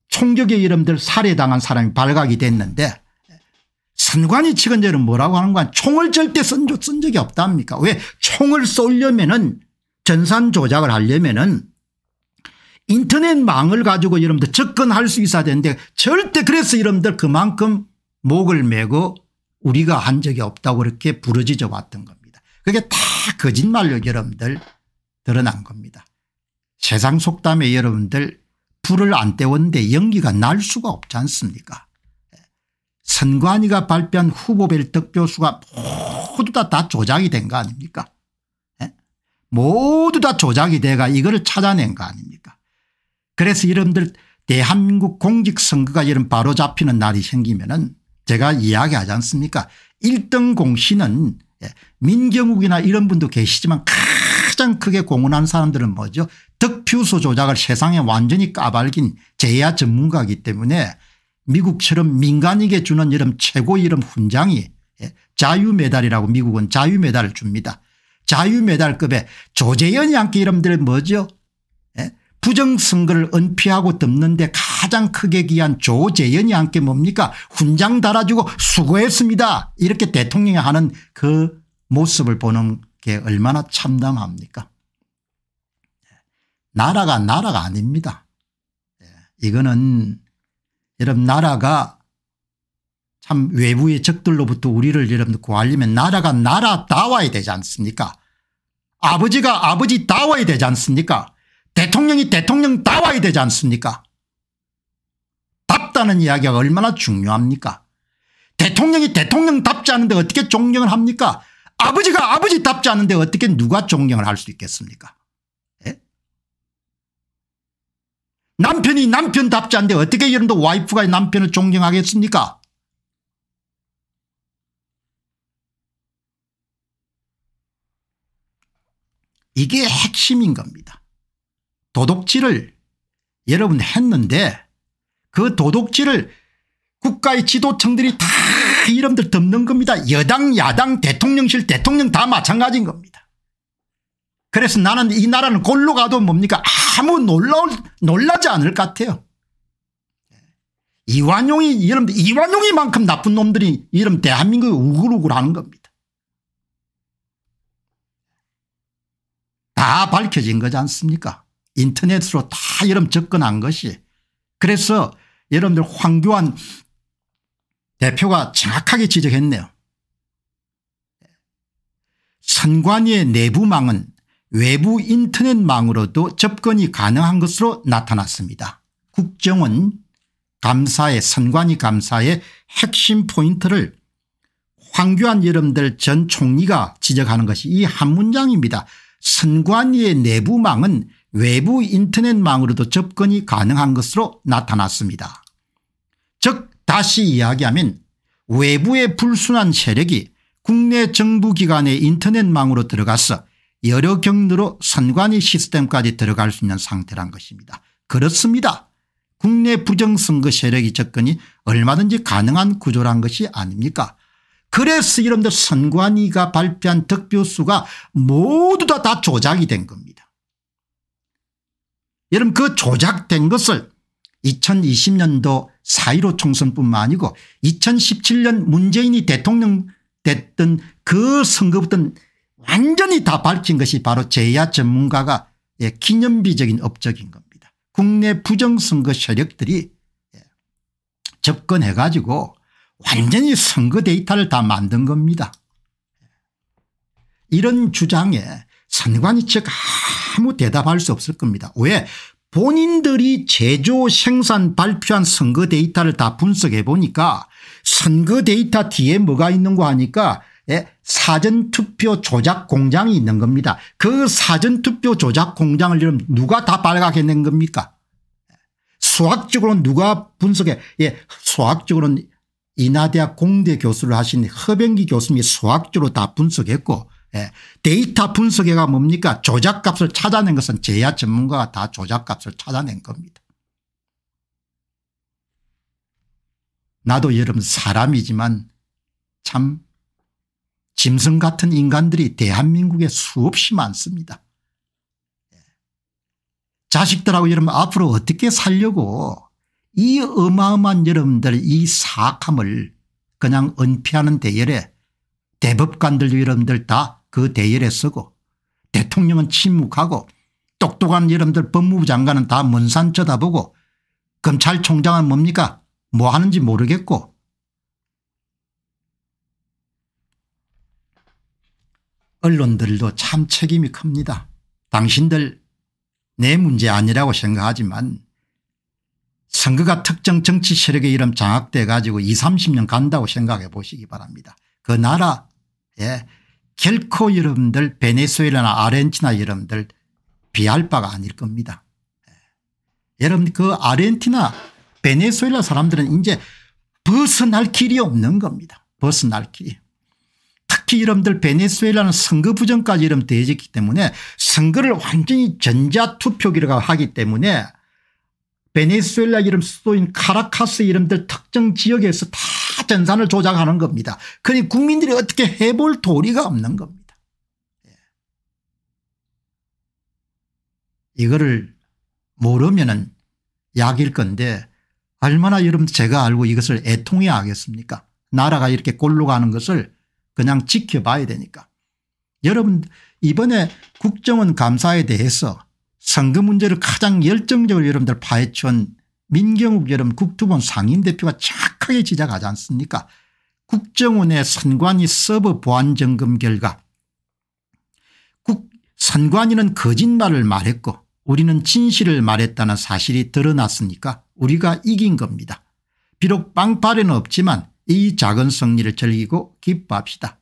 총격에 여러분들 살해당한 사람이 발각이 됐는데 선관위 측은제는 뭐라고 하는 거 총을 절대 쓴, 쓴 적이 없답니까 왜 총을 쏠려면 은 전산 조작을 하려면 은 인터넷망을 가지고 여러분들 접근할 수 있어야 되는데 절대 그래서 여러분들 그만큼 목을 메고 우리가 한 적이 없다고 그렇게 부르짖어 왔던 겁니다. 그게 다 거짓말로 여러분들 드러난 겁니다. 세상 속담에 여러분들 불을 안 때웠는데 연기가 날 수가 없지 않습니까 선관위가 발표한 후보별 득표수가 모두 다, 다 조작이 된 거 아닙니까 예? 모두 다 조작이 돼가 이거를 찾아낸 거 아닙니까 그래서 이름들 대한민국 공직선거가 이런 바로잡히는 날이 생기면은 제가 이야기하지 않습니까 1등 공신은 예. 민경욱이나 이런 분도 계시지만 가장 크게 공헌한 사람들은 뭐죠 득표수 조작을 세상에 완전히 까발긴 제야 전문가이기 때문에 미국처럼 민간에게 주는 이름 최고 이름 훈장이 예, 자유메달이라고 미국은 자유메달을 줍니다. 자유메달급의 조재현 양기 이름들 뭐죠? 예, 부정선거를 은폐하고 덮는데 가장 크게 기한 조재현이 함께 뭡니까 훈장 달아주고 수고했습니다 이렇게 대통령이 하는 그 모습을 보는 게 얼마나 참담합니까 예, 나라가 나라가 아닙니다 이거는 여러분 나라가 참 외부의 적들로부터 우리를 여러분 구하려면 나라가 나라다워야 되지 않습니까 아버지가 아버지다워야 되지 않습니까 대통령이 대통령다워야 되지 않습니까 답다는 이야기가 얼마나 중요합니까 대통령이 대통령답지 않은데 어떻게 존경을 합니까 아버지가 아버지답지 않은데 어떻게 누가 존경을 할 수 있겠습니까 남편이 남편답지 않데 어떻게 여러분도 와이프가 남편을 존경하겠습니까 이게 핵심인 겁니다. 도둑질을 여러분 했는데 그 도둑질을 국가의 지도층들이 다 이름들 덮는 겁니다. 여당 야당 대통령실 대통령 다 마찬가지인 겁니다. 그래서 나는 이 나라는 골로 가도 뭡니까 아무 놀라울 놀라지 않을 것 같아요. 이완용이 여러 이완용이만큼 나쁜 놈들이 이런 대한민국에 우글우글하는 겁니다. 다 밝혀진 거지 않습니까 인터넷으로 다이러 접근한 것이 그래서 여러분들 황교안 대표가 정확하게 지적했네요. 선관위의 내부망은 외부 인터넷망으로도 접근이 가능한 것으로 나타났습니다. 국정원 감사의 선관위 감사의 핵심 포인트를 황교안 여러분들 전 총리가 지적하는 것이 이 한 문장입니다. 선관위의 내부망은 외부 인터넷망으로도 접근이 가능한 것으로 나타났습니다. 즉 다시 이야기하면 외부의 불순한 세력이 국내 정부기관의 인터넷망으로 들어가서 여러 경로로 선관위 시스템까지 들어갈 수 있는 상태란 것입니다. 그렇습니다. 국내 부정선거 세력이 접근이 얼마든지 가능한 구조란 것이 아닙니까 그래서 여러분들 선관위가 발표한 득표수가 모두 다, 다 조작이 된 겁니다. 여러분 그 조작된 것을 2020년도 4.15 총선뿐만 아니고 2017년 문재인이 대통령 됐던 그 선거부터 완전히 다 밝힌 것이 바로 제야 전문가가 예, 기념비적인 업적인 겁니다. 국내 부정선거 세력들이 예, 접근해 가지고 완전히 선거 데이터를 다 만든 겁니다. 이런 주장에 선관위 측 아무 대답할 수 없을 겁니다. 왜 본인들이 제조 생산 발표한 선거 데이터를 다 분석해 보니까 선거 데이터 뒤에 뭐가 있는 거 하니까 예, 사전투표 조작 공장이 있는 겁니다. 그 사전투표 조작 공장을 그럼 누가 다 발각해낸 겁니까 수학적으로는 누가 분석해 예, 수학적으로는 인하대학 공대 교수를 하신 허병기 교수님이 수학적으로 다 분석했고 예, 데이터 분석해가 뭡니까 조작값을 찾아낸 것은 제야 전문가가 다 조작값을 찾아낸 겁니다. 나도 여러분 사람이지만 참 짐승 같은 인간들이 대한민국에 수없이 많습니다. 자식들하고 여러분 앞으로 어떻게 살려고 이 어마어마한 여러분들 이 사악함을 그냥 은폐하는 대열에 대법관들 여러분들 다 그 대열에 서고 대통령은 침묵하고 똑똑한 여러분들 법무부 장관은 다 먼산 쳐다보고 검찰총장은 뭡니까 뭐 하는지 모르겠고 언론들도 참 책임이 큽니다. 당신들 내 문제 아니라고 생각하지만 선거가 특정 정치 세력의 이름 장악돼 가지고 20 30년 간다고 생각해 보시기 바랍니다. 그 나라에 결코 여러분들 베네수엘라나 아르헨티나 여러분들 비할 바가 아닐 겁니다. 예. 여러분 그 아르헨티나 베네수엘라 사람들은 이제 벗어날 길이 없는 겁니다. 벗어날 길 특히 이름들 베네수엘라는 선거 부정까지 이름 대해졌기 때문에 선거를 완전히 전자투표기로 하기 때문에 베네수엘라 이름 수도인 카라카스 이름들 특정 지역에서 다 전산을 조작하는 겁니다. 그러니 국민들이 어떻게 해볼 도리가 없는 겁니다. 예. 이거를 모르면 약일 건데 얼마나 여러분 제가 알고 이것을 애통해 하겠습니까 나라가 이렇게 골로 가는 것을 그냥 지켜봐야 되니까. 여러분 이번에 국정원 감사에 대해서 선거 문제를 가장 열정적으로 여러분들 파헤쳐온 민경욱 여러분 국토본 상임대표가 착하게 지적하지 않습니까 국정원의 선관위 서버 보안 점검 결과 국 선관위는 거짓말을 말했고 우리는 진실을 말했다는 사실이 드러났으니까 우리가 이긴 겁니다. 비록 빵빠레는 없지만 이 작은 승리를 즐기고 기뻐합시다.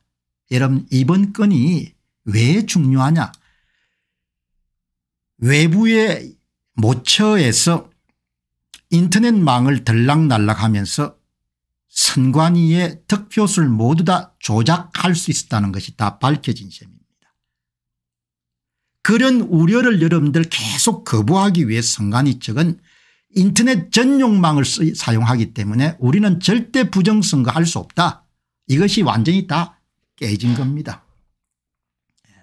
여러분 이번 건이 왜 중요하냐 외부의 모처에서 인터넷망을 들락날락하면서 선관위의 득표수를 모두 다 조작할 수 있었다는 것이 다 밝혀진 셈입니다. 그런 우려를 여러분들 계속 거부하기 위해 선관위 측은 인터넷 전용망을 사용하기 때문에 우리는 절대 부정선거 할 수 없다. 이것이 완전히 다 깨진 겁니다. 예.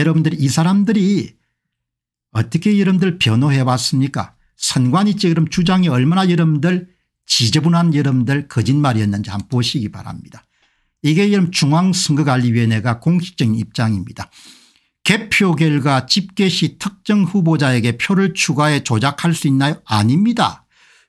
여러분들이 이 사람들이 어떻게 여러분들 변호해 왔습니까 선관위적 여 주장이 얼마나 여러분들 지저분한 여러분들 거짓말이었는지 한번 보시기 바랍니다. 이게 여러분 중앙선거관리위원회가 공식적인 입장입니다. 개표 결과 집계 시 특정 후보자에게 표를 추가해 조작할 수 있나요? 아닙니다.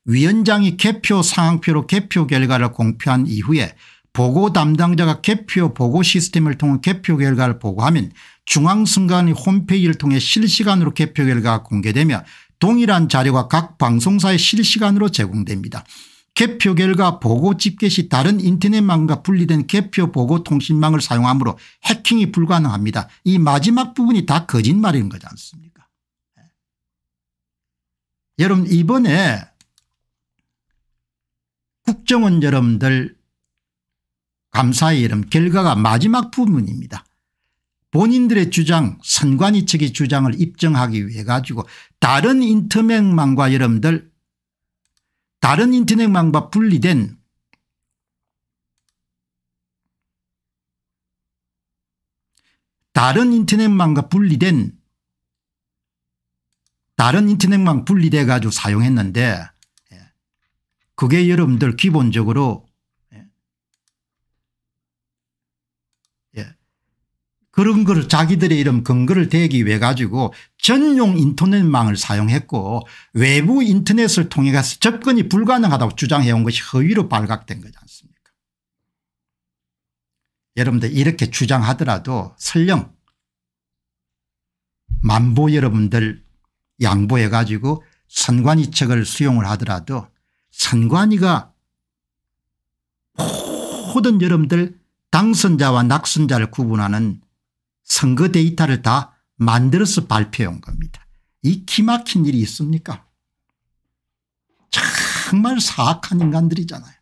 위원장이 개표 상황표로 개표 결과를 공표한 이후에 보고 담당자가 개표 보고 시스템을 통해 개표 결과를 보고하면 중앙선관위 홈페이지를 통해 실시간으로 개표 결과가 공개되며 동일한 자료가 각 방송사에 실시간으로 제공됩니다. 개표결과 보고 집계시 다른 인터넷망과 분리된 개표 보고 통신망을 사용하므로 해킹이 불가능합니다. 이 마지막 부분이 다 거짓말인 거지 않습니까 예. 여러분 이번에 국정원 여러분들 감사의 이름 결과가 마지막 부분입니다. 본인들의 주장 선관위 측의 주장을 입증하기 위해 가지고 다른 인터넷망과 여러분들 다른 인터넷망과 분리된 다른 인터넷망과 분리된 다른 인터넷망 분리돼 가지고 사용했는데 예. 그게 여러분들 기본적으로 그런 걸 자기들의 이름 근거를 대기 위해 가지고 전용 인터넷망을 사용했고 외부 인터넷을 통해 가서 접근이 불가능하다고 주장해온 것이 허위로 발각된 거지 않습니까 여러분들 이렇게 주장하더라도 설령 만보 여러분들 양보해 가지고 선관위 책을 수용을 하더라도 선관위가 모든 여러분들 당선자와 낙선자를 구분하는 선거 데이터를 다 만들어서 발표해온 겁니다. 이 기막힌 일이 있습니까 정말 사악한 인간들이잖아요.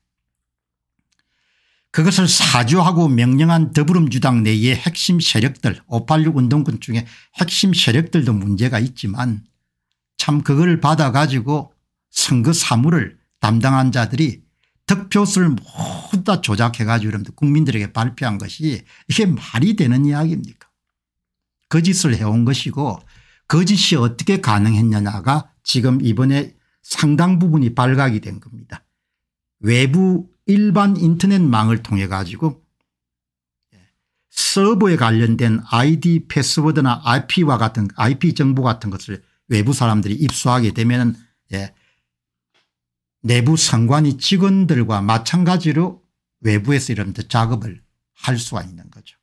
그것을 사주하고 명령한 더불어민주당 내의 핵심 세력들 586 운동권 중에 핵심 세력들도 문제가 있지만 참 그걸 받아가지고 선거 사무를 담당한 자들이 득표수를 모두 다 조작해가지고 국민들에게 발표한 것이 이게 말이 되는 이야기입니까 거짓을 그 해온 것이고 거짓이 그 어떻게 가능했느냐가 지금 이번에 상당 부분이 발각이 된 겁니다. 외부 일반 인터넷망을 통해 가지고 예, 서버에 관련된 아이디 패스워드나 IP와 같은 IP 정보 같은 것을 외부 사람들이 입수하게 되면 예, 내부 상관이 직원들과 마찬가지로 외부에서 이런 작업을 할 수가 있는 거죠.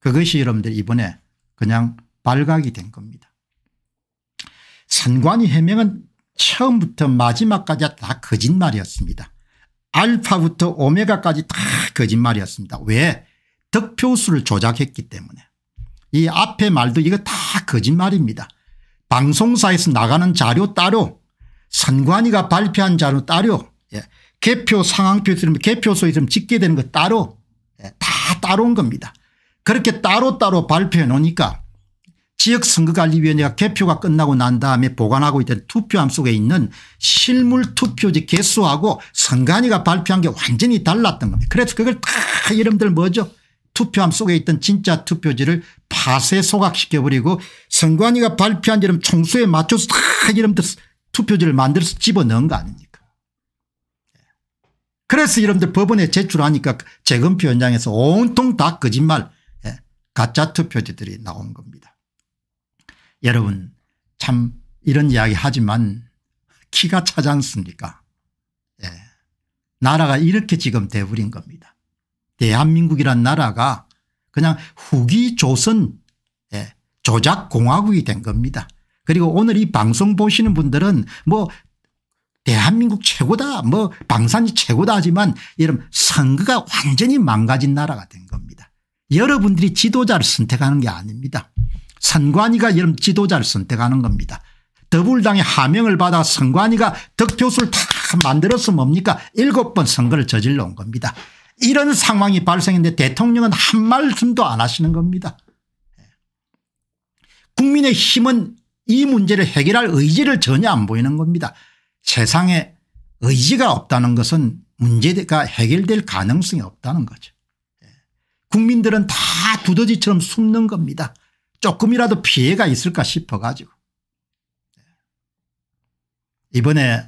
그것이 여러분들 이번에 그냥 발각이 된 겁니다. 선관위 해명은 처음부터 마지막까지 다 거짓말이었습니다. 알파부터 오메가까지 다 거짓말이었습니다. 왜? 득표수를 조작했기 때문에. 이 앞에 말도 이거 다 거짓말입니다. 방송사에서 나가는 자료 따로 선관위가 발표한 자료 따로 예. 개표 상황표 있으면 개표소 있으면 집계되는 거 따로 예. 다 따로 온 겁니다. 그렇게 따로따로 발표해 놓으니까 지역선거관리위원회가 개표가 끝나고 난 다음에 보관하고 있던 투표함 속에 있는 실물 투표지 개수하고 선관위가 발표한 게 완전히 달랐던 겁니다. 그래서 그걸 다 여러분들 뭐죠 투표함 속에 있던 진짜 투표지를 파쇄 소각시켜버리고 선관위가 발표한 여름 총수에 맞춰서 다 여러분들 투표지를 만들어서 집어넣은 거 아닙니까 그래서 여러분들 법원에 제출하니까 재검표 현장에서 온통 다 거짓말 가짜 투표지들이 나온 겁니다. 여러분 참 이런 이야기 하지만 키가 차지 않습니까 예. 나라가 이렇게 지금 돼버린 겁니다. 대한민국이란 나라가 그냥 후기 조선 예. 조작공화국이 된 겁니다. 그리고 오늘 이 방송 보시는 분들은 뭐 대한민국 최고다 뭐 방산이 최고다 하지만 이런 선거가 완전히 망가진 나라가 된 겁니다. 여러분들이 지도자를 선택하는 게 아닙니다. 선관위가 여러분 지도자를 선택하는 겁니다. 더불당의 하명을 받아 선관위가 득표수를 다 만들어서 뭡니까 일곱 번 선거를 저질러 온 겁니다. 이런 상황이 발생했는데 대통령은 한 말씀도 안 하시는 겁니다. 국민의힘은 이 문제를 해결할 의지를 전혀 안 보이는 겁니다. 세상에 의지가 없다는 것은 문제가 해결될 가능성이 없다는 거죠. 국민들은 다 두더지처럼 숨는 겁니다. 조금이라도 피해가 있을까 싶어 가지고. 이번에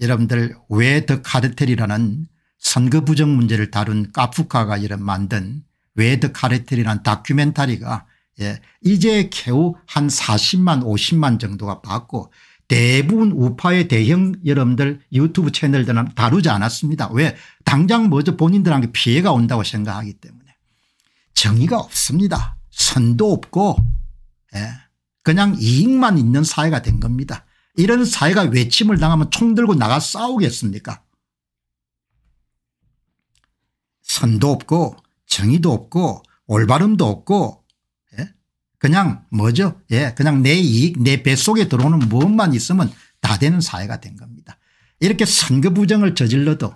여러분들 왜더 카르텔이라는 선거 부정 문제를 다룬 카프카가 이런 만든 왜더 카르텔이라는 다큐멘터리가 예, 이제 겨우 한 40만 50만 정도가 받고 대부분 우파의 대형 여러분들 유튜브 채널들은 다루지 않았습니다. 왜 당장 먼저 본인들한테 피해가 온다고 생각하기 때문에. 정의가 없습니다. 선도 없고 예. 그냥 이익만 있는 사회가 된 겁니다. 이런 사회가 외침을 당하면 총 들고 나가 싸우겠습니까 선도 없고 정의도 없고 올바름도 없고 예? 그냥 뭐죠 예, 그냥 내 이익 내 뱃속에 들어오는 무엇만 있으면 다 되는 사회가 된 겁니다. 이렇게 선거 부정을 저질러도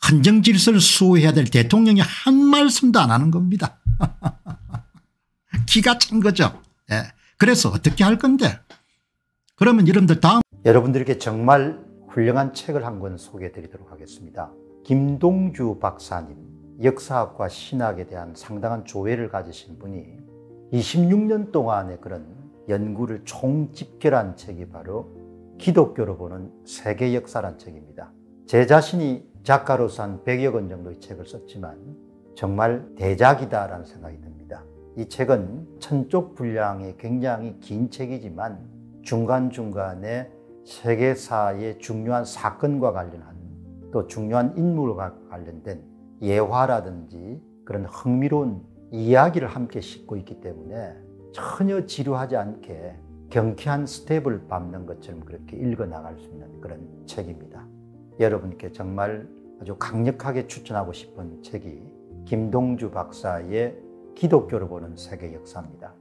한정 질서를 수호해야 될 대통령이 한 말씀도 안 하는 겁니다. 기가 찬 거죠. 예. 그래서 어떻게 할 건데 그러면 여러분들 다음 여러분들께 정말 훌륭한 책을 한 권 소개해 드리도록 하겠습니다. 김동주 박사님 역사학과 신학에 대한 상당한 조회를 가지신 분이 26년 동안의 그런 연구를 총집결한 책이 바로 기독교로 보는 세계 역사란 책입니다. 제 자신이 작가로서 한 100여 권 정도의 책을 썼지만 정말 대작이다라는 생각이 듭니다. 이 책은 천쪽 분량의 굉장히 긴 책이지만 중간중간에 세계사의 중요한 사건과 관련한 또 중요한 인물과 관련된 예화라든지 그런 흥미로운 이야기를 함께 싣고 있기 때문에 전혀 지루하지 않게 경쾌한 스텝을 밟는 것처럼 그렇게 읽어 나갈 수 있는 그런 책입니다. 여러분께 정말 아주 강력하게 추천하고 싶은 책이 김동주 박사의 기독교를 보는 세계 역사입니다.